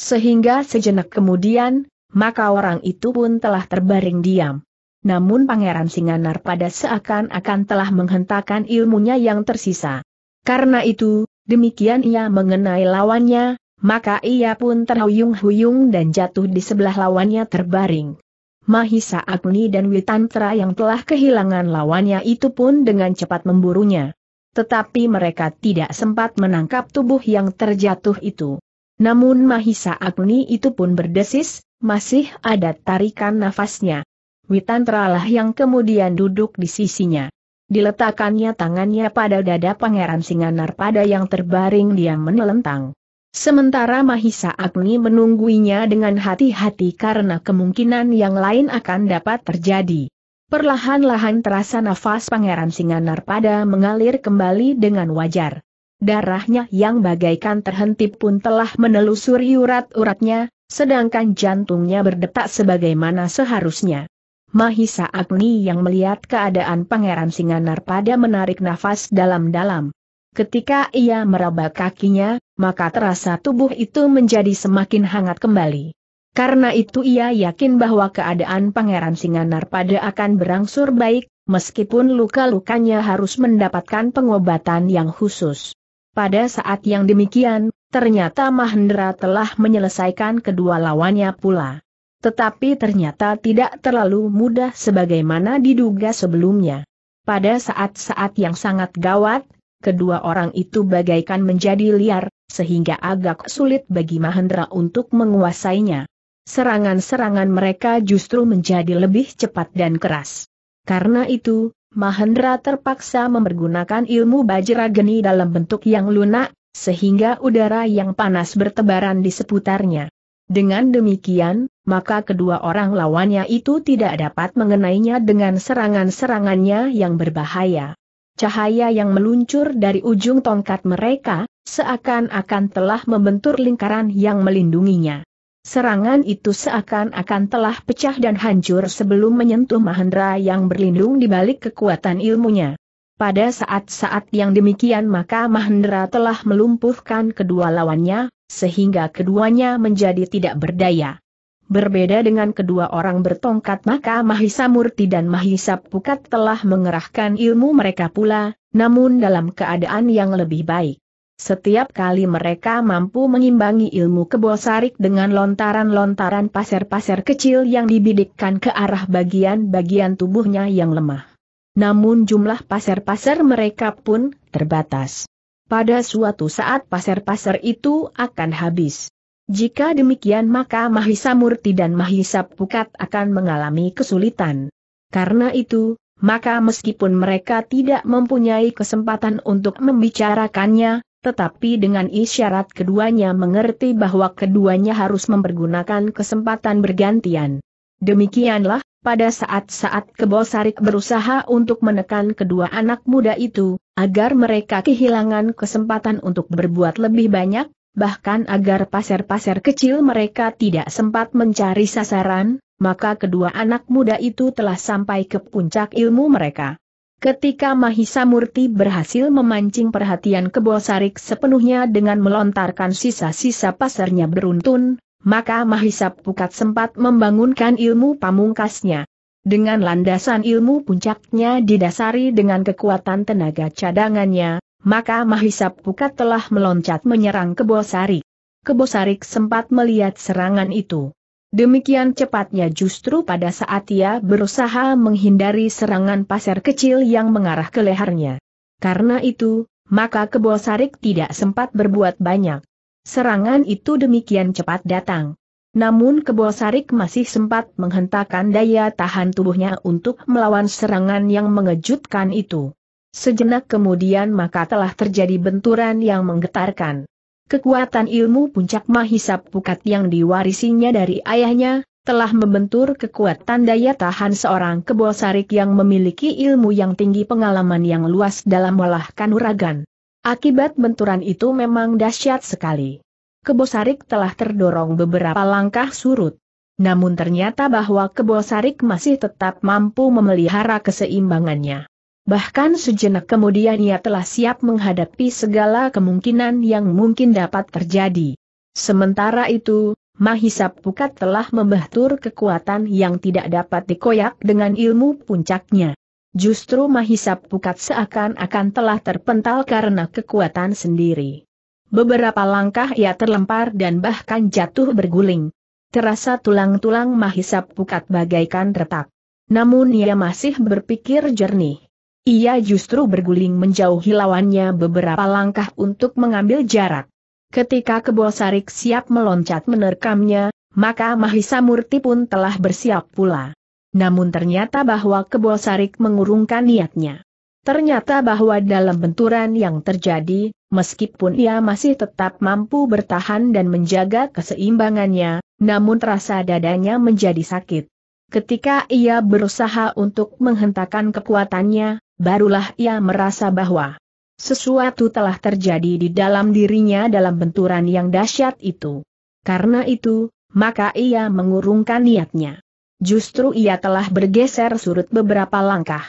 Sehingga sejenak kemudian, maka orang itu pun telah terbaring diam. Namun Pangeran Singanar pada seakan-akan telah menghentakkan ilmunya yang tersisa. Karena itu, demikian ia mengenai lawannya, maka ia pun terhuyung-huyung dan jatuh di sebelah lawannya terbaring. Mahisa Agni dan Witantra yang telah kehilangan lawannya itu pun dengan cepat memburunya. Tetapi mereka tidak sempat menangkap tubuh yang terjatuh itu. Namun Mahisa Agni itu pun berdesis, masih ada tarikan nafasnya. Witantralah yang kemudian duduk di sisinya. Diletakkannya tangannya pada dada Pangeran Singanar pada yang terbaring dia menelentang. Sementara Mahisa Agni menungguinya dengan hati-hati karena kemungkinan yang lain akan dapat terjadi. Perlahan-lahan terasa nafas Pangeran Singanar pada mengalir kembali dengan wajar. Darahnya yang bagaikan terhenti pun telah menelusuri urat-uratnya, sedangkan jantungnya berdetak sebagaimana seharusnya. Mahisa Agni yang melihat keadaan Pangeran Singanar pada menarik nafas dalam-dalam. Ketika ia meraba kakinya, maka terasa tubuh itu menjadi semakin hangat kembali. Karena itu ia yakin bahwa keadaan Pangeran Singanar pada akan berangsur baik, meskipun luka-lukanya harus mendapatkan pengobatan yang khusus. Pada saat yang demikian, Ternyata Mahendra telah menyelesaikan kedua lawannya pula. Tetapi ternyata tidak terlalu mudah sebagaimana diduga sebelumnya. Pada saat-saat yang sangat gawat, kedua orang itu bagaikan menjadi liar, sehingga agak sulit bagi Mahendra untuk menguasainya. Serangan-serangan mereka justru menjadi lebih cepat dan keras. Karena itu, Mahendra terpaksa mempergunakan ilmu Bajra Geni dalam bentuk yang lunak, sehingga udara yang panas bertebaran di seputarnya. Dengan demikian, maka kedua orang lawannya itu tidak dapat mengenainya dengan serangan-serangannya yang berbahaya. Cahaya yang meluncur dari ujung tongkat mereka, seakan-akan telah membentur lingkaran yang melindunginya. Serangan itu seakan-akan telah pecah dan hancur sebelum menyentuh Mahendra yang berlindung di balik kekuatan ilmunya. Pada saat-saat yang demikian maka Mahendra telah melumpuhkan kedua lawannya, sehingga keduanya menjadi tidak berdaya. Berbeda dengan kedua orang bertongkat maka Mahisa Murti dan Mahisa Pukat telah mengerahkan ilmu mereka pula, namun dalam keadaan yang lebih baik. Setiap kali mereka mampu mengimbangi ilmu kebosarik dengan lontaran-lontaran pasir-pasir kecil yang dibidikkan ke arah bagian-bagian tubuhnya yang lemah. Namun jumlah pasar-pasar mereka pun terbatas. Pada suatu saat pasar-pasar itu akan habis. Jika demikian maka Mahisa Murti dan Mahisa Pukat akan mengalami kesulitan. Karena itu, maka meskipun mereka tidak mempunyai kesempatan untuk membicarakannya, tetapi dengan isyarat keduanya mengerti bahwa keduanya harus mempergunakan kesempatan bergantian. Demikianlah, pada saat-saat Kebosarik berusaha untuk menekan kedua anak muda itu, agar mereka kehilangan kesempatan untuk berbuat lebih banyak, bahkan agar pasir-pasir kecil mereka tidak sempat mencari sasaran, maka kedua anak muda itu telah sampai ke puncak ilmu mereka. Ketika Mahisa Murti berhasil memancing perhatian Kebosarik sepenuhnya dengan melontarkan sisa-sisa pasarnya beruntun, maka Mahisa Pukat sempat membangunkan ilmu pamungkasnya. Dengan landasan ilmu puncaknya didasari dengan kekuatan tenaga cadangannya, maka Mahisa Pukat telah meloncat menyerang Kebosari. Kebosari sempat melihat serangan itu. Demikian cepatnya justru pada saat ia berusaha menghindari serangan pasir kecil yang mengarah ke lehernya. Karena itu, maka Kebosarik tidak sempat berbuat banyak. Serangan itu demikian cepat datang. Namun Kebosarik masih sempat menghentakkan daya tahan tubuhnya untuk melawan serangan yang mengejutkan itu. Sejenak kemudian maka telah terjadi benturan yang menggetarkan. Kekuatan ilmu puncak mahisap pukat yang diwarisinya dari ayahnya, telah membentur kekuatan daya tahan seorang Kebosarik yang memiliki ilmu yang tinggi pengalaman yang luas dalam melahkan uragan. Akibat benturan itu memang dahsyat sekali. Kebosarik telah terdorong beberapa langkah surut. Namun ternyata bahwa Kebosarik masih tetap mampu memelihara keseimbangannya. Bahkan sejenak kemudian ia telah siap menghadapi segala kemungkinan yang mungkin dapat terjadi. Sementara itu, Mahisap Pukat telah membahtur kekuatan yang tidak dapat dikoyak dengan ilmu puncaknya. Justru Mahisap Pukat seakan-akan telah terpental karena kekuatan sendiri. Beberapa langkah ia terlempar dan bahkan jatuh berguling. Terasa tulang-tulang Mahisap Pukat bagaikan retak. Namun ia masih berpikir jernih. Ia justru berguling menjauhi lawannya beberapa langkah untuk mengambil jarak. Ketika Kebosarik siap meloncat menerkamnya, maka Mahisa Murti pun telah bersiap pula. Namun ternyata bahwa Kebosarik mengurungkan niatnya. Ternyata bahwa dalam benturan yang terjadi, meskipun ia masih tetap mampu bertahan dan menjaga keseimbangannya, namun terasa dadanya menjadi sakit. Ketika ia berusaha untuk menghentakkan kekuatannya, barulah ia merasa bahwa sesuatu telah terjadi di dalam dirinya dalam benturan yang dahsyat itu. Karena itu, maka ia mengurungkan niatnya. Justru ia telah bergeser surut beberapa langkah.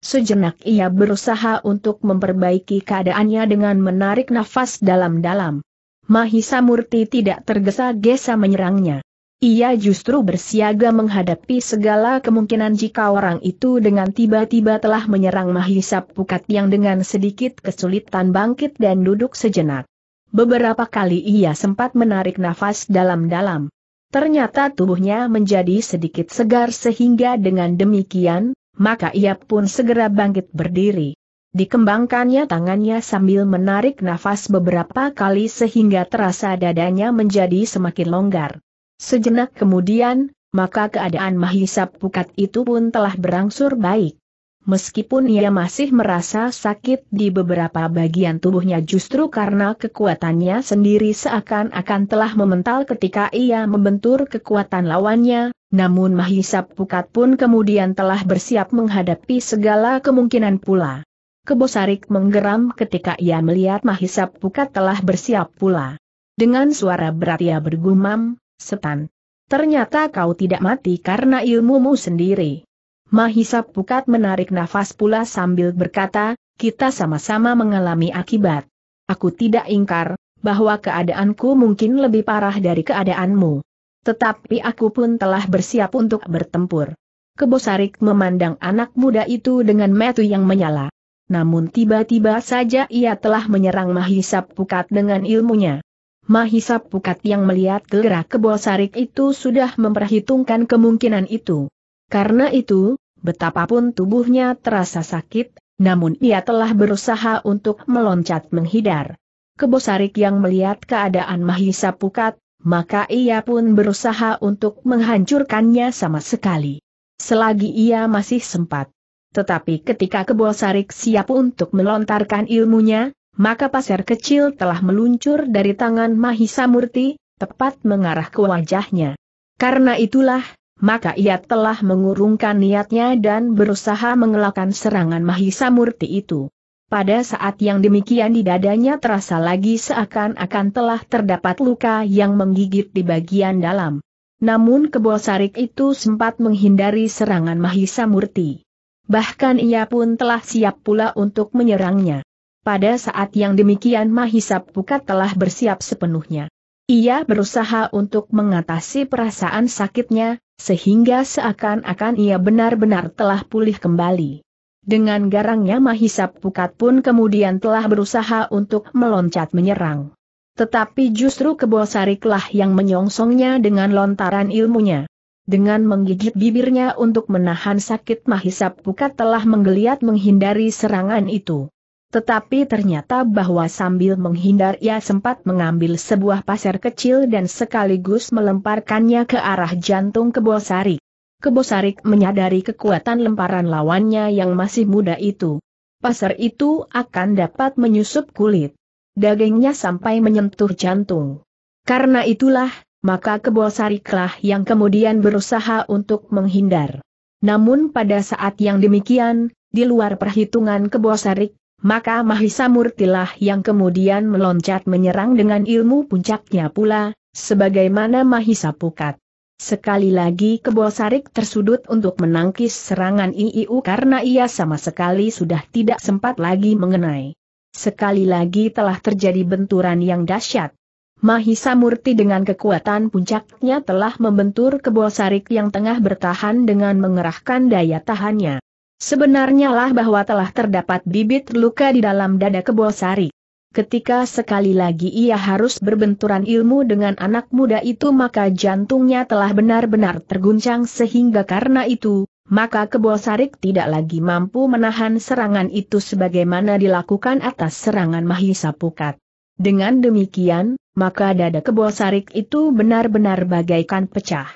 Sejenak ia berusaha untuk memperbaiki keadaannya dengan menarik nafas dalam-dalam. Mahisa Murti tidak tergesa-gesa menyerangnya. Ia justru bersiaga menghadapi segala kemungkinan jika orang itu dengan tiba-tiba telah menyerang Mahisa Pukat yang dengan sedikit kesulitan bangkit dan duduk sejenak. Beberapa kali ia sempat menarik nafas dalam-dalam. Ternyata tubuhnya menjadi sedikit segar sehingga dengan demikian, maka ia pun segera bangkit berdiri. Dikembangkannya tangannya sambil menarik nafas beberapa kali sehingga terasa dadanya menjadi semakin longgar. Sejenak kemudian, maka keadaan Mahisap Pukat itu pun telah berangsur baik. Meskipun ia masih merasa sakit di beberapa bagian tubuhnya justru karena kekuatannya sendiri seakan-akan telah memental ketika ia membentur kekuatan lawannya, namun Mahisa Pukat pun kemudian telah bersiap menghadapi segala kemungkinan pula. Kebosarik menggeram ketika ia melihat Mahisa Pukat telah bersiap pula. Dengan suara berat ia bergumam, setan. Ternyata kau tidak mati karena ilmumu sendiri. Mahisa Pukat menarik nafas pula sambil berkata, kita sama-sama mengalami akibat. Aku tidak ingkar, bahwa keadaanku mungkin lebih parah dari keadaanmu. Tetapi aku pun telah bersiap untuk bertempur. Kebosarik memandang anak muda itu dengan metu yang menyala. Namun tiba-tiba saja ia telah menyerang Mahisa Pukat dengan ilmunya. Mahisa Pukat yang melihat gerak Kebosarik itu sudah memperhitungkan kemungkinan itu. Karena itu, Betapapun tubuhnya terasa sakit, namun ia telah berusaha untuk meloncat menghindar. Kebosarik yang melihat keadaan Mahisa Pukat, maka ia pun berusaha untuk menghancurkannya sama sekali. Selagi ia masih sempat. Tetapi ketika Kebosarik siap untuk melontarkan ilmunya, maka pasir kecil telah meluncur dari tangan Mahisa Murti, tepat mengarah ke wajahnya. Karena itulah, maka ia telah mengurungkan niatnya dan berusaha mengelakkan serangan Mahisa Murti itu. Pada saat yang demikian di dadanya terasa lagi seakan-akan telah terdapat luka yang menggigit di bagian dalam. Namun kebo sarik itu sempat menghindari serangan Mahisa Murti. Bahkan ia pun telah siap pula untuk menyerangnya. Pada saat yang demikian Mahisa Pukat telah bersiap sepenuhnya. Ia berusaha untuk mengatasi perasaan sakitnya, sehingga seakan-akan ia benar-benar telah pulih kembali. Dengan garangnya Mahisap Pukat pun kemudian telah berusaha untuk meloncat menyerang. Tetapi justru kebosariklah yang menyongsongnya dengan lontaran ilmunya. Dengan menggigit bibirnya untuk menahan sakit Mahisap Pukat telah menggeliat menghindari serangan itu. Tetapi ternyata bahwa sambil menghindar ia sempat mengambil sebuah pasir kecil dan sekaligus melemparkannya ke arah jantung Kebosarik. Kebosarik menyadari kekuatan lemparan lawannya yang masih muda itu. Pasir itu akan dapat menyusup kulit. Dagingnya sampai menyentuh jantung. Karena itulah, maka Kebosariklah yang kemudian berusaha untuk menghindar. Namun pada saat yang demikian, di luar perhitungan Kebosarik, maka Mahisa Murtilah yang kemudian meloncat menyerang dengan ilmu puncaknya pula, sebagaimana Mahisa Pukat. Sekali lagi Kebosarik tersudut untuk menangkis serangan IIU karena ia sama sekali sudah tidak sempat lagi mengenai. Sekali lagi telah terjadi benturan yang dahsyat. Mahisa Murti dengan kekuatan puncaknya telah membentur Kebosarik yang tengah bertahan dengan mengerahkan daya tahannya. Sebenarnya lah bahwa telah terdapat bibit luka di dalam dada Kebosari. Ketika sekali lagi ia harus berbenturan ilmu dengan anak muda itu maka jantungnya telah benar-benar terguncang sehingga karena itu, maka Kebosarik tidak lagi mampu menahan serangan itu sebagaimana dilakukan atas serangan Mahisa Pukat. Dengan demikian, maka dada Kebosarik itu benar-benar bagaikan pecah.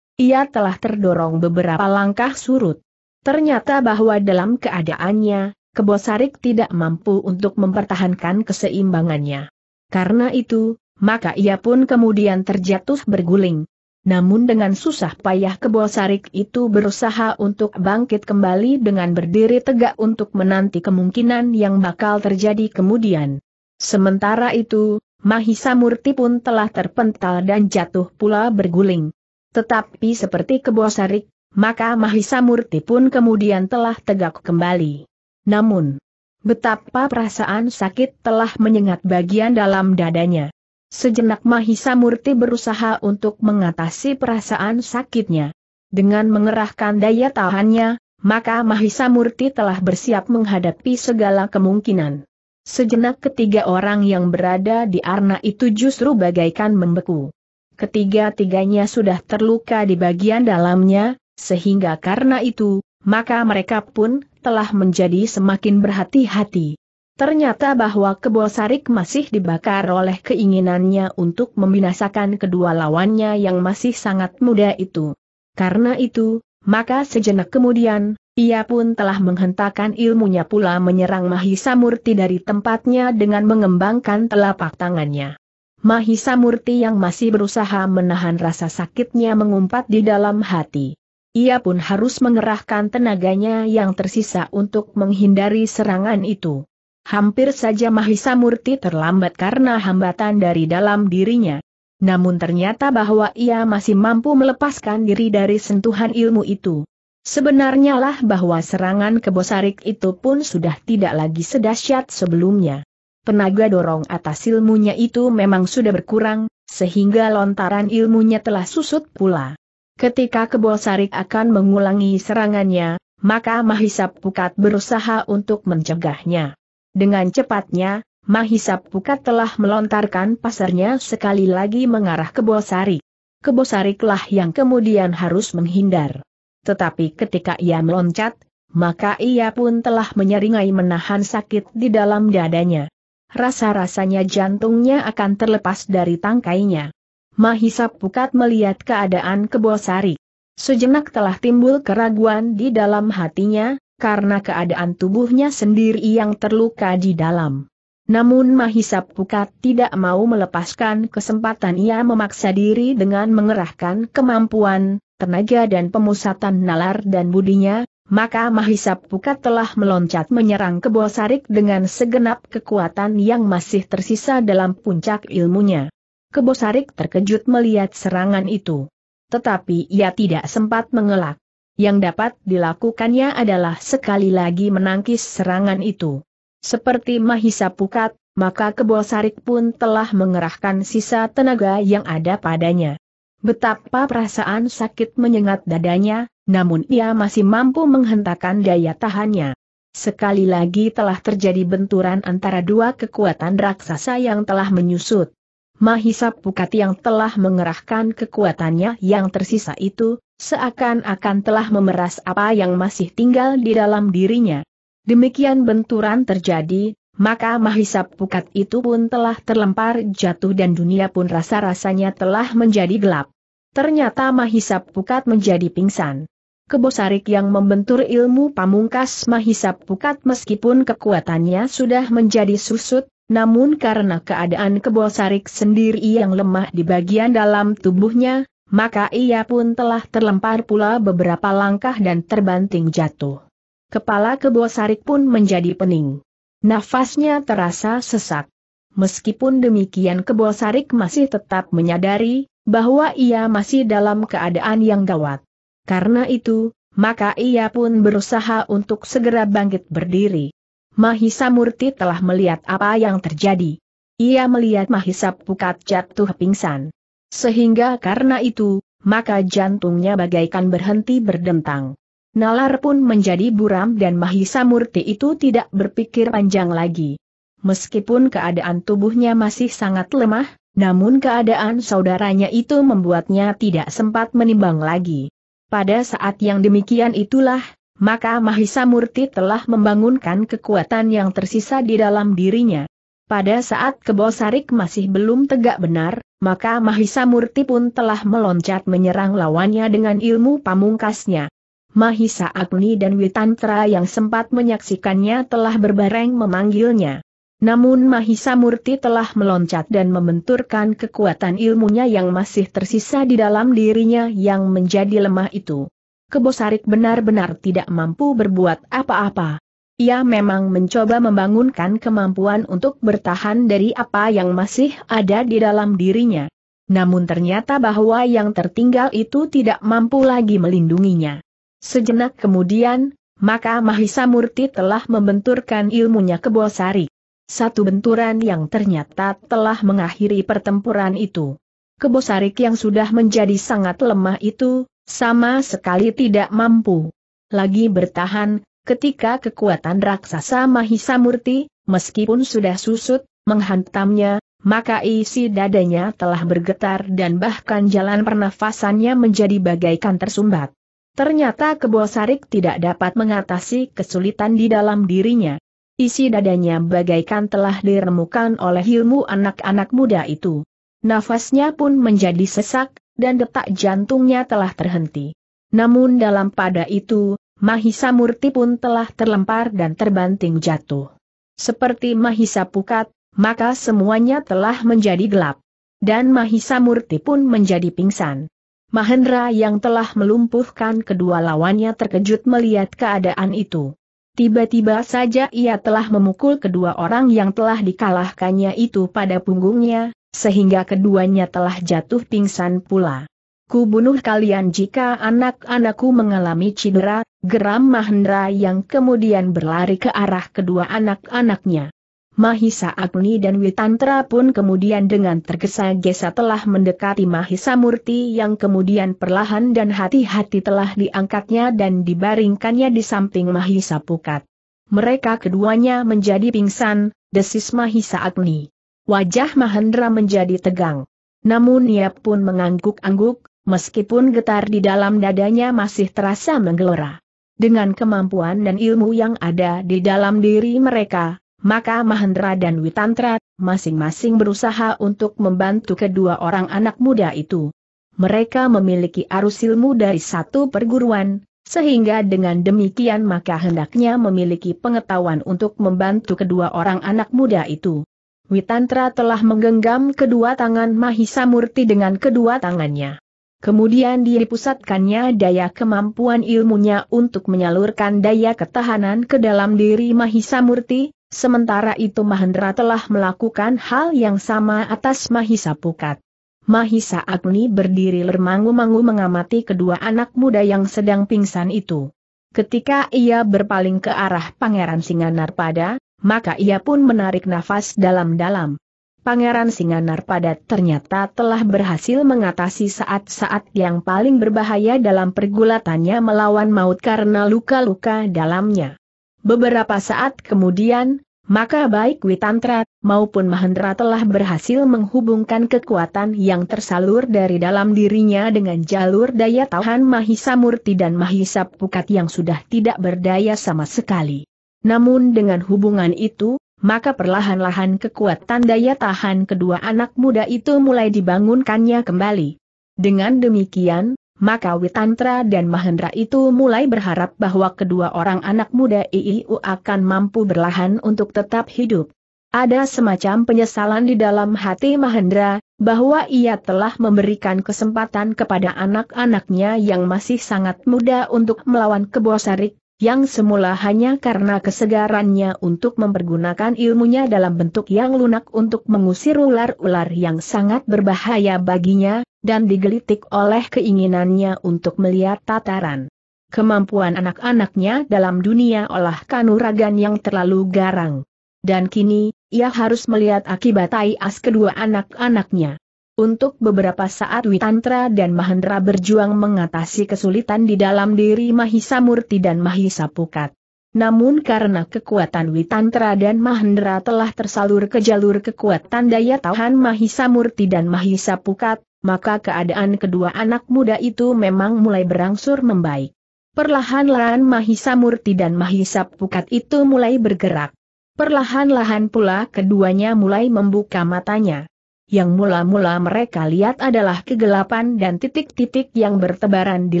Ia telah terdorong beberapa langkah surut. Ternyata bahwa dalam keadaannya, Kebosarik tidak mampu untuk mempertahankan keseimbangannya. Karena itu, maka ia pun kemudian terjatuh berguling. Namun dengan susah payah Kebosarik itu berusaha untuk bangkit kembali dengan berdiri tegak untuk menanti kemungkinan yang bakal terjadi kemudian. Sementara itu, Mahisa Murti pun telah terpental dan jatuh pula berguling. Tetapi seperti Kebosarik, maka Mahisa Murti pun kemudian telah tegak kembali. Namun, betapa perasaan sakit telah menyengat bagian dalam dadanya. Sejenak Mahisa Murti berusaha untuk mengatasi perasaan sakitnya. Dengan mengerahkan daya tahannya, maka Mahisa Murti telah bersiap menghadapi segala kemungkinan. Sejenak ketiga orang yang berada di arna itu justru bagaikan membeku. Ketiga-tiganya sudah terluka di bagian dalamnya, sehingga karena itu, maka mereka pun telah menjadi semakin berhati-hati. Ternyata bahwa sarik masih dibakar oleh keinginannya untuk membinasakan kedua lawannya yang masih sangat muda itu. Karena itu, maka sejenak kemudian, ia pun telah menghentakkan ilmunya pula menyerang Mahisa Murti dari tempatnya dengan mengembangkan telapak tangannya. Mahisa Murti yang masih berusaha menahan rasa sakitnya mengumpat di dalam hati. Ia pun harus mengerahkan tenaganya yang tersisa untuk menghindari serangan itu. Hampir saja Mahisa Murti terlambat karena hambatan dari dalam dirinya. Namun ternyata bahwa ia masih mampu melepaskan diri dari sentuhan ilmu itu. Sebenarnya lah bahwa serangan kebosarik itu pun sudah tidak lagi sedahsyat sebelumnya. Tenaga dorong atas ilmunya itu memang sudah berkurang, sehingga lontaran ilmunya telah susut pula. Ketika Kebosarik akan mengulangi serangannya, maka Mahisap Pukat berusaha untuk mencegahnya. Dengan cepatnya, Mahisap Pukat telah melontarkan pasarnya sekali lagi mengarah Kebosarik. Kebosariklah yang kemudian harus menghindar. Tetapi ketika ia meloncat, maka ia pun telah menyeringai menahan sakit di dalam dadanya. Rasa-rasanya jantungnya akan terlepas dari tangkainya. Mahisa Pukat melihat keadaan Kebosari. Sejenak telah timbul keraguan di dalam hatinya, karena keadaan tubuhnya sendiri yang terluka di dalam. Namun Mahisa Pukat tidak mau melepaskan kesempatan ia memaksa diri dengan mengerahkan kemampuan, tenaga dan pemusatan nalar dan budinya, maka Mahisa Pukat telah meloncat menyerang Kebosarik dengan segenap kekuatan yang masih tersisa dalam puncak ilmunya. Kebosarik terkejut melihat serangan itu. Tetapi ia tidak sempat mengelak. Yang dapat dilakukannya adalah sekali lagi menangkis serangan itu. Seperti Mahisa Pukat, maka Kebosarik pun telah mengerahkan sisa tenaga yang ada padanya. Betapa perasaan sakit menyengat dadanya, namun ia masih mampu menghentakkan daya tahannya. Sekali lagi telah terjadi benturan antara dua kekuatan raksasa yang telah menyusut. Mahisa Pukat yang telah mengerahkan kekuatannya yang tersisa itu, seakan-akan telah memeras apa yang masih tinggal di dalam dirinya. Demikian benturan terjadi, maka Mahisa Pukat itu pun telah terlempar jatuh dan dunia pun rasa-rasanya telah menjadi gelap. Ternyata Mahisa Pukat menjadi pingsan. Kebosarik yang membentur ilmu pamungkas Mahisa Pukat meskipun kekuatannya sudah menjadi susut, namun karena keadaan kebosarik sendiri yang lemah di bagian dalam tubuhnya, maka ia pun telah terlempar pula beberapa langkah dan terbanting jatuh. Kepala kebosarik pun menjadi pening. Nafasnya terasa sesak. Meskipun demikian kebosarik masih tetap menyadari, bahwa ia masih dalam keadaan yang gawat. Karena itu, maka ia pun berusaha untuk segera bangkit berdiri. Mahisa Murti telah melihat apa yang terjadi. Ia melihat Mahisa Pukat jatuh pingsan. Sehingga karena itu, maka jantungnya bagaikan berhenti berdentang. Nalar pun menjadi buram dan Mahisa Murti itu tidak berpikir panjang lagi. Meskipun keadaan tubuhnya masih sangat lemah, namun keadaan saudaranya itu membuatnya tidak sempat menimbang lagi. Pada saat yang demikian itulah, maka Mahisa Murti telah membangunkan kekuatan yang tersisa di dalam dirinya. Pada saat Kebosarik masih belum tegak benar, maka Mahisa Murti pun telah meloncat menyerang lawannya dengan ilmu pamungkasnya. Mahisa Agni dan Witantra yang sempat menyaksikannya telah berbareng memanggilnya. Namun Mahisa Murti telah meloncat dan membenturkan kekuatan ilmunya yang masih tersisa di dalam dirinya yang menjadi lemah itu. Kebosarik benar-benar tidak mampu berbuat apa-apa. Ia memang mencoba membangunkan kemampuan untuk bertahan dari apa yang masih ada di dalam dirinya. Namun ternyata bahwa yang tertinggal itu tidak mampu lagi melindunginya. Sejenak kemudian, maka Mahisa Murti telah membenturkan ilmunya ke Bosari. Satu benturan yang ternyata telah mengakhiri pertempuran itu. Kebosarik yang sudah menjadi sangat lemah itu, sama sekali tidak mampu. Lagi bertahan, ketika kekuatan raksasa Mahisa Murti, meskipun sudah susut, menghantamnya, maka isi dadanya telah bergetar dan bahkan jalan pernafasannya menjadi bagaikan tersumbat. Ternyata Kebosarik tidak dapat mengatasi kesulitan di dalam dirinya. Isi dadanya bagaikan telah diremukan oleh ilmu anak-anak muda itu. Nafasnya pun menjadi sesak, dan detak jantungnya telah terhenti. Namun dalam pada itu, Mahisa Murti pun telah terlempar dan terbanting jatuh. Seperti Mahisa Pukat, maka semuanya telah menjadi gelap. Dan Mahisa Murti pun menjadi pingsan. Mahendra yang telah melumpuhkan kedua lawannya terkejut melihat keadaan itu. Tiba-tiba saja ia telah memukul kedua orang yang telah dikalahkannya itu pada punggungnya, sehingga keduanya telah jatuh pingsan pula. Ku bunuh kalian jika anak-anakku mengalami cedera, geram Mahendra yang kemudian berlari ke arah kedua anak-anaknya. Mahisa Agni dan Witantra pun kemudian dengan tergesa-gesa telah mendekati Mahisa Murti yang kemudian perlahan dan hati-hati telah diangkatnya dan dibaringkannya di samping Mahisa Pukat. Mereka keduanya menjadi pingsan, desis Mahisa Agni. Wajah Mahendra menjadi tegang. Namun ia pun mengangguk-angguk, meskipun getar di dalam dadanya masih terasa menggelora. Dengan kemampuan dan ilmu yang ada di dalam diri mereka, maka Mahendra dan Witantra masing-masing berusaha untuk membantu kedua orang anak muda itu. Mereka memiliki arus ilmu dari satu perguruan, sehingga dengan demikian maka hendaknya memiliki pengetahuan untuk membantu kedua orang anak muda itu. Witantra telah menggenggam kedua tangan Mahisa Murti dengan kedua tangannya. Kemudian dipusatkannya daya kemampuan ilmunya untuk menyalurkan daya ketahanan ke dalam diri Mahisa Murti, sementara itu Mahendra telah melakukan hal yang sama atas Mahisa Pukat. Mahisa Agni berdiri lermangu-mangu mengamati kedua anak muda yang sedang pingsan itu. Ketika ia berpaling ke arah Pangeran Singanarpada, maka ia pun menarik nafas dalam-dalam. Pangeran Singanar Padat ternyata telah berhasil mengatasi saat-saat yang paling berbahaya dalam pergulatannya melawan maut karena luka-luka dalamnya. Beberapa saat kemudian, maka baik Witantra maupun Mahendra telah berhasil menghubungkan kekuatan yang tersalur dari dalam dirinya dengan jalur daya tahan Mahisa Murti dan Mahisa Pukat yang sudah tidak berdaya sama sekali. Namun dengan hubungan itu, maka perlahan-lahan kekuatan daya tahan kedua anak muda itu mulai dibangunkannya kembali. Dengan demikian, maka Witantra dan Mahendra itu mulai berharap bahwa kedua orang anak muda IIU akan mampu berlahan untuk tetap hidup. Ada semacam penyesalan di dalam hati Mahendra, bahwa ia telah memberikan kesempatan kepada anak-anaknya yang masih sangat muda untuk melawan kebosarik, yang semula hanya karena kesegarannya untuk mempergunakan ilmunya dalam bentuk yang lunak untuk mengusir ular-ular yang sangat berbahaya baginya, dan digelitik oleh keinginannya untuk melihat tataran. Kemampuan anak-anaknya dalam dunia olah kanuragan yang terlalu garang. Dan kini, ia harus melihat akibat as kedua anak-anaknya. Untuk beberapa saat Witantra dan Mahendra berjuang mengatasi kesulitan di dalam diri Mahisa Murti dan Mahisa Pukat. Namun karena kekuatan Witantra dan Mahendra telah tersalur ke jalur kekuatan daya tahan Mahisa Murti dan Mahisa Pukat, maka keadaan kedua anak muda itu memang mulai berangsur membaik. Perlahan-lahan Mahisa Murti dan Mahisa Pukat itu mulai bergerak. Perlahan-lahan pula keduanya mulai membuka matanya. Yang mula-mula mereka lihat adalah kegelapan dan titik-titik yang bertebaran di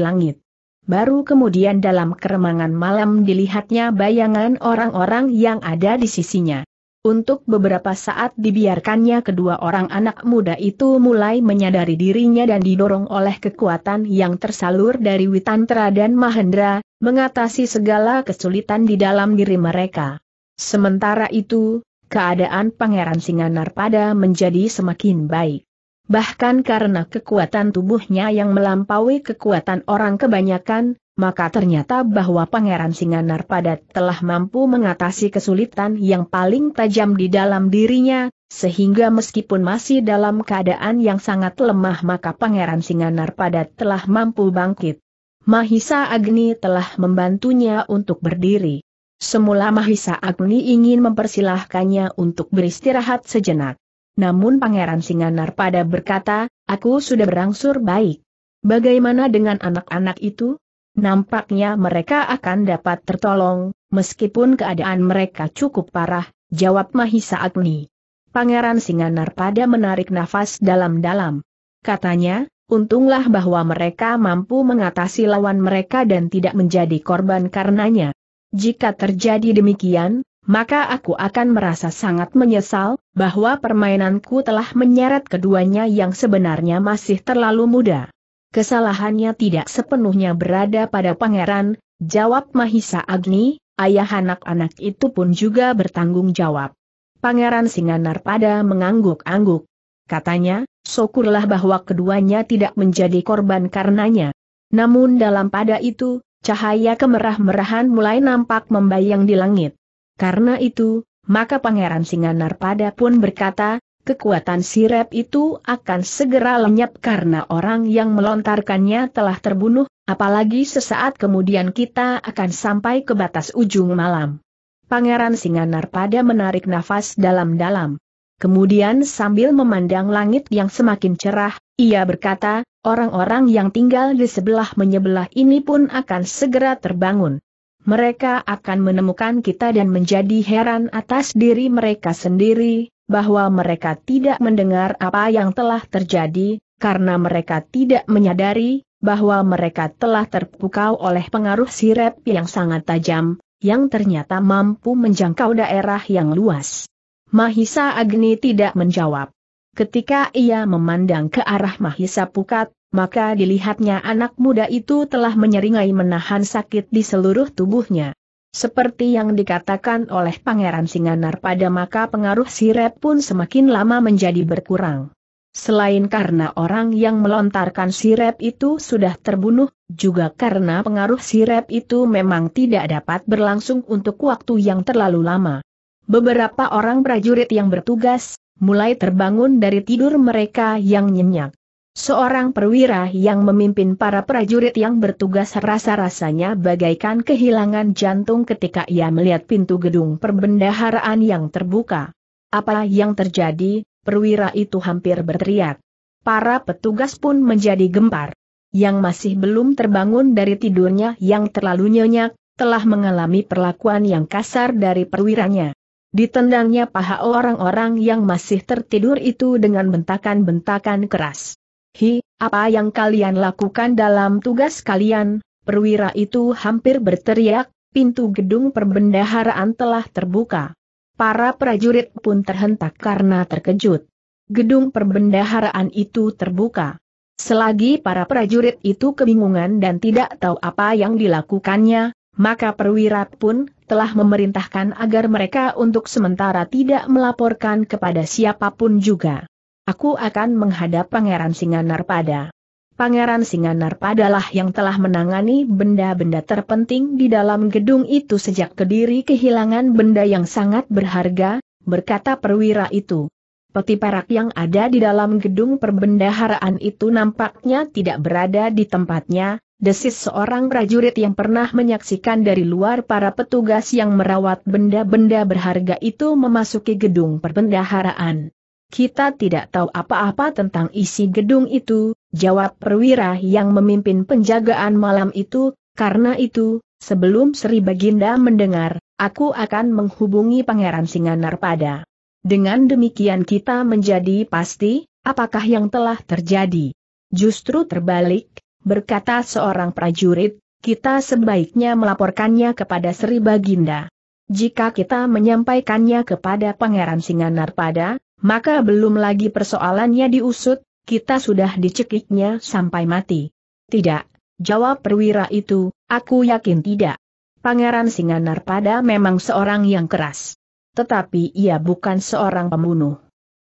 langit. Baru kemudian dalam keremangan malam dilihatnya bayangan orang-orang yang ada di sisinya. Untuk beberapa saat dibiarkannya kedua orang anak muda itu mulai menyadari dirinya dan didorong oleh kekuatan yang tersalur dari Witantra dan Mahendra, mengatasi segala kesulitan di dalam diri mereka. Sementara itu, keadaan Pangeran pada menjadi semakin baik. Bahkan karena kekuatan tubuhnya yang melampaui kekuatan orang kebanyakan, maka ternyata bahwa Pangeran pada telah mampu mengatasi kesulitan yang paling tajam di dalam dirinya, sehingga meskipun masih dalam keadaan yang sangat lemah maka Pangeran pada telah mampu bangkit. Mahisa Agni telah membantunya untuk berdiri. Semula Mahisa Agni ingin mempersilahkannya untuk beristirahat sejenak. Namun Pangeran Singanar pada berkata, aku sudah berangsur baik. Bagaimana dengan anak-anak itu? Nampaknya mereka akan dapat tertolong, meskipun keadaan mereka cukup parah, jawab Mahisa Agni. Pangeran Singanar pada menarik nafas dalam-dalam. Katanya, untunglah bahwa mereka mampu mengatasi lawan mereka dan tidak menjadi korban karenanya. Jika terjadi demikian, maka aku akan merasa sangat menyesal, bahwa permainanku telah menyeret keduanya yang sebenarnya masih terlalu muda. Kesalahannya tidak sepenuhnya berada pada pangeran, jawab Mahisa Agni, ayah anak-anak itu pun juga bertanggung jawab. Pangeran Singanar pada mengangguk-angguk. Katanya, syukurlah bahwa keduanya tidak menjadi korban karenanya. Namun dalam pada itu, Cahaya kemerah-merahan mulai nampak membayang di langit. Karena itu, maka Pangeran pada pun berkata, kekuatan sirep itu akan segera lenyap karena orang yang melontarkannya telah terbunuh, apalagi sesaat kemudian kita akan sampai ke batas ujung malam. Pangeran pada menarik nafas dalam-dalam. Kemudian sambil memandang langit yang semakin cerah, ia berkata, orang-orang yang tinggal di sebelah menyebelah ini pun akan segera terbangun. Mereka akan menemukan kita dan menjadi heran atas diri mereka sendiri, bahwa mereka tidak mendengar apa yang telah terjadi, karena mereka tidak menyadari, bahwa mereka telah terpukau oleh pengaruh sirep yang sangat tajam, yang ternyata mampu menjangkau daerah yang luas. Mahisa Agni tidak menjawab. Ketika ia memandang ke arah Mahisa Pukat, maka dilihatnya anak muda itu telah menyeringai menahan sakit di seluruh tubuhnya. Seperti yang dikatakan oleh Pangeran Singanar pada maka pengaruh sirep pun semakin lama menjadi berkurang. Selain karena orang yang melontarkan sirep itu sudah terbunuh, juga karena pengaruh sirep itu memang tidak dapat berlangsung untuk waktu yang terlalu lama. Beberapa orang prajurit yang bertugas, mulai terbangun dari tidur mereka yang nyenyak. Seorang perwira yang memimpin para prajurit yang bertugas rasa-rasanya bagaikan kehilangan jantung ketika ia melihat pintu gedung perbendaharaan yang terbuka. Apa yang terjadi, perwira itu hampir berteriak. Para petugas pun menjadi gempar. Yang masih belum terbangun dari tidurnya yang terlalu nyenyak, telah mengalami perlakuan yang kasar dari perwiranya. Ditendangnya paha orang-orang yang masih tertidur itu dengan bentakan-bentakan keras. Hi, apa yang kalian lakukan dalam tugas kalian? Perwira itu hampir berteriak, pintu gedung perbendaharaan telah terbuka. Para prajurit pun terhentak karena terkejut. Gedung perbendaharaan itu terbuka. Selagi para prajurit itu kebingungan dan tidak tahu apa yang dilakukannya, maka perwira pun telah memerintahkan agar mereka untuk sementara tidak melaporkan kepada siapapun juga. Aku akan menghadap Pangeran Singanar pada. Pangeran Singanar padalah yang telah menangani benda-benda terpenting di dalam gedung itu sejak Kediri kehilangan benda yang sangat berharga, berkata perwira itu. Peti perak yang ada di dalam gedung perbendaharaan itu nampaknya tidak berada di tempatnya, desis seorang prajurit yang pernah menyaksikan dari luar para petugas yang merawat benda-benda berharga itu memasuki gedung perbendaharaan. Kita tidak tahu apa-apa tentang isi gedung itu, jawab perwira yang memimpin penjagaan malam itu, karena itu, sebelum Sri Baginda mendengar, aku akan menghubungi Pangeran pada. Dengan demikian kita menjadi pasti, apakah yang telah terjadi. Justru terbalik, berkata seorang prajurit, kita sebaiknya melaporkannya kepada Sri Baginda. Jika kita menyampaikannya kepada Pangeran Singanarpada, maka belum lagi persoalannya diusut, kita sudah dicekiknya sampai mati. Tidak, jawab perwira itu, aku yakin tidak. Pangeran Singanarpada memang seorang yang keras. Tetapi ia bukan seorang pembunuh.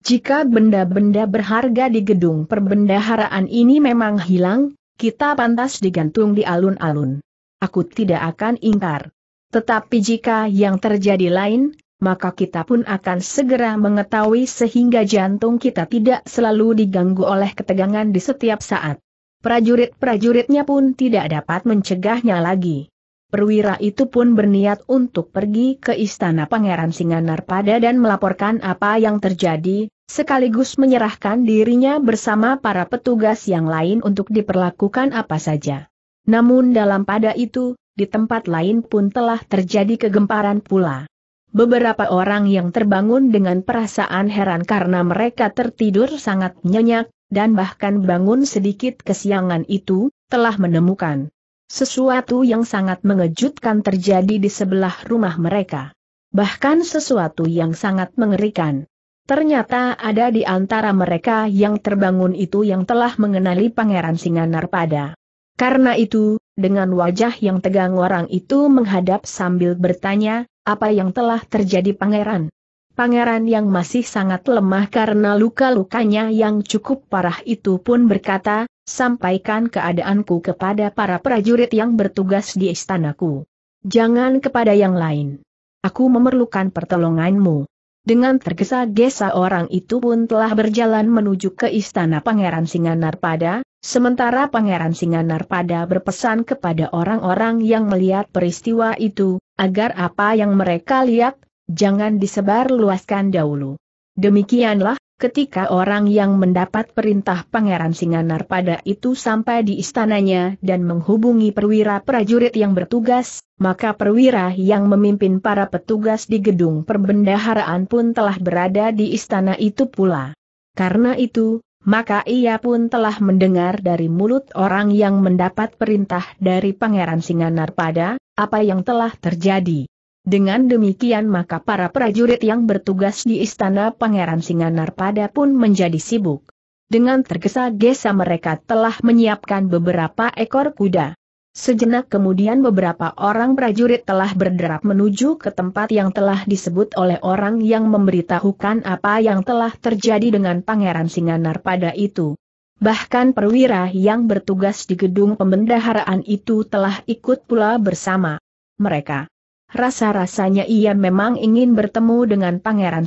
Jika benda-benda berharga di gedung perbendaharaan ini memang hilang, kita pantas digantung di alun-alun. Aku tidak akan ingkar. Tetapi jika yang terjadi lain, maka kita pun akan segera mengetahui sehingga jantung kita tidak selalu diganggu oleh ketegangan di setiap saat. Prajurit-prajuritnya pun tidak dapat mencegahnya lagi. Perwira itu pun berniat untuk pergi ke istana Pangeran Singanar pada dan melaporkan apa yang terjadi, sekaligus menyerahkan dirinya bersama para petugas yang lain untuk diperlakukan apa saja. Namun dalam pada itu, di tempat lain pun telah terjadi kegemparan pula. Beberapa orang yang terbangun dengan perasaan heran karena mereka tertidur sangat nyenyak, dan bahkan bangun sedikit kesiangan itu, telah menemukan sesuatu yang sangat mengejutkan terjadi di sebelah rumah mereka. Bahkan sesuatu yang sangat mengerikan. Ternyata ada di antara mereka yang terbangun itu yang telah mengenali Pangeran pada. Karena itu, dengan wajah yang tegang orang itu menghadap sambil bertanya, apa yang telah terjadi Pangeran? Pangeran yang masih sangat lemah karena luka-lukanya yang cukup parah itu pun berkata, sampaikan keadaanku kepada para prajurit yang bertugas di istanaku. Jangan kepada yang lain. Aku memerlukan pertolonganmu. Dengan tergesa-gesa orang itu pun telah berjalan menuju ke istana Pangeran Singanarpada, sementara Pangeran Singanarpada berpesan kepada orang-orang yang melihat peristiwa itu, agar apa yang mereka lihat, jangan disebar luaskan dahulu. Demikianlah, Ketika orang yang mendapat perintah Pangeran Singanar pada itu sampai di istananya dan menghubungi perwira prajurit yang bertugas, maka perwira yang memimpin para petugas di gedung perbendaharaan pun telah berada di istana itu pula. Karena itu, maka ia pun telah mendengar dari mulut orang yang mendapat perintah dari Pangeran Singanar pada apa yang telah terjadi. Dengan demikian maka para prajurit yang bertugas di istana Pangeran Singanar pada pun menjadi sibuk. Dengan tergesa-gesa mereka telah menyiapkan beberapa ekor kuda. Sejenak kemudian beberapa orang prajurit telah berderap menuju ke tempat yang telah disebut oleh orang yang memberitahukan apa yang telah terjadi dengan Pangeran Singanar pada itu. Bahkan perwira yang bertugas di gedung pembendaharaan itu telah ikut pula bersama mereka. Rasa-rasanya ia memang ingin bertemu dengan Pangeran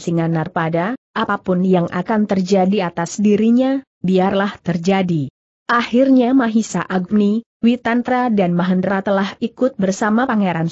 pada, apapun yang akan terjadi atas dirinya, biarlah terjadi. Akhirnya Mahisa Agni, Witantra dan Mahendra telah ikut bersama Pangeran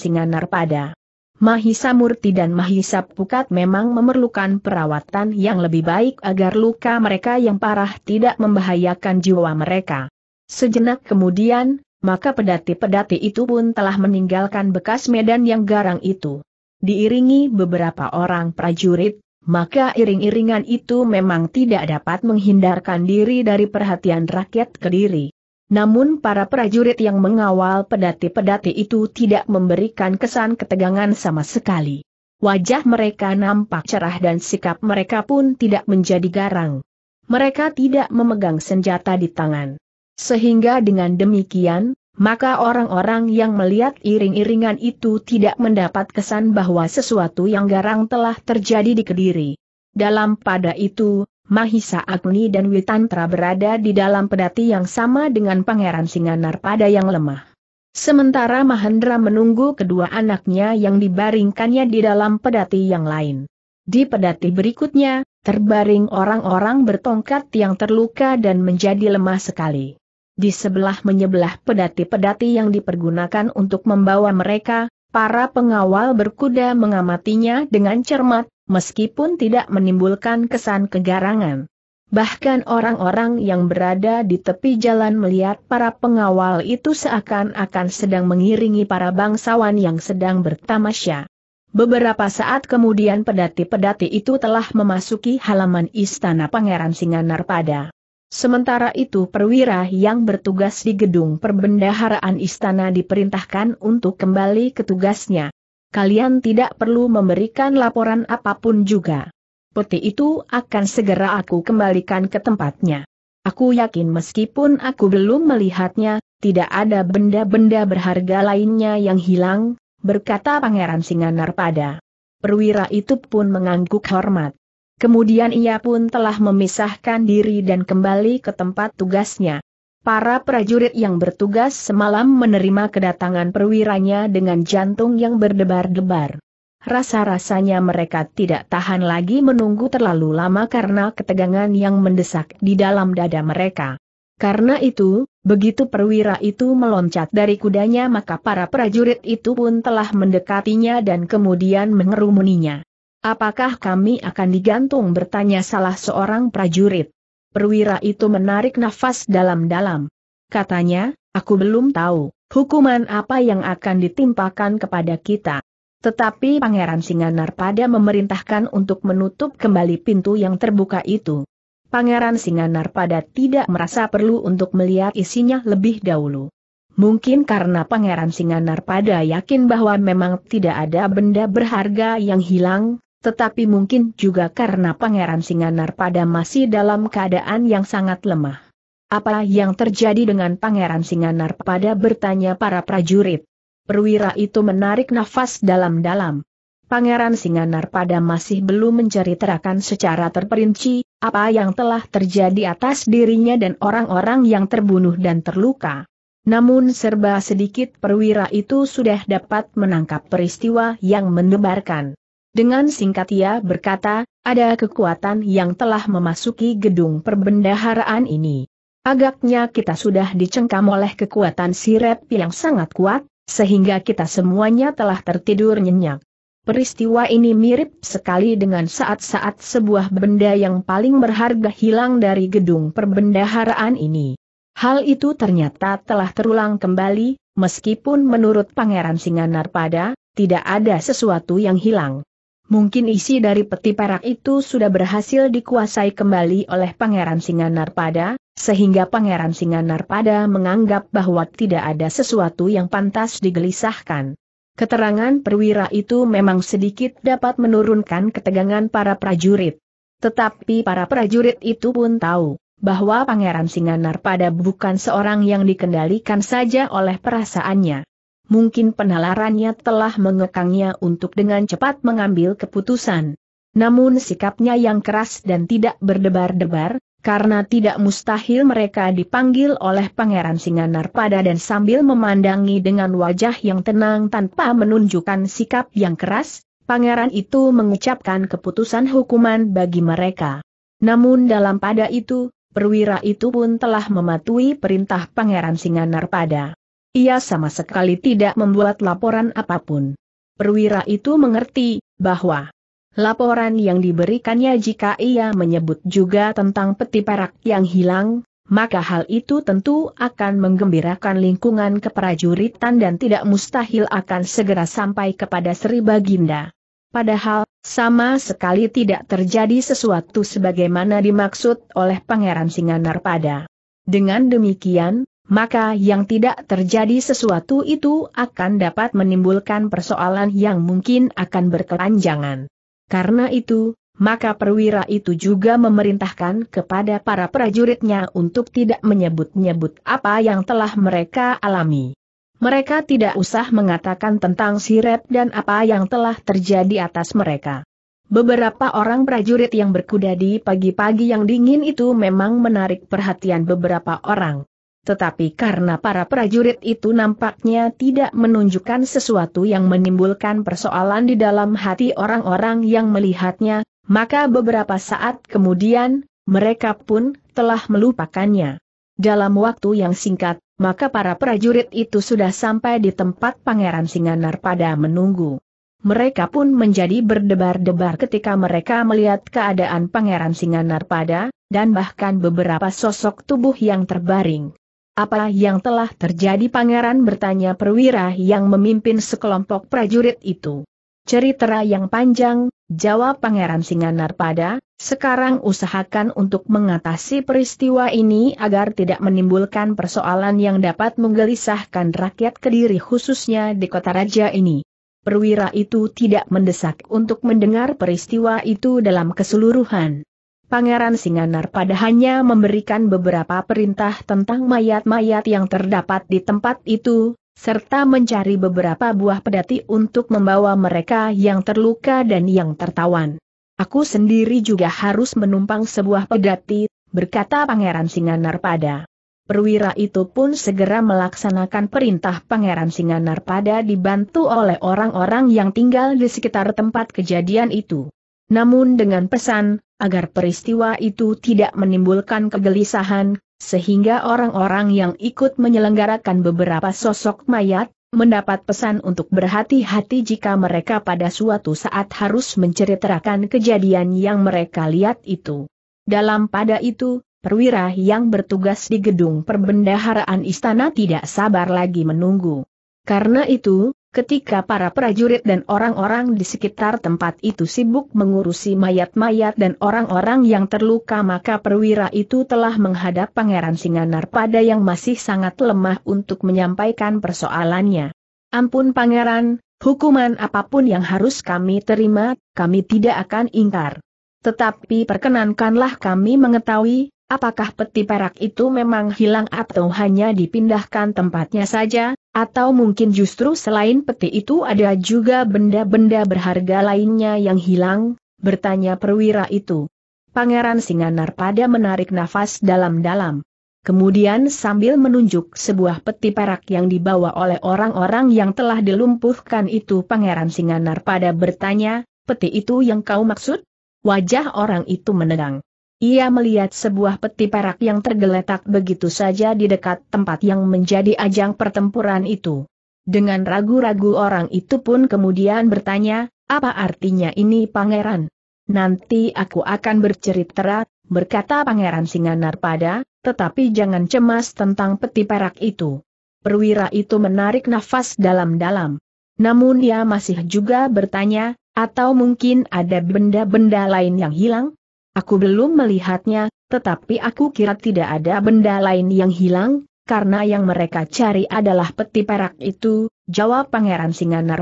pada. Mahisa Murti dan Mahisa Pukat memang memerlukan perawatan yang lebih baik agar luka mereka yang parah tidak membahayakan jiwa mereka. Sejenak kemudian, maka pedati-pedati itu pun telah meninggalkan bekas medan yang garang itu. Diiringi beberapa orang prajurit, maka iring-iringan itu memang tidak dapat menghindarkan diri dari perhatian rakyat Kediri. Namun para prajurit yang mengawal pedati-pedati itu tidak memberikan kesan ketegangan sama sekali. Wajah mereka nampak cerah dan sikap mereka pun tidak menjadi garang. Mereka tidak memegang senjata di tangan. Sehingga dengan demikian, maka orang-orang yang melihat iring-iringan itu tidak mendapat kesan bahwa sesuatu yang garang telah terjadi di Kediri. Dalam pada itu, Mahisa Agni dan Witantra berada di dalam pedati yang sama dengan Pangeran Singanar pada yang lemah. Sementara Mahendra menunggu kedua anaknya yang dibaringkannya di dalam pedati yang lain. Di pedati berikutnya, terbaring orang-orang bertongkat yang terluka dan menjadi lemah sekali. Di sebelah menyebelah pedati-pedati yang dipergunakan untuk membawa mereka, para pengawal berkuda mengamatinya dengan cermat, meskipun tidak menimbulkan kesan kegarangan. Bahkan orang-orang yang berada di tepi jalan melihat para pengawal itu seakan-akan sedang mengiringi para bangsawan yang sedang bertamasya. Beberapa saat kemudian pedati-pedati itu telah memasuki halaman istana Pangeran Singanar pada. Sementara itu perwira yang bertugas di gedung perbendaharaan istana diperintahkan untuk kembali ke tugasnya. Kalian tidak perlu memberikan laporan apapun juga. Peti itu akan segera aku kembalikan ke tempatnya. Aku yakin meskipun aku belum melihatnya, tidak ada benda-benda berharga lainnya yang hilang, berkata Pangeran Singanar pada. Perwira itu pun mengangguk hormat. Kemudian ia pun telah memisahkan diri dan kembali ke tempat tugasnya. Para prajurit yang bertugas semalam menerima kedatangan perwiranya dengan jantung yang berdebar-debar. Rasa-rasanya mereka tidak tahan lagi menunggu terlalu lama karena ketegangan yang mendesak di dalam dada mereka. Karena itu, begitu perwira itu meloncat dari kudanya maka para prajurit itu pun telah mendekatinya dan kemudian mengerumuninya. Apakah kami akan digantung bertanya salah seorang prajurit? Perwira itu menarik nafas dalam-dalam. Katanya, aku belum tahu, hukuman apa yang akan ditimpakan kepada kita. Tetapi Pangeran Singanar pada memerintahkan untuk menutup kembali pintu yang terbuka itu. Pangeran Singanar pada tidak merasa perlu untuk melihat isinya lebih dahulu. Mungkin karena Pangeran Singanar pada yakin bahwa memang tidak ada benda berharga yang hilang, tetapi mungkin juga karena Pangeran Singanar pada masih dalam keadaan yang sangat lemah. Apa yang terjadi dengan Pangeran Singanar pada bertanya para prajurit. Perwira itu menarik nafas dalam-dalam. Pangeran Singanar pada masih belum menceritakan secara terperinci, apa yang telah terjadi atas dirinya dan orang-orang yang terbunuh dan terluka. Namun serba sedikit perwira itu sudah dapat menangkap peristiwa yang mendebarkan. Dengan singkat ia berkata, ada kekuatan yang telah memasuki gedung perbendaharaan ini. Agaknya kita sudah dicengkam oleh kekuatan sirip yang sangat kuat, sehingga kita semuanya telah tertidur nyenyak. Peristiwa ini mirip sekali dengan saat-saat sebuah benda yang paling berharga hilang dari gedung perbendaharaan ini. Hal itu ternyata telah terulang kembali, meskipun menurut Pangeran Singanar pada, tidak ada sesuatu yang hilang. Mungkin isi dari peti perak itu sudah berhasil dikuasai kembali oleh Pangeran Narpada, sehingga Pangeran Narpada menganggap bahwa tidak ada sesuatu yang pantas digelisahkan. Keterangan perwira itu memang sedikit dapat menurunkan ketegangan para prajurit. Tetapi para prajurit itu pun tahu bahwa Pangeran Narpada bukan seorang yang dikendalikan saja oleh perasaannya mungkin penalarannya telah mengekangnya untuk dengan cepat mengambil keputusan. Namun sikapnya yang keras dan tidak berdebar-debar, karena tidak mustahil mereka dipanggil oleh Pangeran Singanar pada dan sambil memandangi dengan wajah yang tenang tanpa menunjukkan sikap yang keras, pangeran itu mengucapkan keputusan hukuman bagi mereka. Namun dalam pada itu, perwira itu pun telah mematuhi perintah Pangeran Singanar pada. Ia sama sekali tidak membuat laporan apapun. Perwira itu mengerti bahwa laporan yang diberikannya jika ia menyebut juga tentang peti perak yang hilang, maka hal itu tentu akan menggembirakan lingkungan keprajuritan dan tidak mustahil akan segera sampai kepada Sri Baginda. Padahal, sama sekali tidak terjadi sesuatu sebagaimana dimaksud oleh Pangeran Singanar pada. Dengan demikian, maka yang tidak terjadi sesuatu itu akan dapat menimbulkan persoalan yang mungkin akan berkelanjangan. Karena itu, maka perwira itu juga memerintahkan kepada para prajuritnya untuk tidak menyebut-nyebut apa yang telah mereka alami. Mereka tidak usah mengatakan tentang sirep dan apa yang telah terjadi atas mereka. Beberapa orang prajurit yang berkuda di pagi-pagi yang dingin itu memang menarik perhatian beberapa orang. Tetapi karena para prajurit itu nampaknya tidak menunjukkan sesuatu yang menimbulkan persoalan di dalam hati orang-orang yang melihatnya, maka beberapa saat kemudian, mereka pun telah melupakannya. Dalam waktu yang singkat, maka para prajurit itu sudah sampai di tempat Pangeran Singanar pada menunggu. Mereka pun menjadi berdebar-debar ketika mereka melihat keadaan Pangeran Singanar pada, dan bahkan beberapa sosok tubuh yang terbaring. Apa yang telah terjadi pangeran bertanya perwira yang memimpin sekelompok prajurit itu. Cerita yang panjang, jawab pangeran Singanar pada. sekarang usahakan untuk mengatasi peristiwa ini agar tidak menimbulkan persoalan yang dapat menggelisahkan rakyat kediri khususnya di kota raja ini. Perwira itu tidak mendesak untuk mendengar peristiwa itu dalam keseluruhan. Pangeran Singanar pada hanya memberikan beberapa perintah tentang mayat-mayat yang terdapat di tempat itu, serta mencari beberapa buah pedati untuk membawa mereka yang terluka dan yang tertawan. Aku sendiri juga harus menumpang sebuah pedati, berkata Pangeran Singanar pada. Perwira itu pun segera melaksanakan perintah Pangeran Singanar pada dibantu oleh orang-orang yang tinggal di sekitar tempat kejadian itu. Namun dengan pesan, agar peristiwa itu tidak menimbulkan kegelisahan, sehingga orang-orang yang ikut menyelenggarakan beberapa sosok mayat, mendapat pesan untuk berhati-hati jika mereka pada suatu saat harus menceritakan kejadian yang mereka lihat itu. Dalam pada itu, perwira yang bertugas di gedung perbendaharaan istana tidak sabar lagi menunggu. Karena itu, Ketika para prajurit dan orang-orang di sekitar tempat itu sibuk mengurusi mayat-mayat dan orang-orang yang terluka maka perwira itu telah menghadap Pangeran Singanar pada yang masih sangat lemah untuk menyampaikan persoalannya. Ampun Pangeran, hukuman apapun yang harus kami terima, kami tidak akan ingkar. Tetapi perkenankanlah kami mengetahui, Apakah peti perak itu memang hilang atau hanya dipindahkan tempatnya saja, atau mungkin justru selain peti itu ada juga benda-benda berharga lainnya yang hilang? Bertanya perwira itu. Pangeran Singanar pada menarik nafas dalam-dalam. Kemudian sambil menunjuk sebuah peti perak yang dibawa oleh orang-orang yang telah dilumpuhkan itu Pangeran Singanar pada bertanya, peti itu yang kau maksud? Wajah orang itu menegang. Ia melihat sebuah peti perak yang tergeletak begitu saja di dekat tempat yang menjadi ajang pertempuran itu. Dengan ragu-ragu orang itu pun kemudian bertanya, apa artinya ini pangeran? Nanti aku akan bercerita, berkata pangeran Singanarpada, tetapi jangan cemas tentang peti perak itu. Perwira itu menarik nafas dalam-dalam. Namun ia masih juga bertanya, atau mungkin ada benda-benda lain yang hilang? Aku belum melihatnya, tetapi aku kira tidak ada benda lain yang hilang, karena yang mereka cari adalah peti perak itu, jawab Pangeran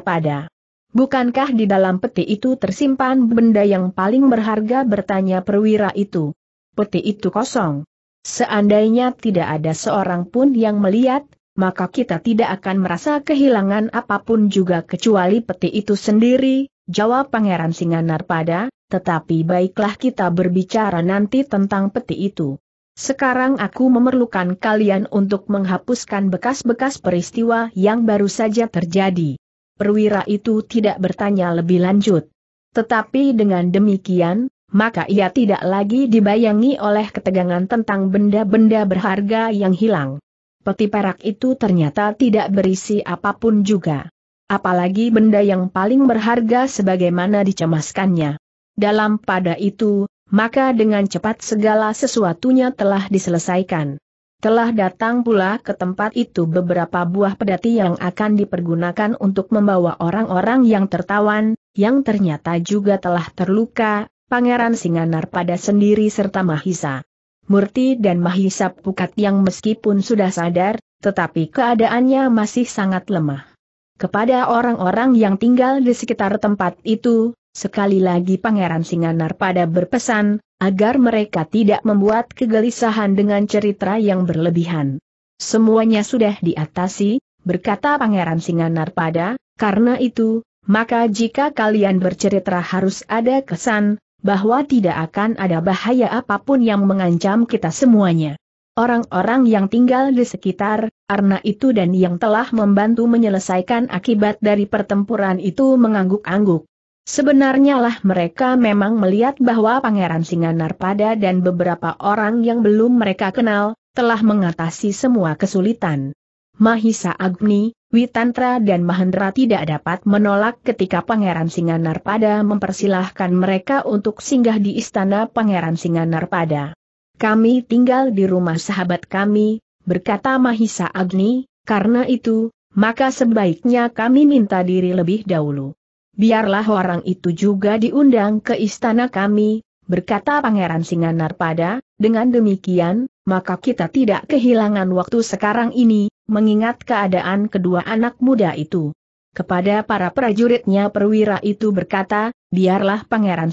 pada. Bukankah di dalam peti itu tersimpan benda yang paling berharga bertanya perwira itu? Peti itu kosong. Seandainya tidak ada seorang pun yang melihat, maka kita tidak akan merasa kehilangan apapun juga kecuali peti itu sendiri, jawab Pangeran Singanar pada tetapi baiklah kita berbicara nanti tentang peti itu. Sekarang aku memerlukan kalian untuk menghapuskan bekas-bekas peristiwa yang baru saja terjadi. Perwira itu tidak bertanya lebih lanjut. Tetapi dengan demikian, maka ia tidak lagi dibayangi oleh ketegangan tentang benda-benda berharga yang hilang. Peti perak itu ternyata tidak berisi apapun juga. Apalagi benda yang paling berharga sebagaimana dicemaskannya. Dalam pada itu, maka dengan cepat segala sesuatunya telah diselesaikan. Telah datang pula ke tempat itu beberapa buah pedati yang akan dipergunakan untuk membawa orang-orang yang tertawan, yang ternyata juga telah terluka, Pangeran Singanar pada sendiri serta Mahisa. Murti dan Mahisa Pukat yang meskipun sudah sadar, tetapi keadaannya masih sangat lemah. Kepada orang-orang yang tinggal di sekitar tempat itu, Sekali lagi Pangeran Singanar pada berpesan, agar mereka tidak membuat kegelisahan dengan cerita yang berlebihan. Semuanya sudah diatasi, berkata Pangeran Singanar pada, karena itu, maka jika kalian bercerita harus ada kesan, bahwa tidak akan ada bahaya apapun yang mengancam kita semuanya. Orang-orang yang tinggal di sekitar, karena itu dan yang telah membantu menyelesaikan akibat dari pertempuran itu mengangguk-angguk. Sebenarnya lah mereka memang melihat bahwa Pangeran pada dan beberapa orang yang belum mereka kenal, telah mengatasi semua kesulitan. Mahisa Agni, Witantra dan Mahendra tidak dapat menolak ketika Pangeran pada mempersilahkan mereka untuk singgah di istana Pangeran pada. Kami tinggal di rumah sahabat kami, berkata Mahisa Agni, karena itu, maka sebaiknya kami minta diri lebih dahulu biarlah orang itu juga diundang ke istana kami, berkata Pangeran Singanarpada, dengan demikian, maka kita tidak kehilangan waktu sekarang ini, mengingat keadaan kedua anak muda itu. Kepada para prajuritnya perwira itu berkata, biarlah Pangeran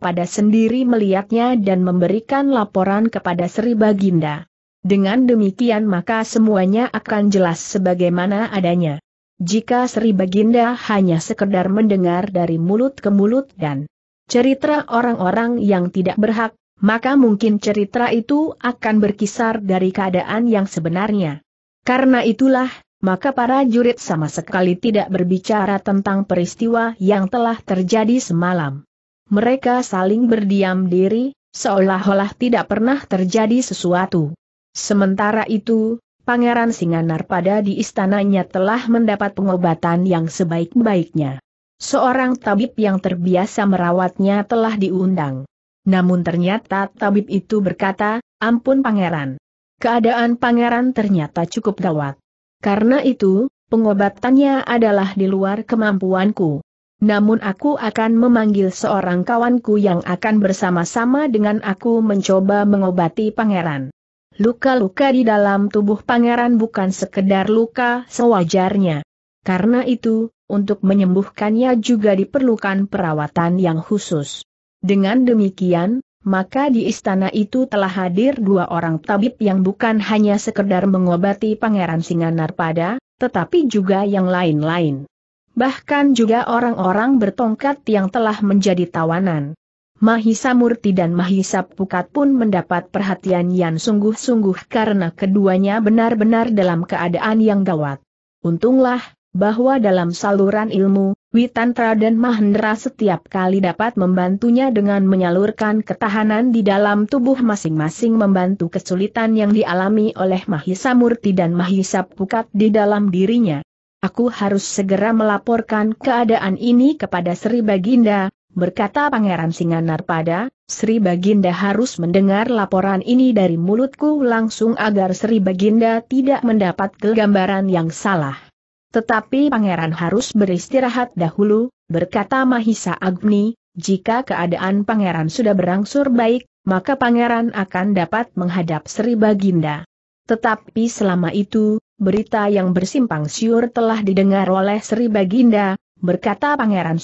pada sendiri melihatnya dan memberikan laporan kepada Sri Baginda. Dengan demikian maka semuanya akan jelas sebagaimana adanya. Jika Sri Baginda hanya sekedar mendengar dari mulut ke mulut dan cerita orang-orang yang tidak berhak, maka mungkin cerita itu akan berkisar dari keadaan yang sebenarnya. Karena itulah, maka para jurid sama sekali tidak berbicara tentang peristiwa yang telah terjadi semalam. Mereka saling berdiam diri, seolah-olah tidak pernah terjadi sesuatu. Sementara itu, Pangeran Singanar pada di istananya telah mendapat pengobatan yang sebaik-baiknya. Seorang tabib yang terbiasa merawatnya telah diundang. Namun ternyata tabib itu berkata, ampun pangeran. Keadaan pangeran ternyata cukup gawat. Karena itu, pengobatannya adalah di luar kemampuanku. Namun aku akan memanggil seorang kawanku yang akan bersama-sama dengan aku mencoba mengobati pangeran. Luka-luka di dalam tubuh pangeran bukan sekedar luka sewajarnya. Karena itu, untuk menyembuhkannya juga diperlukan perawatan yang khusus. Dengan demikian, maka di istana itu telah hadir dua orang tabib yang bukan hanya sekedar mengobati Pangeran Singanar pada, tetapi juga yang lain-lain. Bahkan juga orang-orang bertongkat yang telah menjadi tawanan. Mahisa Murti dan Mahisa Pukat pun mendapat perhatian yang sungguh-sungguh karena keduanya benar-benar dalam keadaan yang gawat. Untunglah, bahwa dalam saluran ilmu, Witantra dan Mahendra setiap kali dapat membantunya dengan menyalurkan ketahanan di dalam tubuh masing-masing membantu kesulitan yang dialami oleh Mahisa Murti dan Mahisa Pukat di dalam dirinya. Aku harus segera melaporkan keadaan ini kepada Sri Baginda, berkata Pangeran pada Sri Baginda harus mendengar laporan ini dari mulutku langsung agar Sri Baginda tidak mendapat kegambaran yang salah. Tetapi Pangeran harus beristirahat dahulu, berkata Mahisa Agni, jika keadaan Pangeran sudah berangsur baik, maka Pangeran akan dapat menghadap Sri Baginda. Tetapi selama itu, berita yang bersimpang siur telah didengar oleh Sri Baginda, berkata Pangeran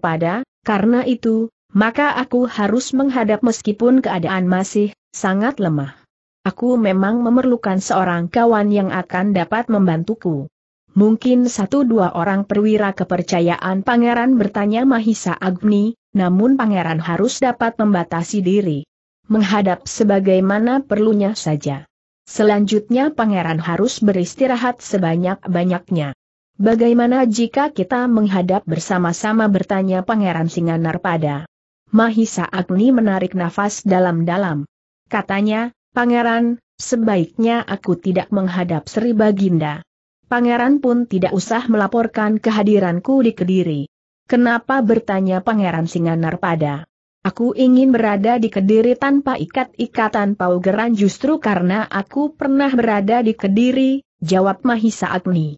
pada. Karena itu, maka aku harus menghadap meskipun keadaan masih sangat lemah. Aku memang memerlukan seorang kawan yang akan dapat membantuku. Mungkin satu dua orang perwira kepercayaan pangeran bertanya Mahisa Agni, namun pangeran harus dapat membatasi diri. Menghadap sebagaimana perlunya saja. Selanjutnya pangeran harus beristirahat sebanyak-banyaknya. Bagaimana jika kita menghadap bersama-sama bertanya Pangeran Singanar pada Mahisa Agni menarik nafas dalam-dalam. Katanya, Pangeran, sebaiknya aku tidak menghadap Sri Baginda. Pangeran pun tidak usah melaporkan kehadiranku di Kediri. Kenapa bertanya Pangeran Singanar pada Aku ingin berada di Kediri tanpa ikat-ikatan paugeran justru karena aku pernah berada di Kediri, jawab Mahisa Agni.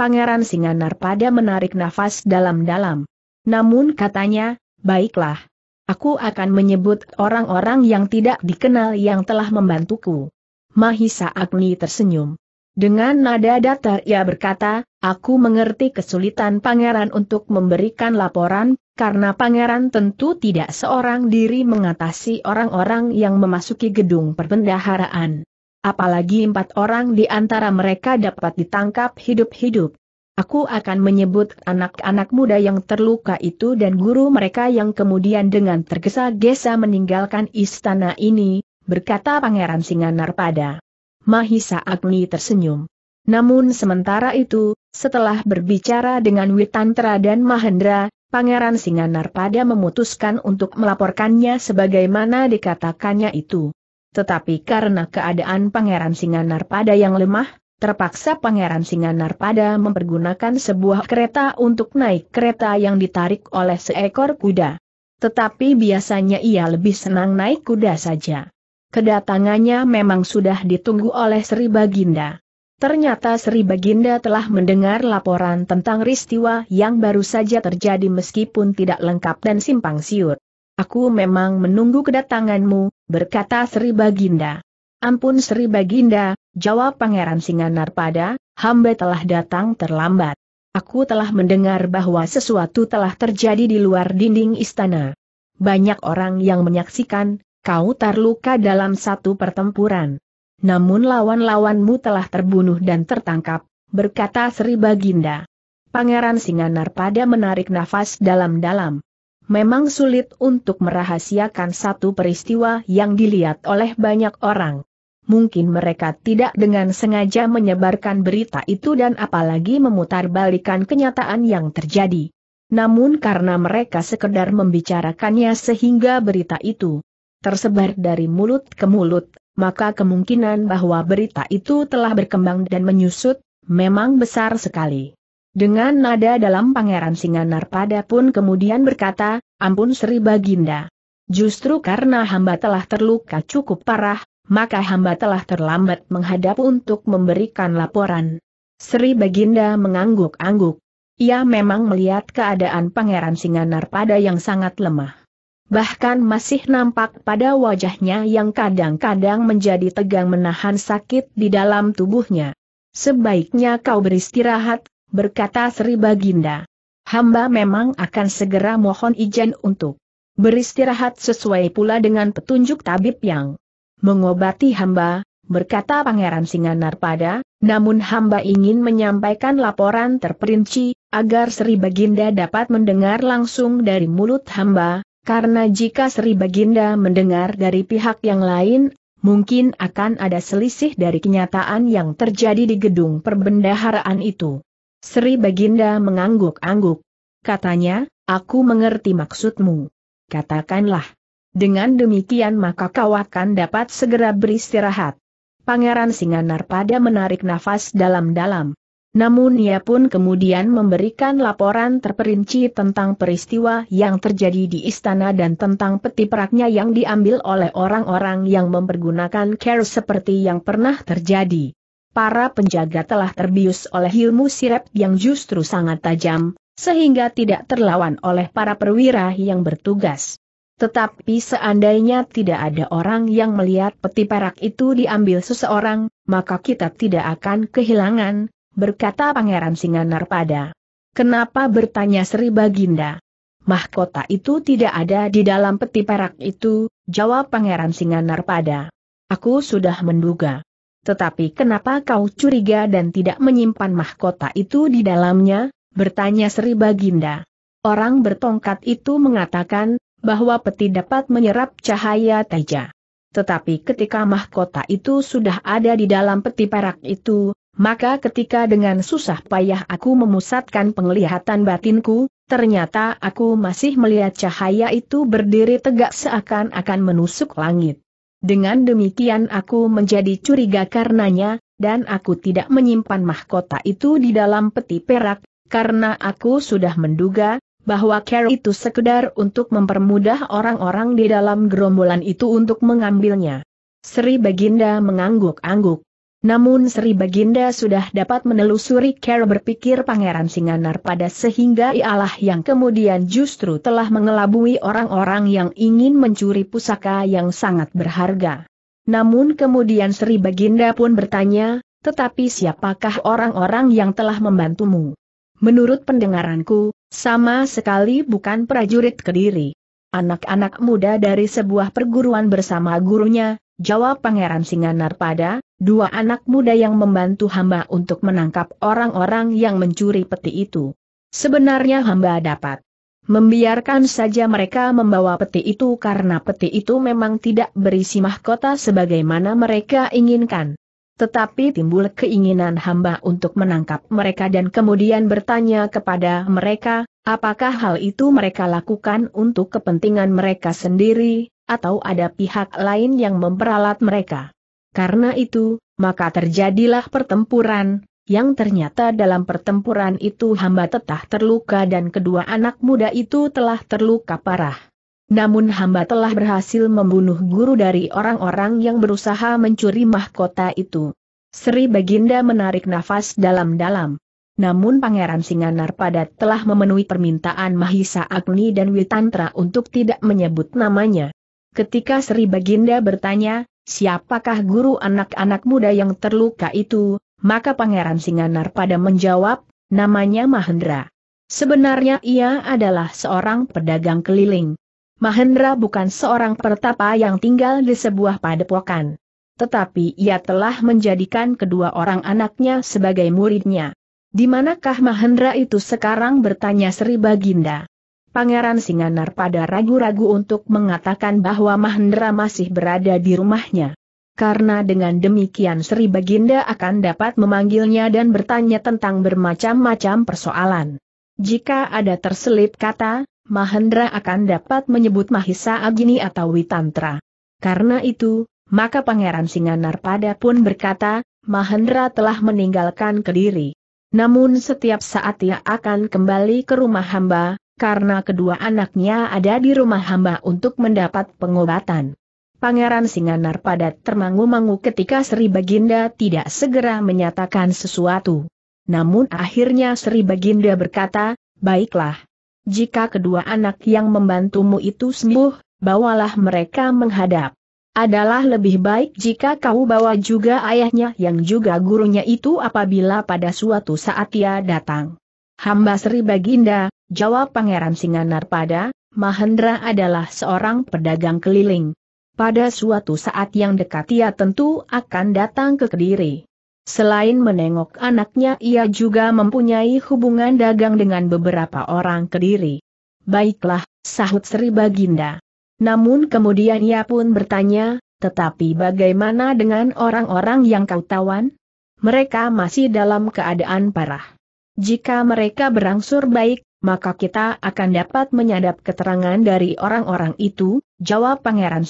Pangeran Singanar pada menarik nafas dalam-dalam. Namun katanya, baiklah. Aku akan menyebut orang-orang yang tidak dikenal yang telah membantuku. Mahisa Agni tersenyum. Dengan nada datar ia berkata, aku mengerti kesulitan pangeran untuk memberikan laporan, karena pangeran tentu tidak seorang diri mengatasi orang-orang yang memasuki gedung perbendaharaan. Apalagi empat orang di antara mereka dapat ditangkap hidup-hidup. Aku akan menyebut anak-anak muda yang terluka itu dan guru mereka yang kemudian dengan tergesa-gesa meninggalkan istana ini, berkata Pangeran pada Mahisa Agni tersenyum. Namun sementara itu, setelah berbicara dengan Witantra dan Mahendra, Pangeran pada memutuskan untuk melaporkannya sebagaimana dikatakannya itu. Tetapi karena keadaan Pangeran Singanar pada yang lemah, terpaksa Pangeran Singanar pada mempergunakan sebuah kereta untuk naik kereta yang ditarik oleh seekor kuda. Tetapi biasanya ia lebih senang naik kuda saja. Kedatangannya memang sudah ditunggu oleh Sri Baginda. Ternyata Sri Baginda telah mendengar laporan tentang peristiwa yang baru saja terjadi meskipun tidak lengkap dan simpang siur. Aku memang menunggu kedatanganmu, berkata Sri Baginda. Ampun Sri Baginda, jawab Pangeran pada, hamba telah datang terlambat. Aku telah mendengar bahwa sesuatu telah terjadi di luar dinding istana. Banyak orang yang menyaksikan, kau terluka dalam satu pertempuran. Namun lawan-lawanmu telah terbunuh dan tertangkap, berkata Sri Baginda. Pangeran pada menarik nafas dalam-dalam memang sulit untuk merahasiakan satu peristiwa yang dilihat oleh banyak orang. Mungkin mereka tidak dengan sengaja menyebarkan berita itu dan apalagi memutarbalikan kenyataan yang terjadi. Namun karena mereka sekedar membicarakannya sehingga berita itu tersebar dari mulut ke mulut, maka kemungkinan bahwa berita itu telah berkembang dan menyusut, memang besar sekali. Dengan nada dalam Pangeran pada pun kemudian berkata, ampun Sri Baginda. Justru karena hamba telah terluka cukup parah, maka hamba telah terlambat menghadap untuk memberikan laporan. Sri Baginda mengangguk-angguk. Ia memang melihat keadaan Pangeran pada yang sangat lemah. Bahkan masih nampak pada wajahnya yang kadang-kadang menjadi tegang menahan sakit di dalam tubuhnya. Sebaiknya kau beristirahat, berkata Sri Baginda. Hamba memang akan segera mohon izin untuk beristirahat sesuai pula dengan petunjuk tabib yang mengobati hamba, berkata Pangeran Singanar pada, namun hamba ingin menyampaikan laporan terperinci, agar Sri Baginda dapat mendengar langsung dari mulut hamba, karena jika Sri Baginda mendengar dari pihak yang lain, mungkin akan ada selisih dari kenyataan yang terjadi di gedung perbendaharaan itu. Sri Baginda mengangguk-angguk. Katanya, aku mengerti maksudmu. Katakanlah. Dengan demikian maka kau akan dapat segera beristirahat. Pangeran Singanar pada menarik nafas dalam-dalam. Namun ia pun kemudian memberikan laporan terperinci tentang peristiwa yang terjadi di istana dan tentang peti peraknya yang diambil oleh orang-orang yang mempergunakan care seperti yang pernah terjadi para penjaga telah terbius oleh ilmu sirep yang justru sangat tajam, sehingga tidak terlawan oleh para perwira yang bertugas. Tetapi seandainya tidak ada orang yang melihat peti perak itu diambil seseorang, maka kita tidak akan kehilangan, berkata Pangeran pada. Kenapa bertanya Sri Baginda? Mahkota itu tidak ada di dalam peti perak itu, jawab Pangeran pada. Aku sudah menduga. Tetapi kenapa kau curiga dan tidak menyimpan mahkota itu di dalamnya? Bertanya Sri Baginda. Orang bertongkat itu mengatakan, bahwa peti dapat menyerap cahaya teja. Tetapi ketika mahkota itu sudah ada di dalam peti perak itu, maka ketika dengan susah payah aku memusatkan penglihatan batinku, ternyata aku masih melihat cahaya itu berdiri tegak seakan-akan menusuk langit. Dengan demikian aku menjadi curiga karenanya, dan aku tidak menyimpan mahkota itu di dalam peti perak, karena aku sudah menduga, bahwa care itu sekedar untuk mempermudah orang-orang di dalam gerombolan itu untuk mengambilnya. Sri Baginda mengangguk-angguk. Namun Sri Baginda sudah dapat menelusuri cara berpikir Pangeran Singanar pada sehingga ialah yang kemudian justru telah mengelabui orang-orang yang ingin mencuri pusaka yang sangat berharga. Namun kemudian Sri Baginda pun bertanya, tetapi siapakah orang-orang yang telah membantumu? Menurut pendengaranku, sama sekali bukan prajurit kediri. Anak-anak muda dari sebuah perguruan bersama gurunya, jawab Pangeran Singanar pada, dua anak muda yang membantu hamba untuk menangkap orang-orang yang mencuri peti itu. Sebenarnya hamba dapat membiarkan saja mereka membawa peti itu karena peti itu memang tidak berisi mahkota sebagaimana mereka inginkan. Tetapi timbul keinginan hamba untuk menangkap mereka dan kemudian bertanya kepada mereka, apakah hal itu mereka lakukan untuk kepentingan mereka sendiri, atau ada pihak lain yang memperalat mereka. Karena itu, maka terjadilah pertempuran, yang ternyata dalam pertempuran itu hamba tetah terluka dan kedua anak muda itu telah terluka parah. Namun hamba telah berhasil membunuh guru dari orang-orang yang berusaha mencuri mahkota itu. Sri Baginda menarik nafas dalam-dalam. Namun Pangeran Singanar pada telah memenuhi permintaan Mahisa Agni dan Witantra untuk tidak menyebut namanya. Ketika Sri Baginda bertanya, siapakah guru anak-anak muda yang terluka itu, maka Pangeran Singanar pada menjawab, namanya Mahendra. Sebenarnya ia adalah seorang pedagang keliling. Mahendra bukan seorang pertapa yang tinggal di sebuah padepokan. Tetapi ia telah menjadikan kedua orang anaknya sebagai muridnya. Di manakah Mahendra itu sekarang bertanya Sri Baginda? Pangeran Singanar pada ragu-ragu untuk mengatakan bahwa Mahendra masih berada di rumahnya. Karena dengan demikian Sri Baginda akan dapat memanggilnya dan bertanya tentang bermacam-macam persoalan. Jika ada terselip kata, Mahendra akan dapat menyebut Mahisa Agni atau Witantra. Karena itu, maka Pangeran Singanar pada pun berkata, Mahendra telah meninggalkan Kediri. Namun setiap saat ia akan kembali ke rumah hamba, karena kedua anaknya ada di rumah hamba untuk mendapat pengobatan. Pangeran Singanar padat termangu-mangu ketika Sri Baginda tidak segera menyatakan sesuatu. Namun akhirnya Sri Baginda berkata, baiklah. Jika kedua anak yang membantumu itu sembuh, bawalah mereka menghadap. Adalah lebih baik jika kau bawa juga ayahnya yang juga gurunya itu apabila pada suatu saat ia datang. Hamba Sri Baginda, jawab Pangeran Singanar pada, Mahendra adalah seorang pedagang keliling. Pada suatu saat yang dekat ia tentu akan datang ke Kediri. Selain menengok anaknya ia juga mempunyai hubungan dagang dengan beberapa orang Kediri. Baiklah, sahut Sri Baginda. Namun kemudian ia pun bertanya, tetapi bagaimana dengan orang-orang yang kau tawan? Mereka masih dalam keadaan parah. Jika mereka berangsur baik, maka kita akan dapat menyadap keterangan dari orang-orang itu, jawab Pangeran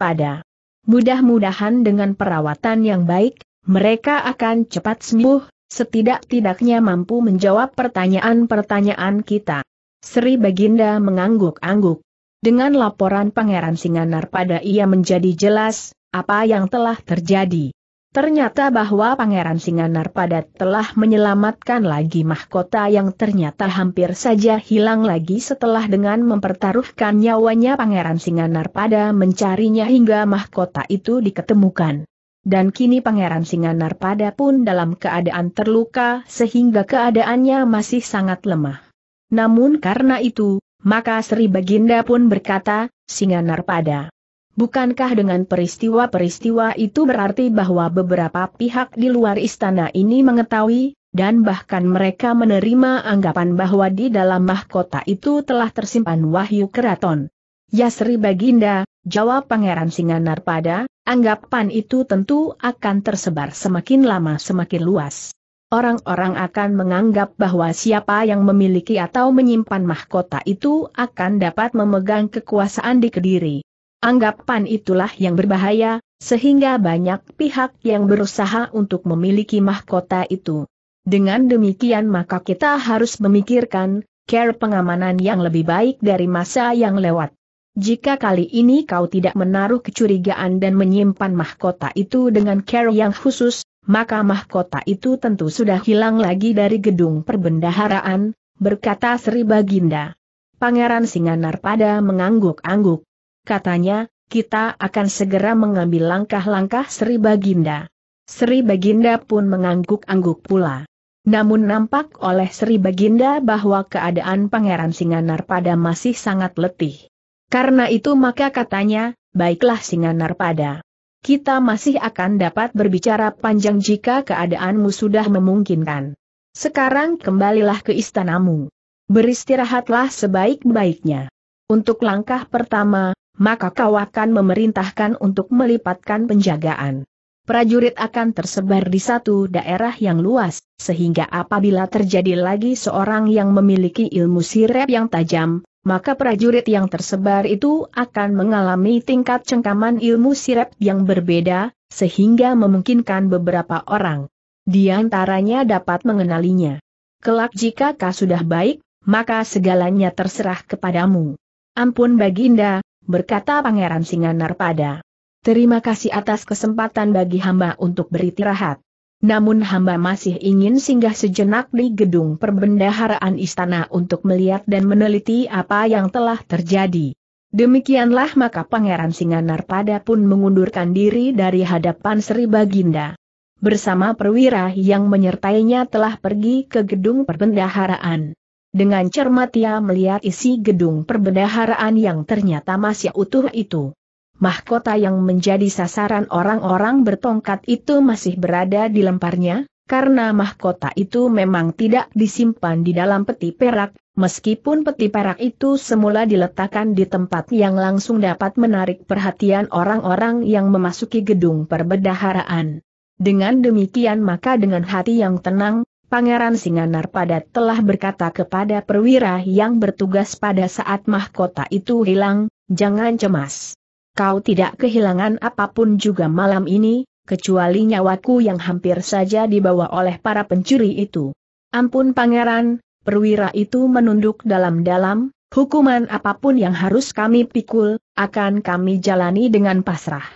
pada. Mudah-mudahan dengan perawatan yang baik, mereka akan cepat sembuh, setidak-tidaknya mampu menjawab pertanyaan-pertanyaan kita. Sri Baginda mengangguk-angguk. Dengan laporan Pangeran Singanar pada ia menjadi jelas, apa yang telah terjadi. Ternyata bahwa Pangeran Singanar Padat telah menyelamatkan lagi mahkota yang ternyata hampir saja hilang lagi setelah dengan mempertaruhkan nyawanya Pangeran Singanar Padat mencarinya hingga mahkota itu diketemukan. Dan kini Pangeran Singanar Padat pun dalam keadaan terluka sehingga keadaannya masih sangat lemah. Namun karena itu, maka Sri Baginda pun berkata, Singanar Padat. Bukankah dengan peristiwa-peristiwa itu berarti bahwa beberapa pihak di luar istana ini mengetahui, dan bahkan mereka menerima anggapan bahwa di dalam mahkota itu telah tersimpan wahyu keraton? Yasri Baginda, jawab Pangeran Singanarpada, anggapan itu tentu akan tersebar semakin lama semakin luas. Orang-orang akan menganggap bahwa siapa yang memiliki atau menyimpan mahkota itu akan dapat memegang kekuasaan di Kediri. Anggapan itulah yang berbahaya, sehingga banyak pihak yang berusaha untuk memiliki mahkota itu. Dengan demikian maka kita harus memikirkan, care pengamanan yang lebih baik dari masa yang lewat. Jika kali ini kau tidak menaruh kecurigaan dan menyimpan mahkota itu dengan care yang khusus, maka mahkota itu tentu sudah hilang lagi dari gedung perbendaharaan, berkata Sri Baginda. Pangeran Singanar pada mengangguk-angguk katanya, kita akan segera mengambil langkah-langkah Sri Baginda. Sri Baginda pun mengangguk-angguk pula. Namun nampak oleh Sri Baginda bahwa keadaan Pangeran Singanar pada masih sangat letih. Karena itu maka katanya, baiklah Singanar pada, Kita masih akan dapat berbicara panjang jika keadaanmu sudah memungkinkan. Sekarang kembalilah ke istanamu. Beristirahatlah sebaik-baiknya. Untuk langkah pertama, maka kau akan memerintahkan untuk melipatkan penjagaan. Prajurit akan tersebar di satu daerah yang luas, sehingga apabila terjadi lagi seorang yang memiliki ilmu sirep yang tajam, maka prajurit yang tersebar itu akan mengalami tingkat cengkaman ilmu sirep yang berbeda, sehingga memungkinkan beberapa orang di antaranya dapat mengenalinya. Kelak jika kau sudah baik, maka segalanya terserah kepadamu. Ampun Baginda, berkata Pangeran pada. Terima kasih atas kesempatan bagi hamba untuk beristirahat. Namun hamba masih ingin singgah sejenak di gedung perbendaharaan istana untuk melihat dan meneliti apa yang telah terjadi. Demikianlah maka Pangeran pada pun mengundurkan diri dari hadapan Sri Baginda. Bersama perwira yang menyertainya telah pergi ke gedung perbendaharaan. Dengan cermat ia melihat isi gedung perbendaharaan yang ternyata masih utuh itu. Mahkota yang menjadi sasaran orang-orang bertongkat itu masih berada di lemparnya, karena mahkota itu memang tidak disimpan di dalam peti perak, meskipun peti perak itu semula diletakkan di tempat yang langsung dapat menarik perhatian orang-orang yang memasuki gedung perbendaharaan. Dengan demikian maka dengan hati yang tenang, Pangeran Singanar Padat telah berkata kepada perwira yang bertugas pada saat mahkota itu hilang, jangan cemas. Kau tidak kehilangan apapun juga malam ini, kecuali nyawaku yang hampir saja dibawa oleh para pencuri itu. Ampun pangeran, perwira itu menunduk dalam-dalam, hukuman apapun yang harus kami pikul, akan kami jalani dengan pasrah.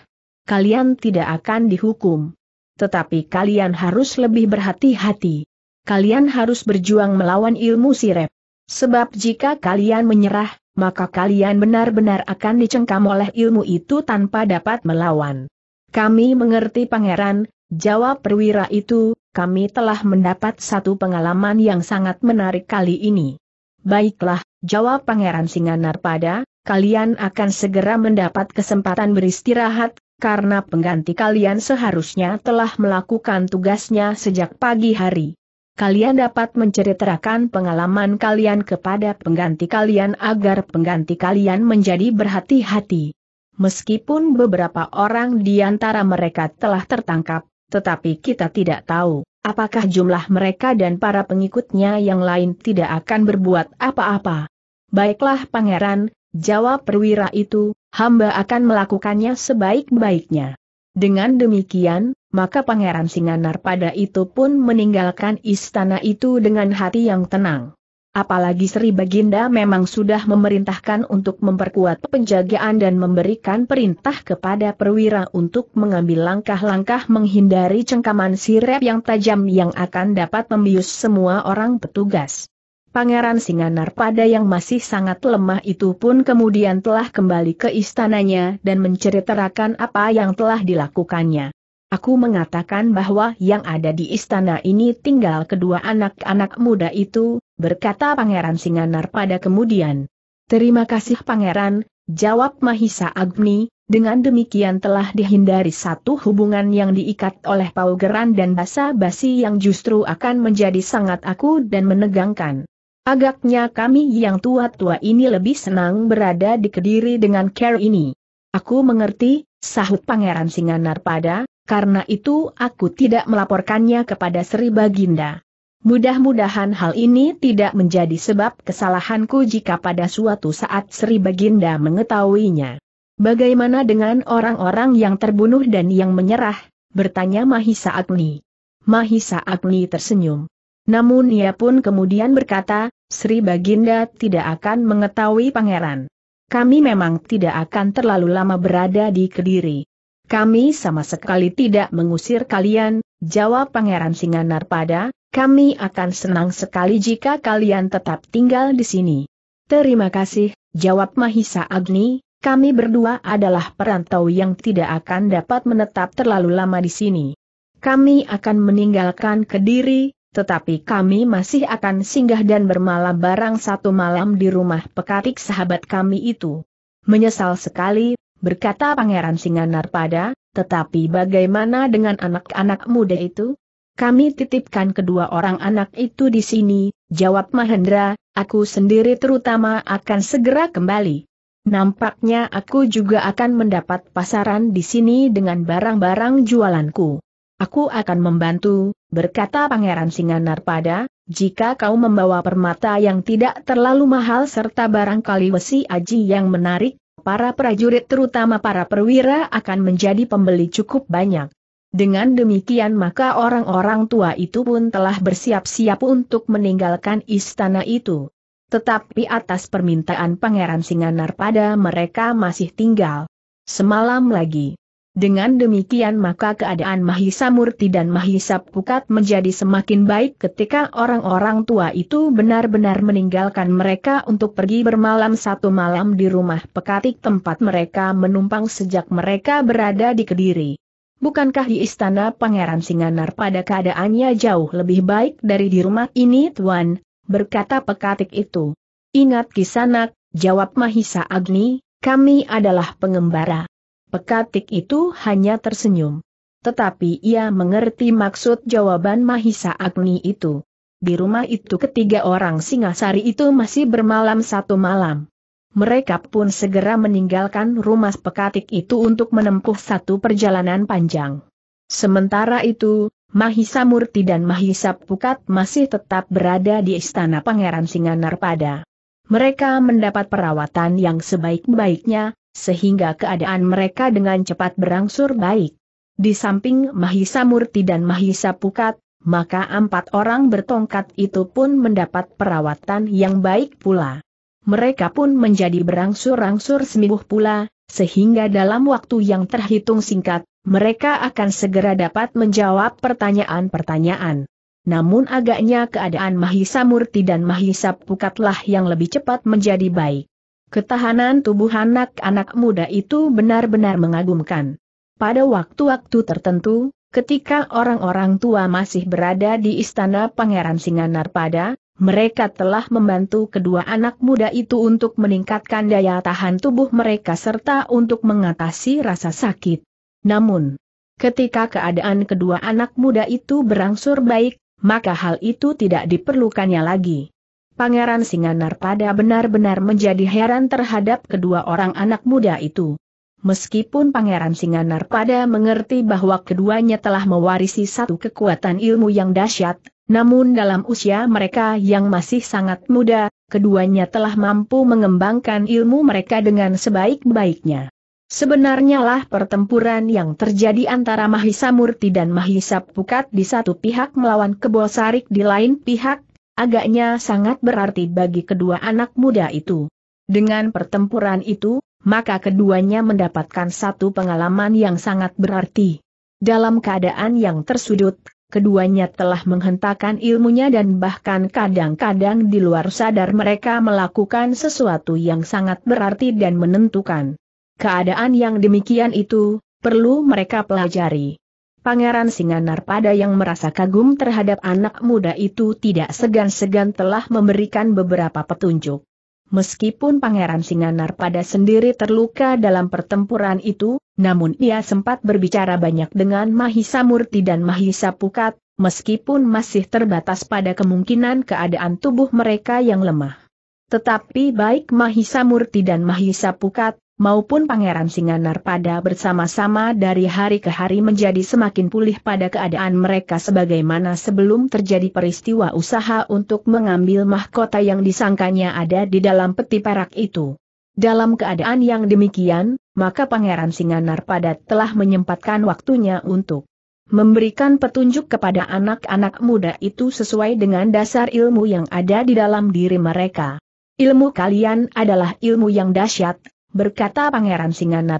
Kalian tidak akan dihukum. Tetapi kalian harus lebih berhati-hati kalian harus berjuang melawan ilmu sirep. Sebab jika kalian menyerah, maka kalian benar-benar akan dicengkam oleh ilmu itu tanpa dapat melawan. Kami mengerti pangeran, jawab perwira itu, kami telah mendapat satu pengalaman yang sangat menarik kali ini. Baiklah, jawab pangeran Singanar pada. kalian akan segera mendapat kesempatan beristirahat, karena pengganti kalian seharusnya telah melakukan tugasnya sejak pagi hari kalian dapat menceritakan pengalaman kalian kepada pengganti kalian agar pengganti kalian menjadi berhati-hati. Meskipun beberapa orang di antara mereka telah tertangkap, tetapi kita tidak tahu apakah jumlah mereka dan para pengikutnya yang lain tidak akan berbuat apa-apa. Baiklah pangeran, jawab perwira itu, hamba akan melakukannya sebaik-baiknya. Dengan demikian, maka Pangeran Singanar pada itu pun meninggalkan istana itu dengan hati yang tenang. Apalagi Sri Baginda memang sudah memerintahkan untuk memperkuat penjagaan dan memberikan perintah kepada perwira untuk mengambil langkah-langkah menghindari cengkaman sirep yang tajam yang akan dapat membius semua orang petugas. Pangeran Singanar pada yang masih sangat lemah itu pun kemudian telah kembali ke istananya dan menceritakan apa yang telah dilakukannya. Aku mengatakan bahwa yang ada di istana ini tinggal kedua anak-anak muda itu, berkata Pangeran Singanar pada kemudian. Terima kasih Pangeran, jawab Mahisa Agni, dengan demikian telah dihindari satu hubungan yang diikat oleh paugeran dan basa-basi yang justru akan menjadi sangat aku dan menegangkan. Agaknya kami yang tua-tua ini lebih senang berada di kediri dengan care ini. Aku mengerti, sahut Pangeran Singanar pada, karena itu aku tidak melaporkannya kepada Sri Baginda. Mudah-mudahan hal ini tidak menjadi sebab kesalahanku jika pada suatu saat Sri Baginda mengetahuinya. Bagaimana dengan orang-orang yang terbunuh dan yang menyerah? Bertanya Mahisa Agni. Mahisa Agni tersenyum. Namun ia pun kemudian berkata, Sri Baginda tidak akan mengetahui pangeran. Kami memang tidak akan terlalu lama berada di Kediri. Kami sama sekali tidak mengusir kalian, jawab Pangeran Singanar pada. kami akan senang sekali jika kalian tetap tinggal di sini. Terima kasih, jawab Mahisa Agni, kami berdua adalah perantau yang tidak akan dapat menetap terlalu lama di sini. Kami akan meninggalkan Kediri, tetapi kami masih akan singgah dan bermalam barang satu malam di rumah pekatik sahabat kami itu. Menyesal sekali, berkata Pangeran Singanar pada, tetapi bagaimana dengan anak-anak muda itu? Kami titipkan kedua orang anak itu di sini, jawab Mahendra, aku sendiri terutama akan segera kembali. Nampaknya aku juga akan mendapat pasaran di sini dengan barang-barang jualanku. Aku akan membantu, berkata Pangeran Singanar pada, jika kau membawa permata yang tidak terlalu mahal serta barangkali besi aji yang menarik, para prajurit terutama para perwira akan menjadi pembeli cukup banyak. Dengan demikian maka orang-orang tua itu pun telah bersiap-siap untuk meninggalkan istana itu. Tetapi atas permintaan Pangeran Singanar pada mereka masih tinggal. Semalam lagi, dengan demikian maka keadaan Mahisa Murti dan Mahisa Pukat menjadi semakin baik ketika orang-orang tua itu benar-benar meninggalkan mereka untuk pergi bermalam satu malam di rumah pekatik tempat mereka menumpang sejak mereka berada di Kediri. Bukankah di istana Pangeran Singanar pada keadaannya jauh lebih baik dari di rumah ini tuan, berkata pekatik itu. Ingat kisanak, jawab Mahisa Agni, kami adalah pengembara. Pekatik itu hanya tersenyum. Tetapi ia mengerti maksud jawaban Mahisa Agni itu. Di rumah itu ketiga orang Singasari itu masih bermalam satu malam. Mereka pun segera meninggalkan rumah pekatik itu untuk menempuh satu perjalanan panjang. Sementara itu, Mahisa Murti dan Mahisa Pukat masih tetap berada di istana Pangeran Singanarpada. Mereka mendapat perawatan yang sebaik-baiknya, sehingga keadaan mereka dengan cepat berangsur baik. Di samping Mahisa Murti dan Mahisa Pukat, maka empat orang bertongkat itu pun mendapat perawatan yang baik pula. Mereka pun menjadi berangsur-angsur sembuh pula, sehingga dalam waktu yang terhitung singkat, mereka akan segera dapat menjawab pertanyaan-pertanyaan. Namun agaknya keadaan Mahisa Murti dan Mahisa Pukatlah yang lebih cepat menjadi baik. Ketahanan tubuh anak-anak muda itu benar-benar mengagumkan. Pada waktu-waktu tertentu, ketika orang-orang tua masih berada di istana Pangeran pada, mereka telah membantu kedua anak muda itu untuk meningkatkan daya tahan tubuh mereka serta untuk mengatasi rasa sakit. Namun, ketika keadaan kedua anak muda itu berangsur baik, maka hal itu tidak diperlukannya lagi. Pangeran Singanar pada benar-benar menjadi heran terhadap kedua orang anak muda itu. Meskipun Pangeran Singanar pada mengerti bahwa keduanya telah mewarisi satu kekuatan ilmu yang dahsyat, namun dalam usia mereka yang masih sangat muda, keduanya telah mampu mengembangkan ilmu mereka dengan sebaik-baiknya. Sebenarnya lah pertempuran yang terjadi antara Mahisa Murti dan Mahisa Pukat di satu pihak melawan Kebosarik di lain pihak agaknya sangat berarti bagi kedua anak muda itu. Dengan pertempuran itu, maka keduanya mendapatkan satu pengalaman yang sangat berarti. Dalam keadaan yang tersudut, keduanya telah menghentakkan ilmunya dan bahkan kadang-kadang di luar sadar mereka melakukan sesuatu yang sangat berarti dan menentukan. Keadaan yang demikian itu, perlu mereka pelajari. Pangeran pada yang merasa kagum terhadap anak muda itu tidak segan-segan telah memberikan beberapa petunjuk. Meskipun Pangeran pada sendiri terluka dalam pertempuran itu, namun ia sempat berbicara banyak dengan Mahisa Murti dan Mahisa Pukat, meskipun masih terbatas pada kemungkinan keadaan tubuh mereka yang lemah. Tetapi baik Mahisa Murti dan Mahisa Pukat, maupun Pangeran Singanar pada bersama-sama dari hari ke hari menjadi semakin pulih pada keadaan mereka sebagaimana sebelum terjadi peristiwa usaha untuk mengambil mahkota yang disangkanya ada di dalam peti perak itu. Dalam keadaan yang demikian, maka Pangeran Singanar pada telah menyempatkan waktunya untuk memberikan petunjuk kepada anak-anak muda itu sesuai dengan dasar ilmu yang ada di dalam diri mereka. Ilmu kalian adalah ilmu yang dahsyat, berkata Pangeran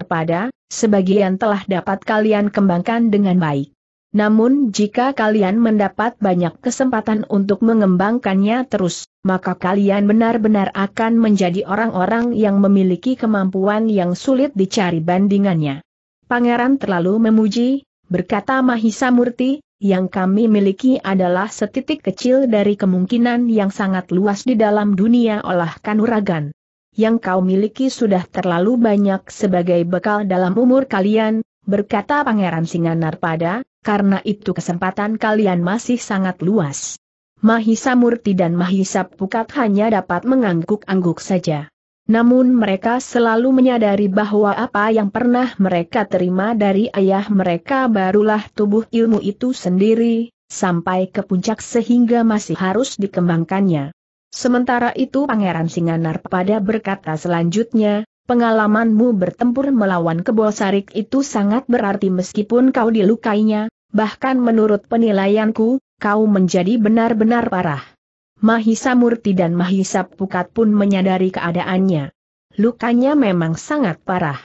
pada, sebagian telah dapat kalian kembangkan dengan baik. Namun jika kalian mendapat banyak kesempatan untuk mengembangkannya terus, maka kalian benar-benar akan menjadi orang-orang yang memiliki kemampuan yang sulit dicari bandingannya. Pangeran terlalu memuji, berkata Mahisa Murti, yang kami miliki adalah setitik kecil dari kemungkinan yang sangat luas di dalam dunia olah kanuragan yang kau miliki sudah terlalu banyak sebagai bekal dalam umur kalian, berkata Pangeran pada. karena itu kesempatan kalian masih sangat luas. Mahisa Murti dan Mahisa Pukat hanya dapat mengangguk-angguk saja. Namun mereka selalu menyadari bahwa apa yang pernah mereka terima dari ayah mereka barulah tubuh ilmu itu sendiri, sampai ke puncak sehingga masih harus dikembangkannya. Sementara itu Pangeran Singanar pada berkata selanjutnya, pengalamanmu bertempur melawan kebosarik itu sangat berarti meskipun kau dilukainya, bahkan menurut penilaianku, kau menjadi benar-benar parah. Mahisa Murti dan Mahisa Pukat pun menyadari keadaannya. Lukanya memang sangat parah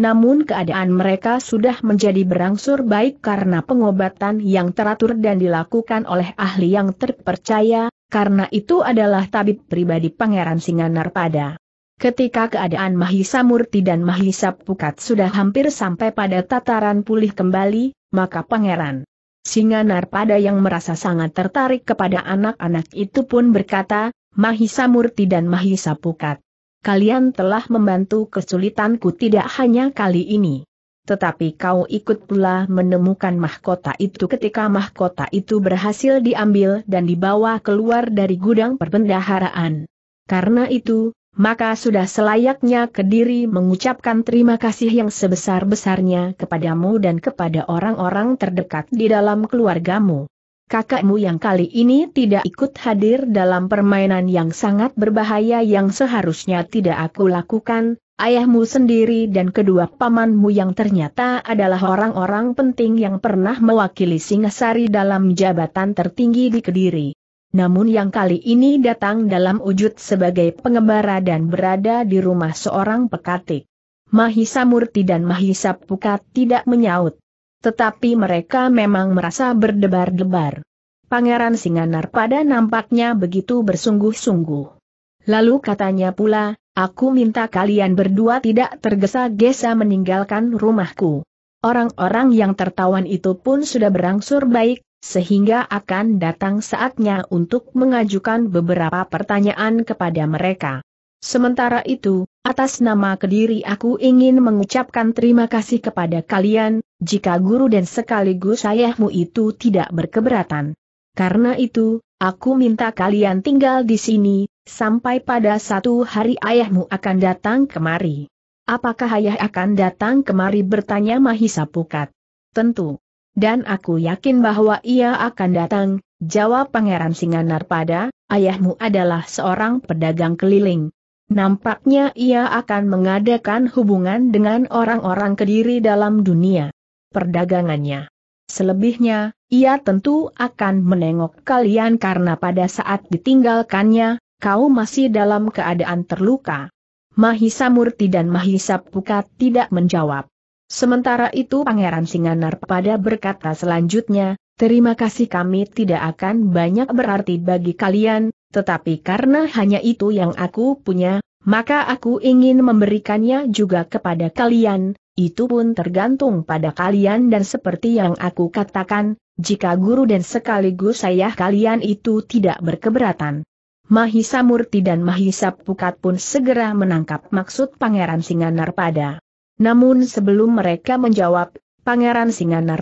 namun keadaan mereka sudah menjadi berangsur baik karena pengobatan yang teratur dan dilakukan oleh ahli yang terpercaya, karena itu adalah tabib pribadi Pangeran Singanar pada. Ketika keadaan Mahisa Murti dan Mahisa Pukat sudah hampir sampai pada tataran pulih kembali, maka Pangeran Singanar pada yang merasa sangat tertarik kepada anak-anak itu pun berkata, Mahisa Murti dan Mahisa Pukat kalian telah membantu kesulitanku tidak hanya kali ini. Tetapi kau ikut pula menemukan mahkota itu ketika mahkota itu berhasil diambil dan dibawa keluar dari gudang perbendaharaan. Karena itu, maka sudah selayaknya Kediri mengucapkan terima kasih yang sebesar-besarnya kepadamu dan kepada orang-orang terdekat di dalam keluargamu kakakmu yang kali ini tidak ikut hadir dalam permainan yang sangat berbahaya yang seharusnya tidak aku lakukan, ayahmu sendiri dan kedua pamanmu yang ternyata adalah orang-orang penting yang pernah mewakili Singasari dalam jabatan tertinggi di Kediri. Namun yang kali ini datang dalam wujud sebagai pengembara dan berada di rumah seorang pekatik. Mahisa Murti dan Mahisa Pukat tidak menyaut. Tetapi mereka memang merasa berdebar-debar. Pangeran Singanar pada nampaknya begitu bersungguh-sungguh. Lalu katanya pula, aku minta kalian berdua tidak tergesa-gesa meninggalkan rumahku. Orang-orang yang tertawan itu pun sudah berangsur baik, sehingga akan datang saatnya untuk mengajukan beberapa pertanyaan kepada mereka. Sementara itu, atas nama Kediri aku ingin mengucapkan terima kasih kepada kalian, jika guru dan sekaligus ayahmu itu tidak berkeberatan. Karena itu, aku minta kalian tinggal di sini, sampai pada satu hari ayahmu akan datang kemari. Apakah ayah akan datang kemari bertanya Mahisa Pukat? Tentu. Dan aku yakin bahwa ia akan datang, jawab Pangeran Singanar pada. ayahmu adalah seorang pedagang keliling. Nampaknya ia akan mengadakan hubungan dengan orang-orang kediri dalam dunia perdagangannya. Selebihnya, ia tentu akan menengok kalian karena pada saat ditinggalkannya, kau masih dalam keadaan terluka. Mahisa Murti dan Mahisa Pukat tidak menjawab. Sementara itu Pangeran Singanar pada berkata selanjutnya, Terima kasih kami tidak akan banyak berarti bagi kalian, tetapi karena hanya itu yang aku punya, maka aku ingin memberikannya juga kepada kalian, itu pun tergantung pada kalian dan seperti yang aku katakan, jika guru dan sekaligus ayah kalian itu tidak berkeberatan. Mahisa Murti dan Mahisa Pukat pun segera menangkap maksud Pangeran pada. Namun sebelum mereka menjawab, Pangeran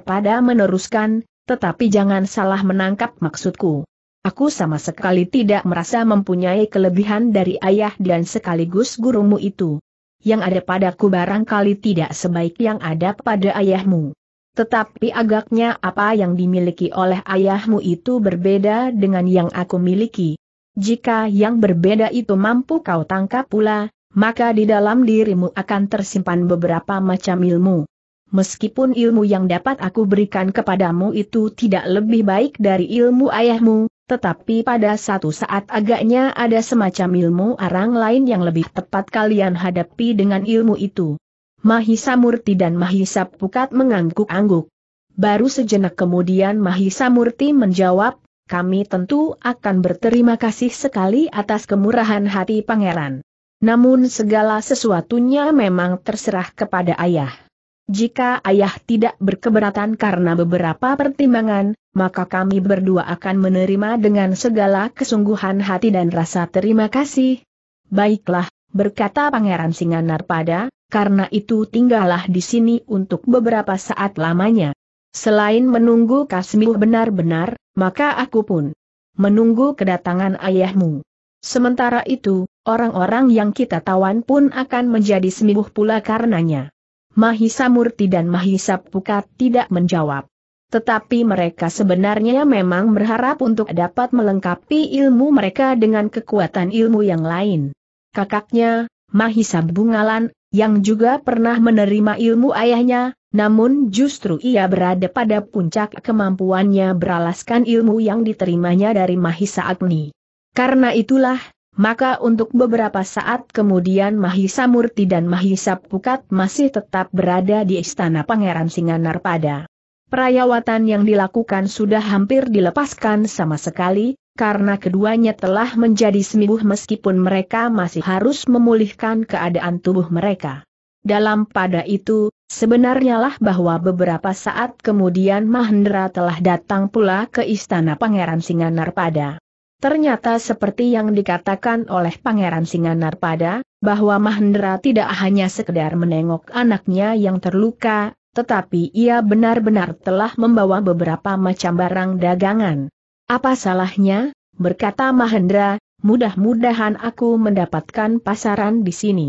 pada meneruskan, tetapi jangan salah menangkap maksudku. Aku sama sekali tidak merasa mempunyai kelebihan dari ayah dan sekaligus gurumu itu yang ada padaku barangkali tidak sebaik yang ada pada ayahmu. Tetapi agaknya apa yang dimiliki oleh ayahmu itu berbeda dengan yang aku miliki. Jika yang berbeda itu mampu kau tangkap pula, maka di dalam dirimu akan tersimpan beberapa macam ilmu. Meskipun ilmu yang dapat aku berikan kepadamu itu tidak lebih baik dari ilmu ayahmu, tetapi pada satu saat agaknya ada semacam ilmu arang lain yang lebih tepat kalian hadapi dengan ilmu itu. Mahisa Murti dan Mahisa Pukat mengangguk-angguk. Baru sejenak kemudian Mahisa Murti menjawab, kami tentu akan berterima kasih sekali atas kemurahan hati pangeran. Namun segala sesuatunya memang terserah kepada ayah. Jika ayah tidak berkeberatan karena beberapa pertimbangan, maka kami berdua akan menerima dengan segala kesungguhan hati dan rasa terima kasih. Baiklah, berkata Pangeran pada, karena itu tinggallah di sini untuk beberapa saat lamanya. Selain menunggu Kasmiu benar-benar, maka aku pun menunggu kedatangan ayahmu. Sementara itu, orang-orang yang kita tawan pun akan menjadi sembuh pula karenanya. Mahisa Murti dan Mahisa Pukat tidak menjawab. Tetapi mereka sebenarnya memang berharap untuk dapat melengkapi ilmu mereka dengan kekuatan ilmu yang lain. Kakaknya, Mahisa Bungalan, yang juga pernah menerima ilmu ayahnya, namun justru ia berada pada puncak kemampuannya beralaskan ilmu yang diterimanya dari Mahisa Agni. Karena itulah, maka untuk beberapa saat kemudian Mahisa Murti dan Mahisa Pukat masih tetap berada di istana Pangeran Singanar pada Perayawatan yang dilakukan sudah hampir dilepaskan sama sekali, karena keduanya telah menjadi sembuh meskipun mereka masih harus memulihkan keadaan tubuh mereka. Dalam pada itu, sebenarnya lah bahwa beberapa saat kemudian Mahendra telah datang pula ke istana Pangeran Singanar pada. Ternyata seperti yang dikatakan oleh Pangeran pada, bahwa Mahendra tidak hanya sekedar menengok anaknya yang terluka, tetapi ia benar-benar telah membawa beberapa macam barang dagangan. Apa salahnya, berkata Mahendra, mudah-mudahan aku mendapatkan pasaran di sini.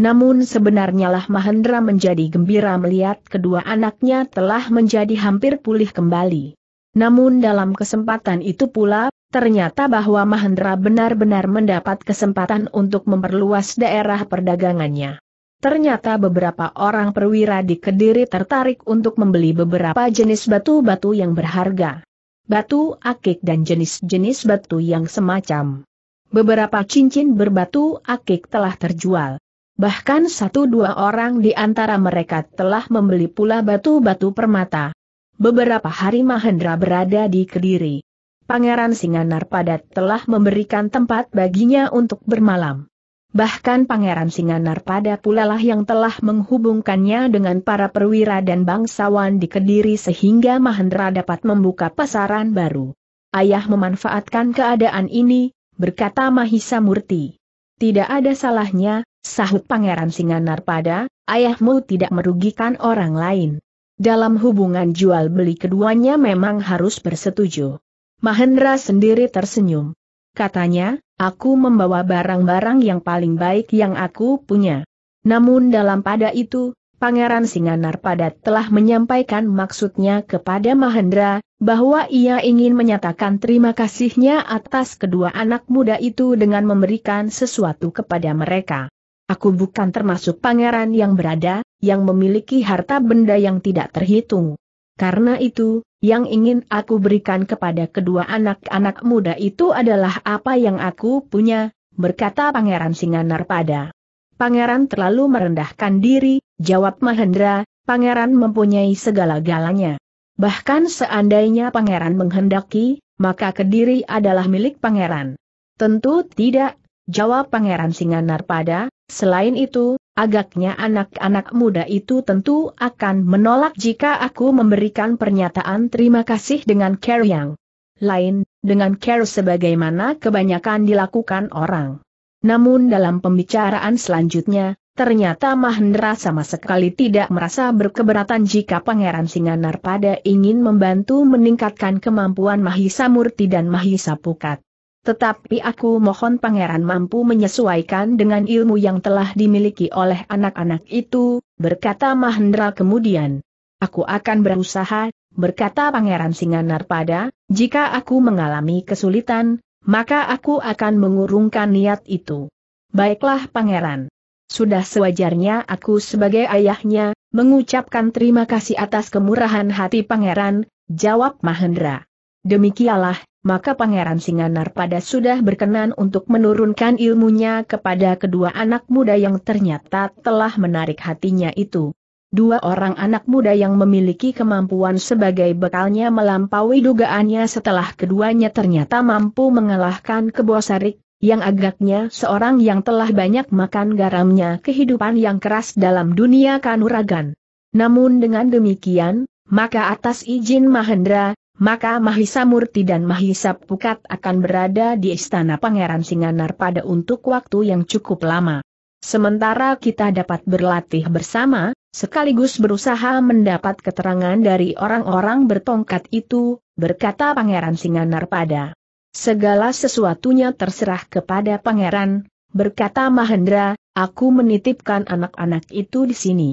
Namun sebenarnya lah Mahendra menjadi gembira melihat kedua anaknya telah menjadi hampir pulih kembali. Namun dalam kesempatan itu pula, Ternyata bahwa Mahendra benar-benar mendapat kesempatan untuk memperluas daerah perdagangannya. Ternyata beberapa orang perwira di Kediri tertarik untuk membeli beberapa jenis batu-batu yang berharga. Batu akik dan jenis-jenis batu yang semacam. Beberapa cincin berbatu akik telah terjual. Bahkan satu dua orang di antara mereka telah membeli pula batu-batu permata. Beberapa hari Mahendra berada di Kediri. Pangeran Singanarpada telah memberikan tempat baginya untuk bermalam. Bahkan Pangeran Singanarpada pula lah yang telah menghubungkannya dengan para perwira dan bangsawan di Kediri sehingga Mahendra dapat membuka pasaran baru. Ayah memanfaatkan keadaan ini, berkata Mahisa Murti. Tidak ada salahnya, sahut Pangeran Singanarpada, ayahmu tidak merugikan orang lain. Dalam hubungan jual beli keduanya memang harus bersetuju. Mahendra sendiri tersenyum. Katanya, aku membawa barang-barang yang paling baik yang aku punya. Namun dalam pada itu, Pangeran Singanar Padat telah menyampaikan maksudnya kepada Mahendra, bahwa ia ingin menyatakan terima kasihnya atas kedua anak muda itu dengan memberikan sesuatu kepada mereka. Aku bukan termasuk pangeran yang berada, yang memiliki harta benda yang tidak terhitung. Karena itu, yang ingin aku berikan kepada kedua anak-anak muda itu adalah apa yang aku punya, berkata Pangeran pada. Pangeran terlalu merendahkan diri, jawab Mahendra, Pangeran mempunyai segala-galanya. Bahkan seandainya Pangeran menghendaki, maka Kediri adalah milik Pangeran. Tentu tidak, jawab Pangeran Singanar pada. selain itu, Agaknya anak-anak muda itu tentu akan menolak jika aku memberikan pernyataan terima kasih dengan care yang lain, dengan care sebagaimana kebanyakan dilakukan orang. Namun dalam pembicaraan selanjutnya, ternyata Mahendra sama sekali tidak merasa berkeberatan jika Pangeran Singanar pada ingin membantu meningkatkan kemampuan Mahisa Murti dan Mahisa Pukat. Tetapi aku mohon pangeran mampu menyesuaikan dengan ilmu yang telah dimiliki oleh anak-anak itu, berkata Mahendra kemudian. Aku akan berusaha, berkata pangeran Singanar pada, jika aku mengalami kesulitan, maka aku akan mengurungkan niat itu. Baiklah pangeran. Sudah sewajarnya aku sebagai ayahnya, mengucapkan terima kasih atas kemurahan hati pangeran, jawab Mahendra. Demikianlah maka Pangeran Singanar pada sudah berkenan untuk menurunkan ilmunya kepada kedua anak muda yang ternyata telah menarik hatinya itu. Dua orang anak muda yang memiliki kemampuan sebagai bekalnya melampaui dugaannya setelah keduanya ternyata mampu mengalahkan kebosarik, yang agaknya seorang yang telah banyak makan garamnya kehidupan yang keras dalam dunia kanuragan. Namun dengan demikian, maka atas izin Mahendra, maka Mahisa Murti dan Mahisa Pukat akan berada di istana Pangeran Singanar pada untuk waktu yang cukup lama. Sementara kita dapat berlatih bersama, sekaligus berusaha mendapat keterangan dari orang-orang bertongkat itu, berkata Pangeran Singanar pada. Segala sesuatunya terserah kepada Pangeran, berkata Mahendra, aku menitipkan anak-anak itu di sini.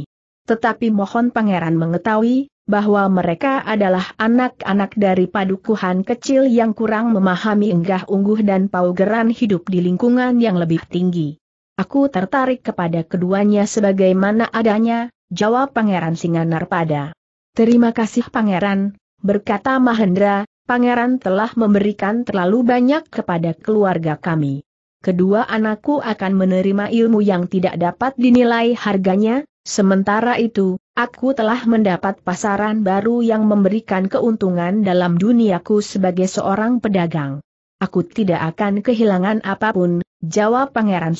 Tetapi mohon Pangeran mengetahui, bahwa mereka adalah anak-anak dari padukuhan kecil yang kurang memahami enggah ungguh dan paugeran hidup di lingkungan yang lebih tinggi. Aku tertarik kepada keduanya sebagaimana adanya, jawab Pangeran Singanar pada. Terima kasih Pangeran, berkata Mahendra, Pangeran telah memberikan terlalu banyak kepada keluarga kami. Kedua anakku akan menerima ilmu yang tidak dapat dinilai harganya, sementara itu, Aku telah mendapat pasaran baru yang memberikan keuntungan dalam duniaku sebagai seorang pedagang. Aku tidak akan kehilangan apapun, jawab Pangeran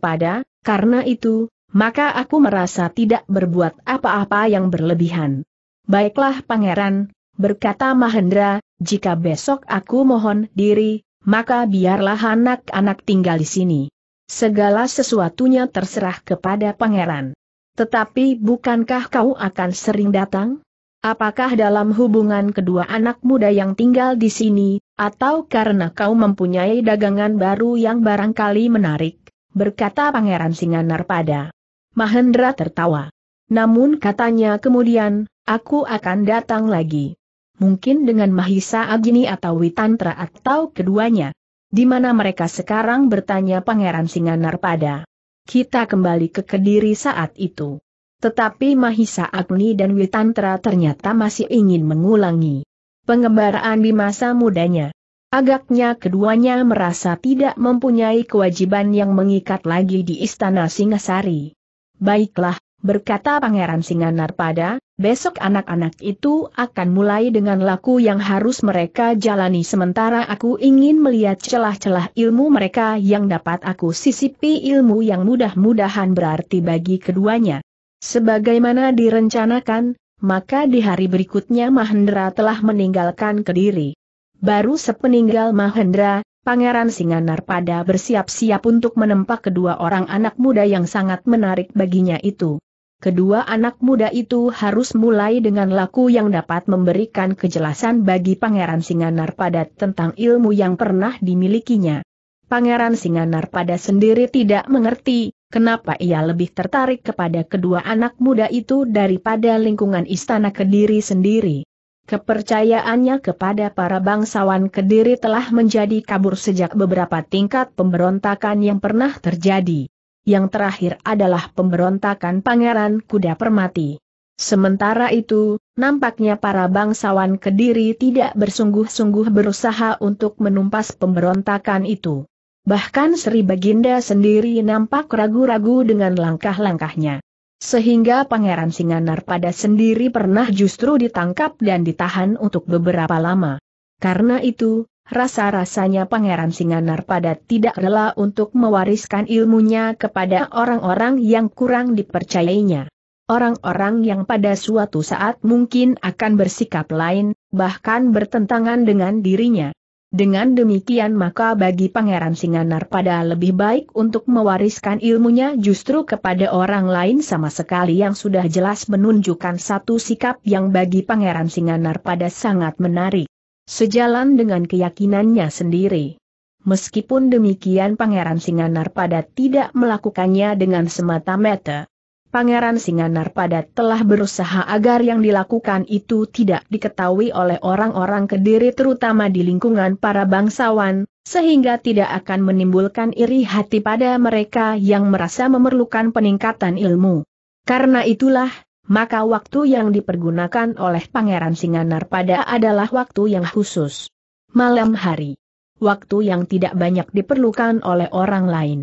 pada. karena itu, maka aku merasa tidak berbuat apa-apa yang berlebihan. Baiklah Pangeran, berkata Mahendra, jika besok aku mohon diri, maka biarlah anak-anak tinggal di sini. Segala sesuatunya terserah kepada pangeran. Tetapi bukankah kau akan sering datang? Apakah dalam hubungan kedua anak muda yang tinggal di sini, atau karena kau mempunyai dagangan baru yang barangkali menarik? Berkata Pangeran Singanar pada Mahendra tertawa. Namun katanya kemudian, aku akan datang lagi. Mungkin dengan Mahisa Agni atau Witantra atau keduanya. Di mana mereka sekarang bertanya Pangeran Singanar pada kita kembali ke Kediri saat itu. Tetapi Mahisa Agni dan Witantra ternyata masih ingin mengulangi pengembaraan di masa mudanya. Agaknya keduanya merasa tidak mempunyai kewajiban yang mengikat lagi di Istana Singasari. Baiklah, berkata Pangeran Singanar pada Besok anak-anak itu akan mulai dengan laku yang harus mereka jalani sementara aku ingin melihat celah-celah ilmu mereka yang dapat aku sisipi ilmu yang mudah-mudahan berarti bagi keduanya. Sebagaimana direncanakan, maka di hari berikutnya Mahendra telah meninggalkan Kediri. Baru sepeninggal Mahendra, Pangeran Singanar pada bersiap-siap untuk menempa kedua orang anak muda yang sangat menarik baginya itu kedua anak muda itu harus mulai dengan laku yang dapat memberikan kejelasan bagi Pangeran Singanar pada tentang ilmu yang pernah dimilikinya. Pangeran Singanar pada sendiri tidak mengerti, kenapa ia lebih tertarik kepada kedua anak muda itu daripada lingkungan istana Kediri sendiri. Kepercayaannya kepada para bangsawan Kediri telah menjadi kabur sejak beberapa tingkat pemberontakan yang pernah terjadi yang terakhir adalah pemberontakan Pangeran Kuda Permati. Sementara itu, nampaknya para bangsawan Kediri tidak bersungguh-sungguh berusaha untuk menumpas pemberontakan itu. Bahkan Sri Baginda sendiri nampak ragu-ragu dengan langkah-langkahnya. Sehingga Pangeran Singanar pada sendiri pernah justru ditangkap dan ditahan untuk beberapa lama. Karena itu, Rasa-rasanya Pangeran Singanar pada tidak rela untuk mewariskan ilmunya kepada orang-orang yang kurang dipercayainya. Orang-orang yang pada suatu saat mungkin akan bersikap lain, bahkan bertentangan dengan dirinya. Dengan demikian maka bagi Pangeran Singanar pada lebih baik untuk mewariskan ilmunya justru kepada orang lain sama sekali yang sudah jelas menunjukkan satu sikap yang bagi Pangeran Singanar pada sangat menarik. Sejalan dengan keyakinannya sendiri. Meskipun demikian Pangeran Singanar Singanarpada tidak melakukannya dengan semata mata. Pangeran Singanar Singanarpada telah berusaha agar yang dilakukan itu tidak diketahui oleh orang-orang kediri terutama di lingkungan para bangsawan, sehingga tidak akan menimbulkan iri hati pada mereka yang merasa memerlukan peningkatan ilmu. Karena itulah, maka waktu yang dipergunakan oleh Pangeran Singanar pada adalah waktu yang khusus. Malam hari. Waktu yang tidak banyak diperlukan oleh orang lain.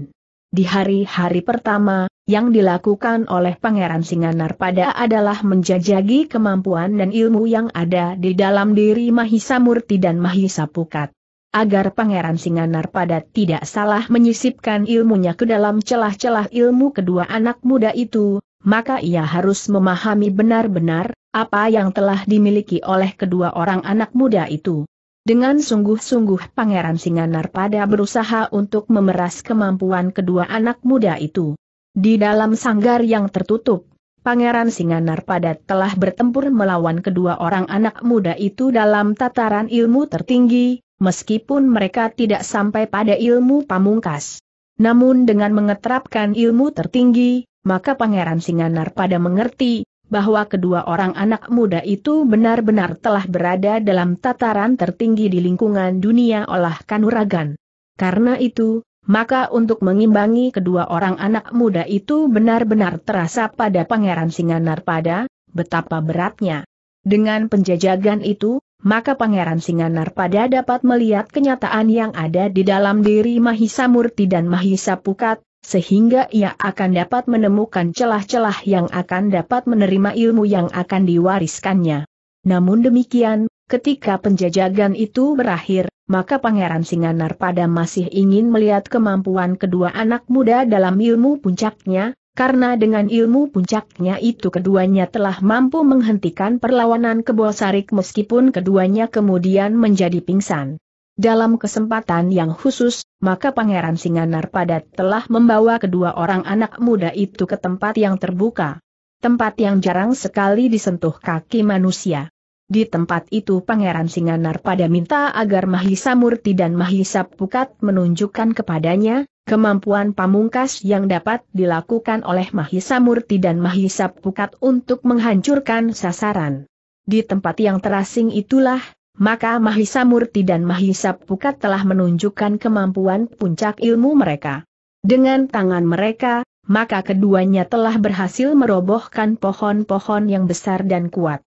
Di hari-hari pertama, yang dilakukan oleh Pangeran Singanar pada adalah menjajagi kemampuan dan ilmu yang ada di dalam diri Mahisa Murti dan Mahisa Pukat. Agar Pangeran Singanar pada tidak salah menyisipkan ilmunya ke dalam celah-celah ilmu kedua anak muda itu, maka ia harus memahami benar-benar apa yang telah dimiliki oleh kedua orang anak muda itu. Dengan sungguh-sungguh Pangeran Singanar pada berusaha untuk memeras kemampuan kedua anak muda itu. Di dalam sanggar yang tertutup, Pangeran Singanar pada telah bertempur melawan kedua orang anak muda itu dalam tataran ilmu tertinggi, meskipun mereka tidak sampai pada ilmu pamungkas. Namun dengan mengeterapkan ilmu tertinggi, maka Pangeran Singanar pada mengerti, bahwa kedua orang anak muda itu benar-benar telah berada dalam tataran tertinggi di lingkungan dunia olah kanuragan. Karena itu, maka untuk mengimbangi kedua orang anak muda itu benar-benar terasa pada Pangeran Singanar pada, betapa beratnya. Dengan penjajagan itu, maka Pangeran Singanar pada dapat melihat kenyataan yang ada di dalam diri Mahisa Murti dan Mahisa Pukat, sehingga ia akan dapat menemukan celah-celah yang akan dapat menerima ilmu yang akan diwariskannya. Namun demikian, ketika penjajagan itu berakhir, maka Pangeran Singanar pada masih ingin melihat kemampuan kedua anak muda dalam ilmu puncaknya, karena dengan ilmu puncaknya itu keduanya telah mampu menghentikan perlawanan Kebosarik meskipun keduanya kemudian menjadi pingsan. Dalam kesempatan yang khusus, maka Pangeran Singanar Padat telah membawa kedua orang anak muda itu ke tempat yang terbuka. Tempat yang jarang sekali disentuh kaki manusia. Di tempat itu Pangeran Singanar Pada minta agar Mahisa Murti dan Mahisa Pukat menunjukkan kepadanya, kemampuan pamungkas yang dapat dilakukan oleh Mahisa Murti dan Mahisa Pukat untuk menghancurkan sasaran. Di tempat yang terasing itulah, maka Mahisa Murti dan Mahisa Pukat telah menunjukkan kemampuan puncak ilmu mereka. Dengan tangan mereka, maka keduanya telah berhasil merobohkan pohon-pohon yang besar dan kuat.